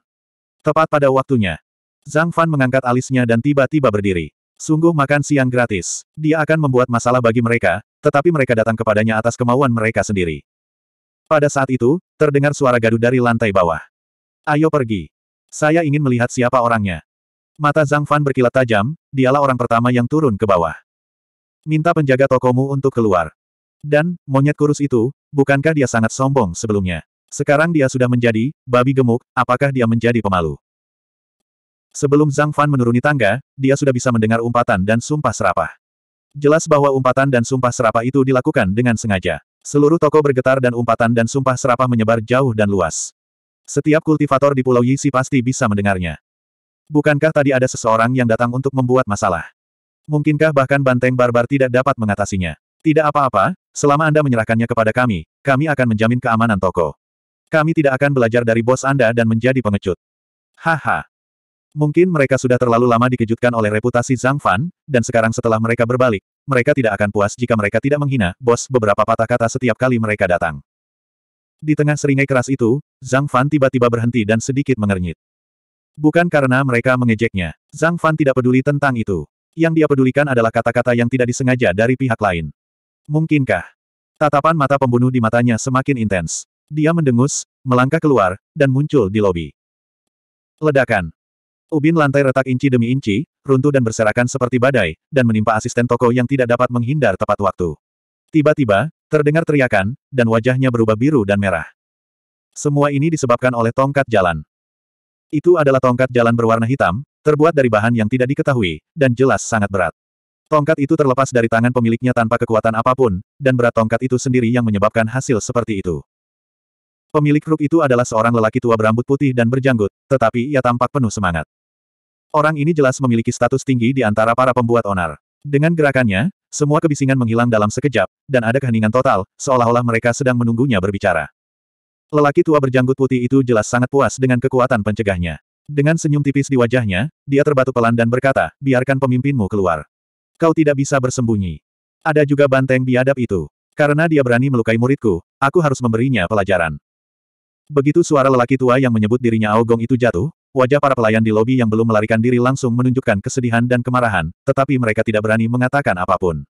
Tepat pada waktunya. Zhang Fan mengangkat alisnya dan tiba-tiba berdiri. Sungguh makan siang gratis. Dia akan membuat masalah bagi mereka, tetapi mereka datang kepadanya atas kemauan mereka sendiri. Pada saat itu, terdengar suara gaduh dari lantai bawah. Ayo pergi. Saya ingin melihat siapa orangnya. Mata Zhang Fan berkilat tajam, dialah orang pertama yang turun ke bawah. Minta penjaga tokomu untuk keluar. Dan, monyet kurus itu, bukankah dia sangat sombong sebelumnya? Sekarang dia sudah menjadi, babi gemuk, apakah dia menjadi pemalu? Sebelum Zhang Fan menuruni tangga, dia sudah bisa mendengar umpatan dan sumpah serapah. Jelas bahwa umpatan dan sumpah serapah itu dilakukan dengan sengaja. Seluruh toko bergetar dan umpatan dan sumpah serapah menyebar jauh dan luas. Setiap kultivator di Pulau Yisi pasti bisa mendengarnya. Bukankah tadi ada seseorang yang datang untuk membuat masalah? Mungkinkah bahkan banteng barbar tidak dapat mengatasinya? Tidak apa-apa, selama Anda menyerahkannya kepada kami, kami akan menjamin keamanan toko. Kami tidak akan belajar dari bos Anda dan menjadi pengecut. Haha. Mungkin mereka sudah terlalu lama dikejutkan oleh reputasi Zhang Fan, dan sekarang setelah mereka berbalik, mereka tidak akan puas jika mereka tidak menghina, bos beberapa patah kata setiap kali mereka datang. Di tengah seringai keras itu, Zhang Fan tiba-tiba berhenti dan sedikit mengernyit. Bukan karena mereka mengejeknya. Zhang Fan tidak peduli tentang itu. Yang dia pedulikan adalah kata-kata yang tidak disengaja dari pihak lain. Mungkinkah? Tatapan mata pembunuh di matanya semakin intens. Dia mendengus, melangkah keluar, dan muncul di lobi. Ledakan. Ubin lantai retak inci demi inci, runtuh dan berserakan seperti badai, dan menimpa asisten toko yang tidak dapat menghindar tepat waktu. Tiba-tiba, terdengar teriakan, dan wajahnya berubah biru dan merah. Semua ini disebabkan oleh tongkat jalan. Itu adalah tongkat jalan berwarna hitam, terbuat dari bahan yang tidak diketahui, dan jelas sangat berat. Tongkat itu terlepas dari tangan pemiliknya tanpa kekuatan apapun, dan berat tongkat itu sendiri yang menyebabkan hasil seperti itu. Pemilik ruk itu adalah seorang lelaki tua berambut putih dan berjanggut, tetapi ia tampak penuh semangat. Orang ini jelas memiliki status tinggi di antara para pembuat onar. Dengan gerakannya, semua kebisingan menghilang dalam sekejap, dan ada keheningan total, seolah-olah mereka sedang menunggunya berbicara. Lelaki tua berjanggut putih itu jelas sangat puas dengan kekuatan pencegahnya. Dengan senyum tipis di wajahnya, dia terbatuk pelan dan berkata, biarkan pemimpinmu keluar. Kau tidak bisa bersembunyi. Ada juga banteng biadab itu. Karena dia berani melukai muridku, aku harus memberinya pelajaran. Begitu suara lelaki tua yang menyebut dirinya Aogong itu jatuh, Wajah para pelayan di lobi yang belum melarikan diri langsung menunjukkan kesedihan dan kemarahan, tetapi mereka tidak berani mengatakan apapun.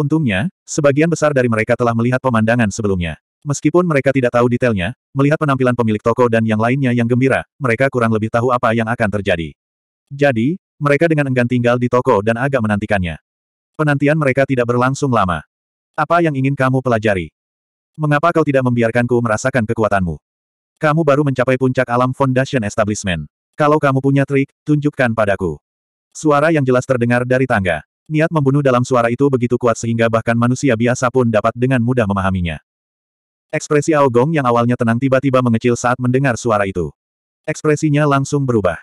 Untungnya, sebagian besar dari mereka telah melihat pemandangan sebelumnya. Meskipun mereka tidak tahu detailnya, melihat penampilan pemilik toko dan yang lainnya yang gembira, mereka kurang lebih tahu apa yang akan terjadi. Jadi, mereka dengan enggan tinggal di toko dan agak menantikannya. Penantian mereka tidak berlangsung lama. Apa yang ingin kamu pelajari? Mengapa kau tidak membiarkanku merasakan kekuatanmu? Kamu baru mencapai puncak alam Foundation Establishment. Kalau kamu punya trik, tunjukkan padaku. Suara yang jelas terdengar dari tangga. Niat membunuh dalam suara itu begitu kuat sehingga bahkan manusia biasa pun dapat dengan mudah memahaminya. Ekspresi Ao Gong yang awalnya tenang tiba-tiba mengecil saat mendengar suara itu. Ekspresinya langsung berubah.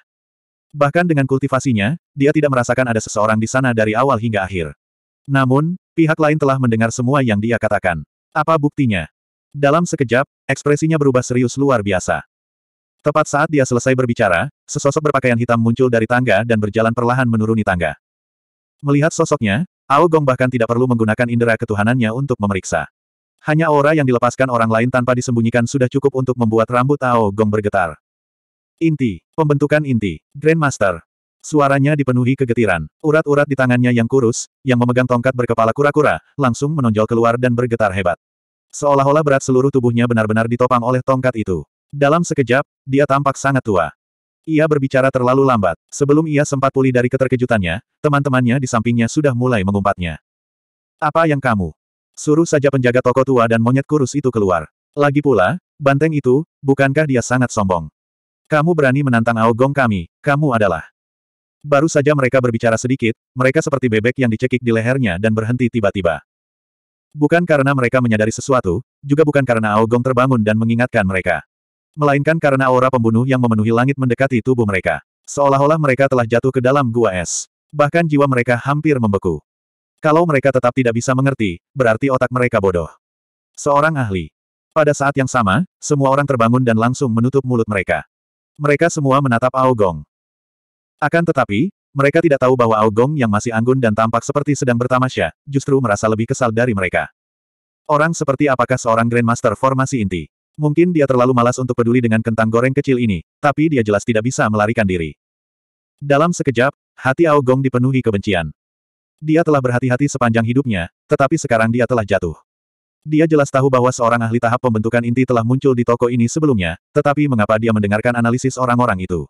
Bahkan dengan kultivasinya, dia tidak merasakan ada seseorang di sana dari awal hingga akhir. Namun, pihak lain telah mendengar semua yang dia katakan. Apa buktinya? Dalam sekejap, ekspresinya berubah serius luar biasa. Tepat saat dia selesai berbicara, sesosok berpakaian hitam muncul dari tangga dan berjalan perlahan menuruni tangga. Melihat sosoknya, Ao Gong bahkan tidak perlu menggunakan indera ketuhanannya untuk memeriksa. Hanya aura yang dilepaskan orang lain tanpa disembunyikan sudah cukup untuk membuat rambut Ao Gong bergetar. Inti, pembentukan inti, Grandmaster. Suaranya dipenuhi kegetiran. Urat-urat di tangannya yang kurus, yang memegang tongkat berkepala kura-kura, langsung menonjol keluar dan bergetar hebat. Seolah-olah berat seluruh tubuhnya benar-benar ditopang oleh tongkat itu. Dalam sekejap, dia tampak sangat tua. Ia berbicara terlalu lambat. Sebelum ia sempat pulih dari keterkejutannya, teman-temannya di sampingnya sudah mulai mengumpatnya. Apa yang kamu? Suruh saja penjaga toko tua dan monyet kurus itu keluar. Lagi pula, banteng itu, bukankah dia sangat sombong? Kamu berani menantang Aogong kami, kamu adalah. Baru saja mereka berbicara sedikit, mereka seperti bebek yang dicekik di lehernya dan berhenti tiba-tiba. Bukan karena mereka menyadari sesuatu, juga bukan karena Aogong terbangun dan mengingatkan mereka. Melainkan karena aura pembunuh yang memenuhi langit mendekati tubuh mereka. Seolah-olah mereka telah jatuh ke dalam gua es. Bahkan jiwa mereka hampir membeku. Kalau mereka tetap tidak bisa mengerti, berarti otak mereka bodoh. Seorang ahli. Pada saat yang sama, semua orang terbangun dan langsung menutup mulut mereka. Mereka semua menatap Aogong. Akan tetapi, mereka tidak tahu bahwa Aogong yang masih anggun dan tampak seperti sedang bertamasya, justru merasa lebih kesal dari mereka. Orang seperti apakah seorang Grandmaster formasi inti? Mungkin dia terlalu malas untuk peduli dengan kentang goreng kecil ini, tapi dia jelas tidak bisa melarikan diri. Dalam sekejap, hati Ao Gong dipenuhi kebencian. Dia telah berhati-hati sepanjang hidupnya, tetapi sekarang dia telah jatuh. Dia jelas tahu bahwa seorang ahli tahap pembentukan inti telah muncul di toko ini sebelumnya, tetapi mengapa dia mendengarkan analisis orang-orang itu?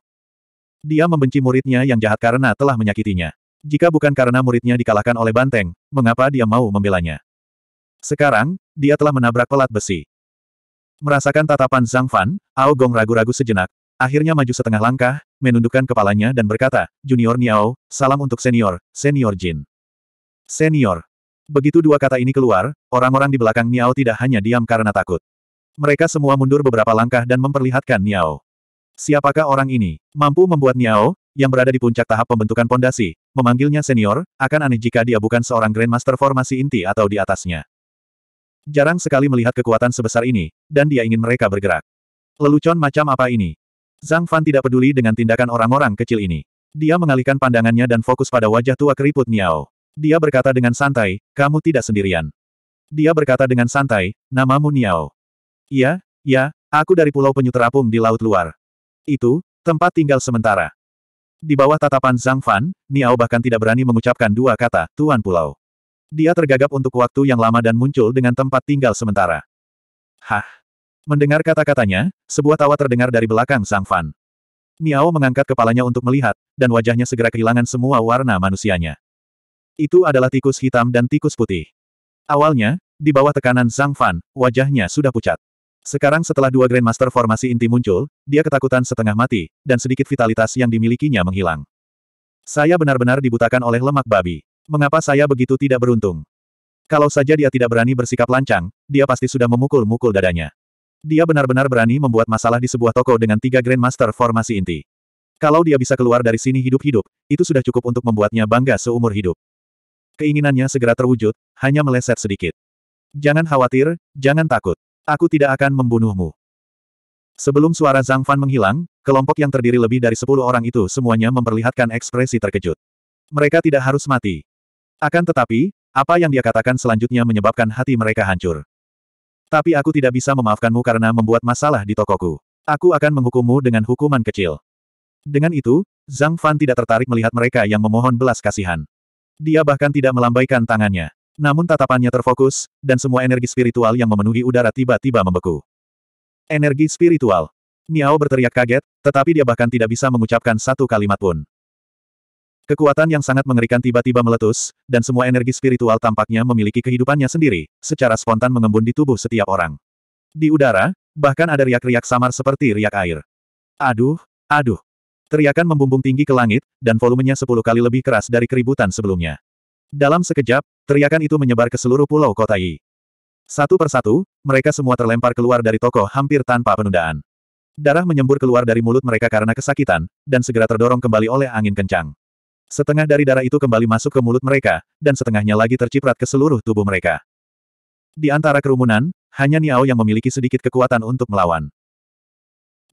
Dia membenci muridnya yang jahat karena telah menyakitinya. Jika bukan karena muridnya dikalahkan oleh banteng, mengapa dia mau membelanya? Sekarang, dia telah menabrak pelat besi. Merasakan tatapan Zhang Fan, Ao Gong ragu-ragu sejenak, akhirnya maju setengah langkah, menundukkan kepalanya dan berkata, Junior Niao, salam untuk senior, senior Jin. Senior. Begitu dua kata ini keluar, orang-orang di belakang Niao tidak hanya diam karena takut. Mereka semua mundur beberapa langkah dan memperlihatkan Niao. Siapakah orang ini? Mampu membuat Niao, yang berada di puncak tahap pembentukan pondasi, memanggilnya senior, akan aneh jika dia bukan seorang Grandmaster formasi inti atau di atasnya. Jarang sekali melihat kekuatan sebesar ini, dan dia ingin mereka bergerak. Lelucon macam apa ini? Zhang Fan tidak peduli dengan tindakan orang-orang kecil ini. Dia mengalihkan pandangannya dan fokus pada wajah tua keriput Niao. Dia berkata dengan santai, kamu tidak sendirian. Dia berkata dengan santai, namamu Niao. Iya, ya, aku dari pulau penyu terapung di laut luar. Itu, tempat tinggal sementara. Di bawah tatapan Zhang Fan, Niao bahkan tidak berani mengucapkan dua kata, Tuan Pulau. Dia tergagap untuk waktu yang lama dan muncul dengan tempat tinggal sementara. Hah? Mendengar kata-katanya, sebuah tawa terdengar dari belakang Sang Fan. Miao mengangkat kepalanya untuk melihat, dan wajahnya segera kehilangan semua warna manusianya. Itu adalah tikus hitam dan tikus putih. Awalnya, di bawah tekanan Sang Fan, wajahnya sudah pucat. Sekarang setelah dua Grandmaster formasi inti muncul, dia ketakutan setengah mati, dan sedikit vitalitas yang dimilikinya menghilang. Saya benar-benar dibutakan oleh lemak babi. Mengapa saya begitu tidak beruntung? Kalau saja dia tidak berani bersikap lancang, dia pasti sudah memukul-mukul dadanya. Dia benar-benar berani membuat masalah di sebuah toko dengan tiga Grandmaster formasi inti. Kalau dia bisa keluar dari sini hidup-hidup, itu sudah cukup untuk membuatnya bangga seumur hidup. Keinginannya segera terwujud, hanya meleset sedikit. Jangan khawatir, jangan takut. Aku tidak akan membunuhmu. Sebelum suara Zhang Fan menghilang, kelompok yang terdiri lebih dari sepuluh orang itu semuanya memperlihatkan ekspresi terkejut. Mereka tidak harus mati. Akan tetapi, apa yang dia katakan selanjutnya menyebabkan hati mereka hancur. Tapi aku tidak bisa memaafkanmu karena membuat masalah di tokoku. Aku akan menghukummu dengan hukuman kecil. Dengan itu, Zhang Fan tidak tertarik melihat mereka yang memohon belas kasihan. Dia bahkan tidak melambaikan tangannya. Namun tatapannya terfokus, dan semua energi spiritual yang memenuhi udara tiba-tiba membeku. Energi spiritual. Miao berteriak kaget, tetapi dia bahkan tidak bisa mengucapkan satu kalimat pun. Kekuatan yang sangat mengerikan tiba-tiba meletus, dan semua energi spiritual tampaknya memiliki kehidupannya sendiri, secara spontan mengembun di tubuh setiap orang. Di udara, bahkan ada riak-riak samar seperti riak air. Aduh, aduh. Teriakan membumbung tinggi ke langit, dan volumenya sepuluh kali lebih keras dari keributan sebelumnya. Dalam sekejap, teriakan itu menyebar ke seluruh pulau kota Yi. Satu persatu, mereka semua terlempar keluar dari toko hampir tanpa penundaan. Darah menyembur keluar dari mulut mereka karena kesakitan, dan segera terdorong kembali oleh angin kencang. Setengah dari darah itu kembali masuk ke mulut mereka, dan setengahnya lagi terciprat ke seluruh tubuh mereka. Di antara kerumunan, hanya Niao yang memiliki sedikit kekuatan untuk melawan.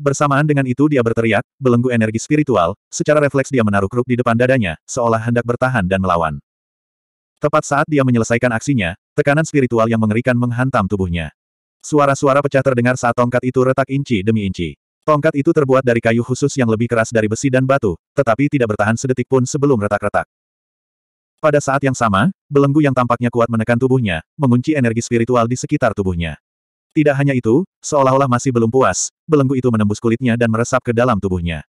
Bersamaan dengan itu dia berteriak, belenggu energi spiritual, secara refleks dia menaruh kruk di depan dadanya, seolah hendak bertahan dan melawan. Tepat saat dia menyelesaikan aksinya, tekanan spiritual yang mengerikan menghantam tubuhnya. Suara-suara pecah terdengar saat tongkat itu retak inci demi inci. Tongkat itu terbuat dari kayu khusus yang lebih keras dari besi dan batu, tetapi tidak bertahan sedetik pun sebelum retak-retak. Pada saat yang sama, belenggu yang tampaknya kuat menekan tubuhnya, mengunci energi spiritual di sekitar tubuhnya. Tidak hanya itu, seolah-olah masih belum puas, belenggu itu menembus kulitnya dan meresap ke dalam tubuhnya.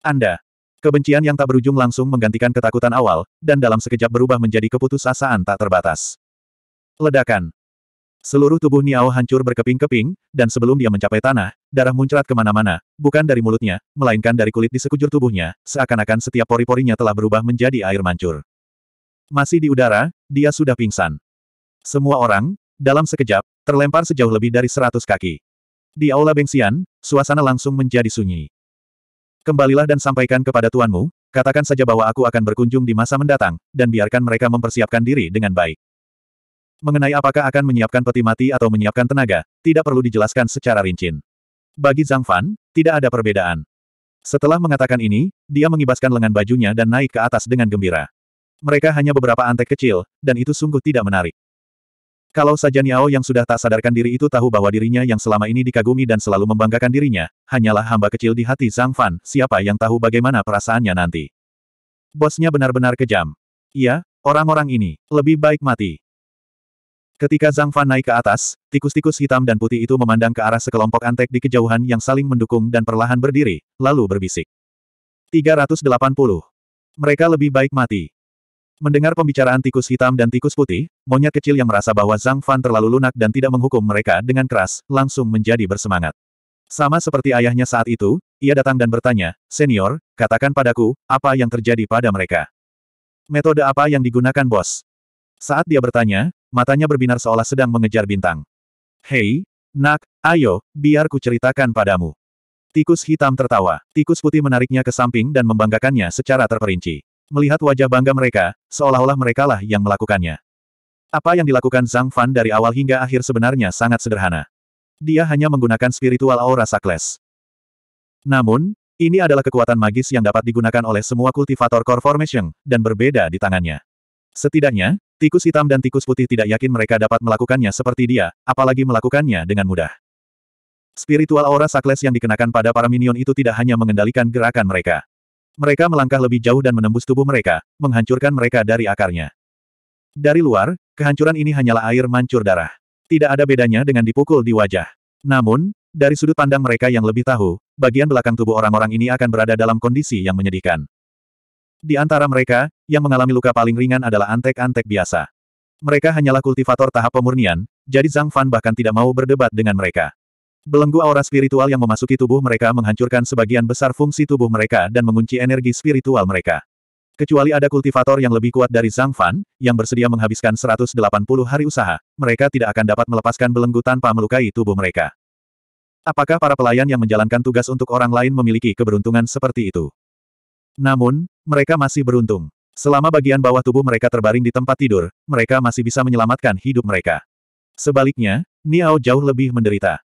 Anda. Kebencian yang tak berujung langsung menggantikan ketakutan awal, dan dalam sekejap berubah menjadi keputusasaan tak terbatas. Ledakan. Seluruh tubuh Niao hancur berkeping-keping, dan sebelum dia mencapai tanah, darah muncrat kemana-mana, bukan dari mulutnya, melainkan dari kulit di sekujur tubuhnya, seakan-akan setiap pori-porinya telah berubah menjadi air mancur. Masih di udara, dia sudah pingsan. Semua orang, dalam sekejap, terlempar sejauh lebih dari seratus kaki. Di Aula Bengsian, suasana langsung menjadi sunyi. Kembalilah dan sampaikan kepada tuanmu, katakan saja bahwa aku akan berkunjung di masa mendatang, dan biarkan mereka mempersiapkan diri dengan baik. Mengenai apakah akan menyiapkan peti mati atau menyiapkan tenaga, tidak perlu dijelaskan secara rinci. Bagi Zhang Fan, tidak ada perbedaan. Setelah mengatakan ini, dia mengibaskan lengan bajunya dan naik ke atas dengan gembira. Mereka hanya beberapa antek kecil, dan itu sungguh tidak menarik. Kalau saja Niao yang sudah tak sadarkan diri itu tahu bahwa dirinya yang selama ini dikagumi dan selalu membanggakan dirinya, hanyalah hamba kecil di hati Zhang Fan, siapa yang tahu bagaimana perasaannya nanti. Bosnya benar-benar kejam. Iya, orang-orang ini, lebih baik mati. Ketika Zhang Fan naik ke atas, tikus-tikus hitam dan putih itu memandang ke arah sekelompok antek di kejauhan yang saling mendukung dan perlahan berdiri, lalu berbisik. 380. Mereka lebih baik mati. Mendengar pembicaraan tikus hitam dan tikus putih, monyet kecil yang merasa bahwa Zhang Fan terlalu lunak dan tidak menghukum mereka dengan keras, langsung menjadi bersemangat. Sama seperti ayahnya saat itu, ia datang dan bertanya, Senior, katakan padaku, apa yang terjadi pada mereka? Metode apa yang digunakan bos? Saat dia bertanya, matanya berbinar seolah sedang mengejar bintang. Hei, nak, ayo, biar ku ceritakan padamu. Tikus hitam tertawa. Tikus putih menariknya ke samping dan membanggakannya secara terperinci. Melihat wajah bangga mereka, seolah-olah merekalah yang melakukannya. Apa yang dilakukan Zhang Fan dari awal hingga akhir sebenarnya sangat sederhana. Dia hanya menggunakan spiritual aura sakles. Namun, ini adalah kekuatan magis yang dapat digunakan oleh semua kultivator core formation, dan berbeda di tangannya. Setidaknya, tikus hitam dan tikus putih tidak yakin mereka dapat melakukannya seperti dia, apalagi melakukannya dengan mudah. Spiritual aura sakles yang dikenakan pada para minion itu tidak hanya mengendalikan gerakan mereka. Mereka melangkah lebih jauh dan menembus tubuh mereka, menghancurkan mereka dari akarnya. Dari luar, kehancuran ini hanyalah air mancur darah. Tidak ada bedanya dengan dipukul di wajah. Namun, dari sudut pandang mereka yang lebih tahu, bagian belakang tubuh orang-orang ini akan berada dalam kondisi yang menyedihkan. Di antara mereka, yang mengalami luka paling ringan adalah antek-antek biasa. Mereka hanyalah kultivator tahap pemurnian, jadi Zhang Fan bahkan tidak mau berdebat dengan mereka. Belenggu aura spiritual yang memasuki tubuh mereka menghancurkan sebagian besar fungsi tubuh mereka dan mengunci energi spiritual mereka. Kecuali ada kultivator yang lebih kuat dari Zhang Fan, yang bersedia menghabiskan 180 hari usaha, mereka tidak akan dapat melepaskan belenggu tanpa melukai tubuh mereka. Apakah para pelayan yang menjalankan tugas untuk orang lain memiliki keberuntungan seperti itu? Namun, mereka masih beruntung. Selama bagian bawah tubuh mereka terbaring di tempat tidur, mereka masih bisa menyelamatkan hidup mereka. Sebaliknya, Niao jauh lebih menderita.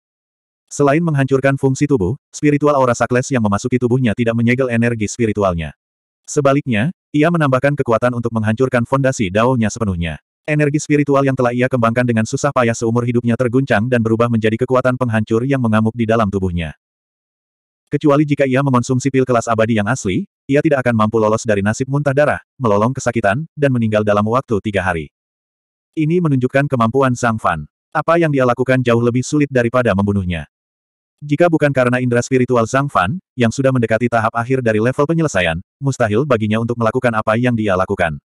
Selain menghancurkan fungsi tubuh, spiritual aura sakles yang memasuki tubuhnya tidak menyegel energi spiritualnya. Sebaliknya, ia menambahkan kekuatan untuk menghancurkan fondasi Dao-nya sepenuhnya. Energi spiritual yang telah ia kembangkan dengan susah payah seumur hidupnya terguncang dan berubah menjadi kekuatan penghancur yang mengamuk di dalam tubuhnya. Kecuali jika ia mengonsumsi pil kelas abadi yang asli, ia tidak akan mampu lolos dari nasib muntah darah, melolong kesakitan, dan meninggal dalam waktu tiga hari. Ini menunjukkan kemampuan Sang Fan. Apa yang dia lakukan jauh lebih sulit daripada membunuhnya. Jika bukan karena indera spiritual Sang Fan, yang sudah mendekati tahap akhir dari level penyelesaian, mustahil baginya untuk melakukan apa yang dia lakukan.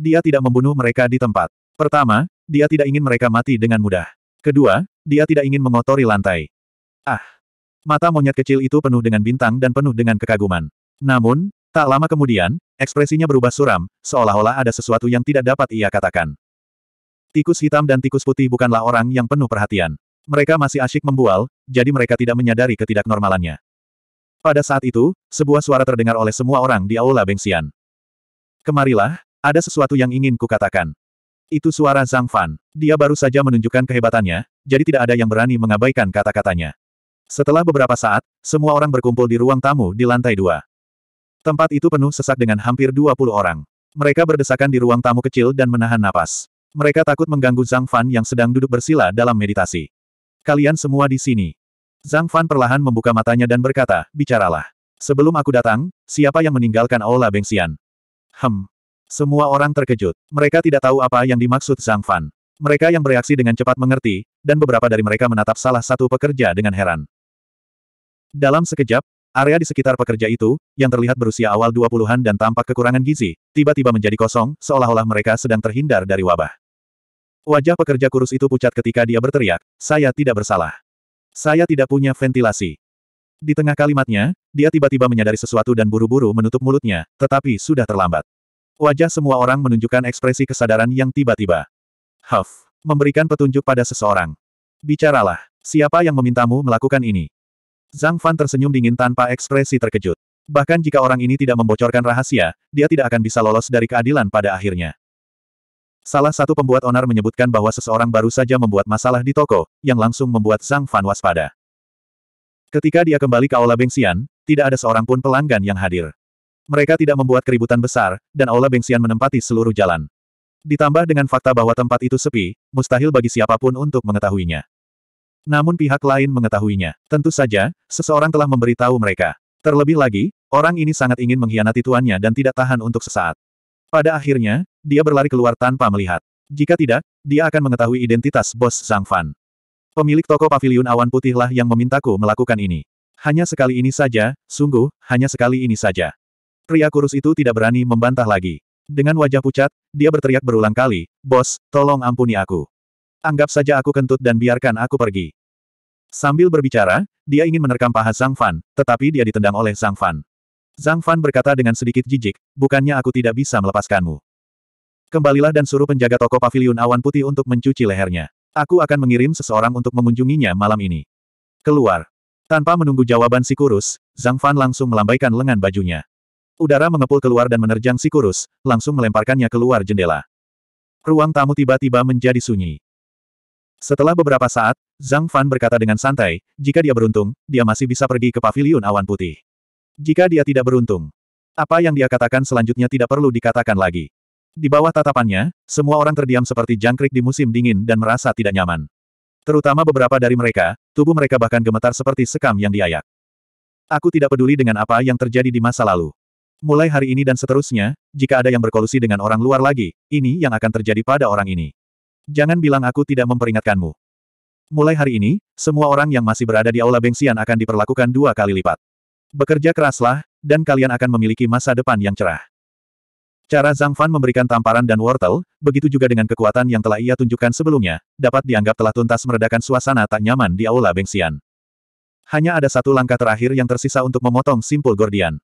Dia tidak membunuh mereka di tempat. Pertama, dia tidak ingin mereka mati dengan mudah. Kedua, dia tidak ingin mengotori lantai. Ah! Mata monyet kecil itu penuh dengan bintang dan penuh dengan kekaguman. Namun, tak lama kemudian, ekspresinya berubah suram, seolah-olah ada sesuatu yang tidak dapat ia katakan. Tikus hitam dan tikus putih bukanlah orang yang penuh perhatian. Mereka masih asyik membual, jadi mereka tidak menyadari ketidaknormalannya. Pada saat itu, sebuah suara terdengar oleh semua orang di aula Bengsian. Kemarilah, ada sesuatu yang ingin kukatakan. Itu suara Zhang Fan. Dia baru saja menunjukkan kehebatannya, jadi tidak ada yang berani mengabaikan kata-katanya. Setelah beberapa saat, semua orang berkumpul di ruang tamu di lantai dua. Tempat itu penuh sesak dengan hampir 20 orang. Mereka berdesakan di ruang tamu kecil dan menahan napas. Mereka takut mengganggu Zhang Fan yang sedang duduk bersila dalam meditasi. Kalian semua di sini. Zhang Fan perlahan membuka matanya dan berkata, bicaralah. Sebelum aku datang, siapa yang meninggalkan Aula Bengsian? Hem. Semua orang terkejut. Mereka tidak tahu apa yang dimaksud Zhang Fan. Mereka yang bereaksi dengan cepat mengerti, dan beberapa dari mereka menatap salah satu pekerja dengan heran. Dalam sekejap, Area di sekitar pekerja itu, yang terlihat berusia awal 20-an dan tampak kekurangan gizi, tiba-tiba menjadi kosong, seolah-olah mereka sedang terhindar dari wabah. Wajah pekerja kurus itu pucat ketika dia berteriak, saya tidak bersalah. Saya tidak punya ventilasi. Di tengah kalimatnya, dia tiba-tiba menyadari sesuatu dan buru-buru menutup mulutnya, tetapi sudah terlambat. Wajah semua orang menunjukkan ekspresi kesadaran yang tiba-tiba. Huff, memberikan petunjuk pada seseorang. Bicaralah, siapa yang memintamu melakukan ini? Zhang Fan tersenyum dingin tanpa ekspresi terkejut. Bahkan jika orang ini tidak membocorkan rahasia, dia tidak akan bisa lolos dari keadilan pada akhirnya. Salah satu pembuat onar menyebutkan bahwa seseorang baru saja membuat masalah di toko, yang langsung membuat Zhang Fan waspada. Ketika dia kembali ke Aula Bengsian, tidak ada seorang pun pelanggan yang hadir. Mereka tidak membuat keributan besar, dan Aula Bengsian menempati seluruh jalan. Ditambah dengan fakta bahwa tempat itu sepi, mustahil bagi siapapun untuk mengetahuinya. Namun pihak lain mengetahuinya. Tentu saja, seseorang telah memberitahu mereka. Terlebih lagi, orang ini sangat ingin mengkhianati tuannya dan tidak tahan untuk sesaat. Pada akhirnya, dia berlari keluar tanpa melihat. Jika tidak, dia akan mengetahui identitas bos Zhang Fan. Pemilik toko paviliun awan putihlah yang memintaku melakukan ini. Hanya sekali ini saja, sungguh, hanya sekali ini saja. Pria kurus itu tidak berani membantah lagi. Dengan wajah pucat, dia berteriak berulang kali, Bos, tolong ampuni aku. Anggap saja aku kentut dan biarkan aku pergi. Sambil berbicara, dia ingin menerkam paha Zhang Fan, tetapi dia ditendang oleh Zhang Fan. Zhang Fan berkata dengan sedikit jijik, bukannya aku tidak bisa melepaskanmu. Kembalilah dan suruh penjaga toko pavilion awan putih untuk mencuci lehernya. Aku akan mengirim seseorang untuk mengunjunginya malam ini. Keluar. Tanpa menunggu jawaban si kurus, Zhang Fan langsung melambaikan lengan bajunya. Udara mengepul keluar dan menerjang si kurus, langsung melemparkannya keluar jendela. Ruang tamu tiba-tiba menjadi sunyi. Setelah beberapa saat, Zhang Fan berkata dengan santai, jika dia beruntung, dia masih bisa pergi ke paviliun awan putih. Jika dia tidak beruntung, apa yang dia katakan selanjutnya tidak perlu dikatakan lagi. Di bawah tatapannya, semua orang terdiam seperti jangkrik di musim dingin dan merasa tidak nyaman. Terutama beberapa dari mereka, tubuh mereka bahkan gemetar seperti sekam yang diayak. Aku tidak peduli dengan apa yang terjadi di masa lalu. Mulai hari ini dan seterusnya, jika ada yang berkolusi dengan orang luar lagi, ini yang akan terjadi pada orang ini. Jangan bilang aku tidak memperingatkanmu. Mulai hari ini, semua orang yang masih berada di Aula Bengsian akan diperlakukan dua kali lipat. Bekerja keraslah, dan kalian akan memiliki masa depan yang cerah. Cara Zhang Fan memberikan tamparan dan wortel, begitu juga dengan kekuatan yang telah ia tunjukkan sebelumnya, dapat dianggap telah tuntas meredakan suasana tak nyaman di Aula Bengsian. Hanya ada satu langkah terakhir yang tersisa untuk memotong simpul Gordian.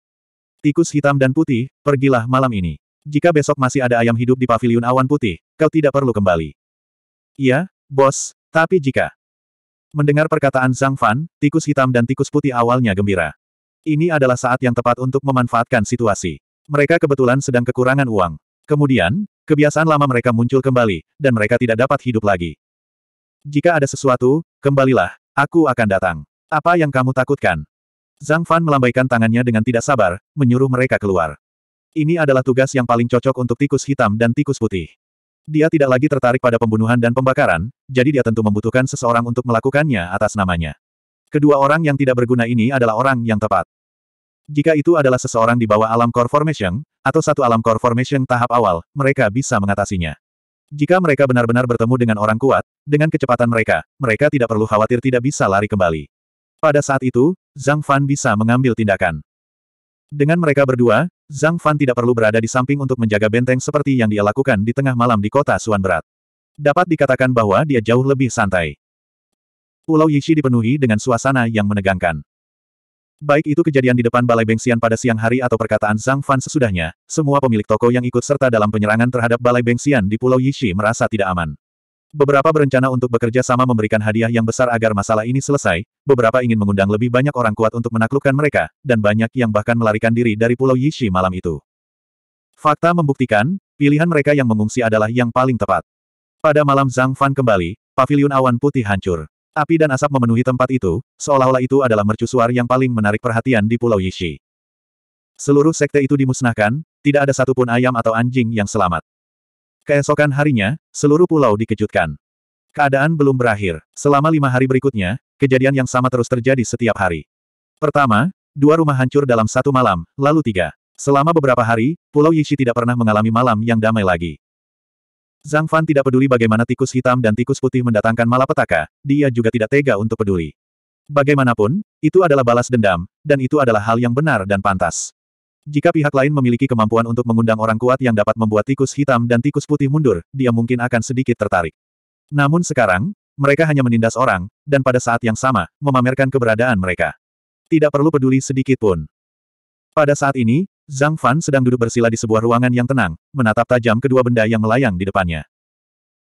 Tikus hitam dan putih, pergilah malam ini. Jika besok masih ada ayam hidup di paviliun awan putih, kau tidak perlu kembali. Iya, bos, tapi jika... Mendengar perkataan Zhang Fan, tikus hitam dan tikus putih awalnya gembira. Ini adalah saat yang tepat untuk memanfaatkan situasi. Mereka kebetulan sedang kekurangan uang. Kemudian, kebiasaan lama mereka muncul kembali, dan mereka tidak dapat hidup lagi. Jika ada sesuatu, kembalilah, aku akan datang. Apa yang kamu takutkan? Zhang Fan melambaikan tangannya dengan tidak sabar, menyuruh mereka keluar. Ini adalah tugas yang paling cocok untuk tikus hitam dan tikus putih. Dia tidak lagi tertarik pada pembunuhan dan pembakaran, jadi dia tentu membutuhkan seseorang untuk melakukannya atas namanya. Kedua orang yang tidak berguna ini adalah orang yang tepat. Jika itu adalah seseorang di bawah alam core formation, atau satu alam core formation tahap awal, mereka bisa mengatasinya. Jika mereka benar-benar bertemu dengan orang kuat, dengan kecepatan mereka, mereka tidak perlu khawatir tidak bisa lari kembali. Pada saat itu, Zhang Fan bisa mengambil tindakan. Dengan mereka berdua, Zhang Fan tidak perlu berada di samping untuk menjaga benteng seperti yang dia lakukan di tengah malam di kota Suan Berat. Dapat dikatakan bahwa dia jauh lebih santai. Pulau Yishi dipenuhi dengan suasana yang menegangkan. Baik itu kejadian di depan Balai Bengsian pada siang hari atau perkataan Zhang Fan sesudahnya, semua pemilik toko yang ikut serta dalam penyerangan terhadap Balai Bengsian di Pulau Yishi merasa tidak aman. Beberapa berencana untuk bekerja sama memberikan hadiah yang besar agar masalah ini selesai, beberapa ingin mengundang lebih banyak orang kuat untuk menaklukkan mereka, dan banyak yang bahkan melarikan diri dari Pulau Yishi malam itu. Fakta membuktikan, pilihan mereka yang mengungsi adalah yang paling tepat. Pada malam Zhang Fan kembali, paviliun awan putih hancur. Api dan asap memenuhi tempat itu, seolah-olah itu adalah mercusuar yang paling menarik perhatian di Pulau Yishi. Seluruh sekte itu dimusnahkan, tidak ada satupun ayam atau anjing yang selamat. Keesokan harinya, seluruh pulau dikejutkan. Keadaan belum berakhir. Selama lima hari berikutnya, kejadian yang sama terus terjadi setiap hari. Pertama, dua rumah hancur dalam satu malam, lalu tiga. Selama beberapa hari, Pulau Yishi tidak pernah mengalami malam yang damai lagi. Zhang Fan tidak peduli bagaimana tikus hitam dan tikus putih mendatangkan malapetaka, dia juga tidak tega untuk peduli. Bagaimanapun, itu adalah balas dendam, dan itu adalah hal yang benar dan pantas. Jika pihak lain memiliki kemampuan untuk mengundang orang kuat yang dapat membuat tikus hitam dan tikus putih mundur, dia mungkin akan sedikit tertarik. Namun sekarang, mereka hanya menindas orang, dan pada saat yang sama, memamerkan keberadaan mereka. Tidak perlu peduli sedikit pun. Pada saat ini, Zhang Fan sedang duduk bersila di sebuah ruangan yang tenang, menatap tajam kedua benda yang melayang di depannya.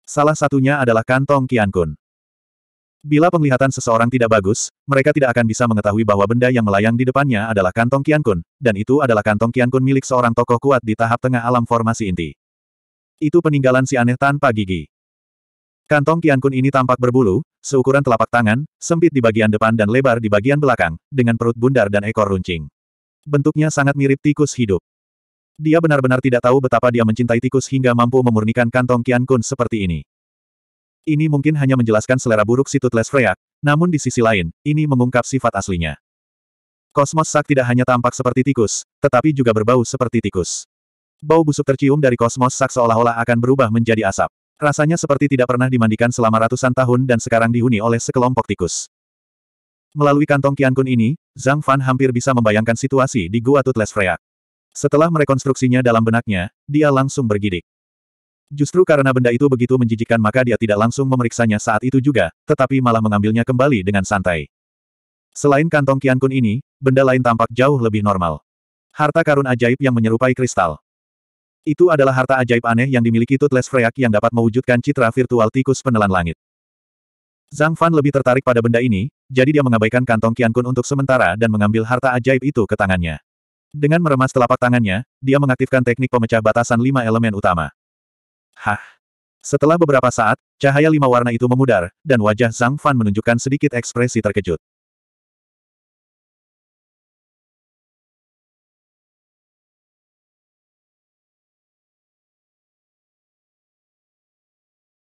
Salah satunya adalah kantong Qian Kun. Bila penglihatan seseorang tidak bagus, mereka tidak akan bisa mengetahui bahwa benda yang melayang di depannya adalah kantong Kiankun, dan itu adalah kantong Kiankun milik seorang tokoh kuat di tahap tengah alam formasi inti. Itu peninggalan si aneh tanpa gigi. Kantong Kiankun ini tampak berbulu, seukuran telapak tangan, sempit di bagian depan dan lebar di bagian belakang, dengan perut bundar dan ekor runcing. Bentuknya sangat mirip tikus hidup. Dia benar-benar tidak tahu betapa dia mencintai tikus hingga mampu memurnikan kantong Kiankun seperti ini. Ini mungkin hanya menjelaskan selera buruk si Tutles Freyak, namun di sisi lain, ini mengungkap sifat aslinya. Kosmos Sak tidak hanya tampak seperti tikus, tetapi juga berbau seperti tikus. Bau busuk tercium dari kosmos Sak seolah-olah akan berubah menjadi asap. Rasanya seperti tidak pernah dimandikan selama ratusan tahun dan sekarang dihuni oleh sekelompok tikus. Melalui kantong Kun ini, Zhang Fan hampir bisa membayangkan situasi di Gua Tutles Freyak. Setelah merekonstruksinya dalam benaknya, dia langsung bergidik. Justru karena benda itu begitu menjijikkan maka dia tidak langsung memeriksanya saat itu juga, tetapi malah mengambilnya kembali dengan santai. Selain kantong Qian Kun ini, benda lain tampak jauh lebih normal. Harta karun ajaib yang menyerupai kristal. Itu adalah harta ajaib aneh yang dimiliki Tutles Freyak yang dapat mewujudkan citra virtual tikus penelan langit. Zhang Fan lebih tertarik pada benda ini, jadi dia mengabaikan kantong Qian Kun untuk sementara dan mengambil harta ajaib itu ke tangannya. Dengan meremas telapak tangannya, dia mengaktifkan teknik pemecah batasan lima elemen utama. Hah. Setelah beberapa saat, cahaya lima warna itu memudar, dan wajah Zhang Fan menunjukkan sedikit ekspresi terkejut.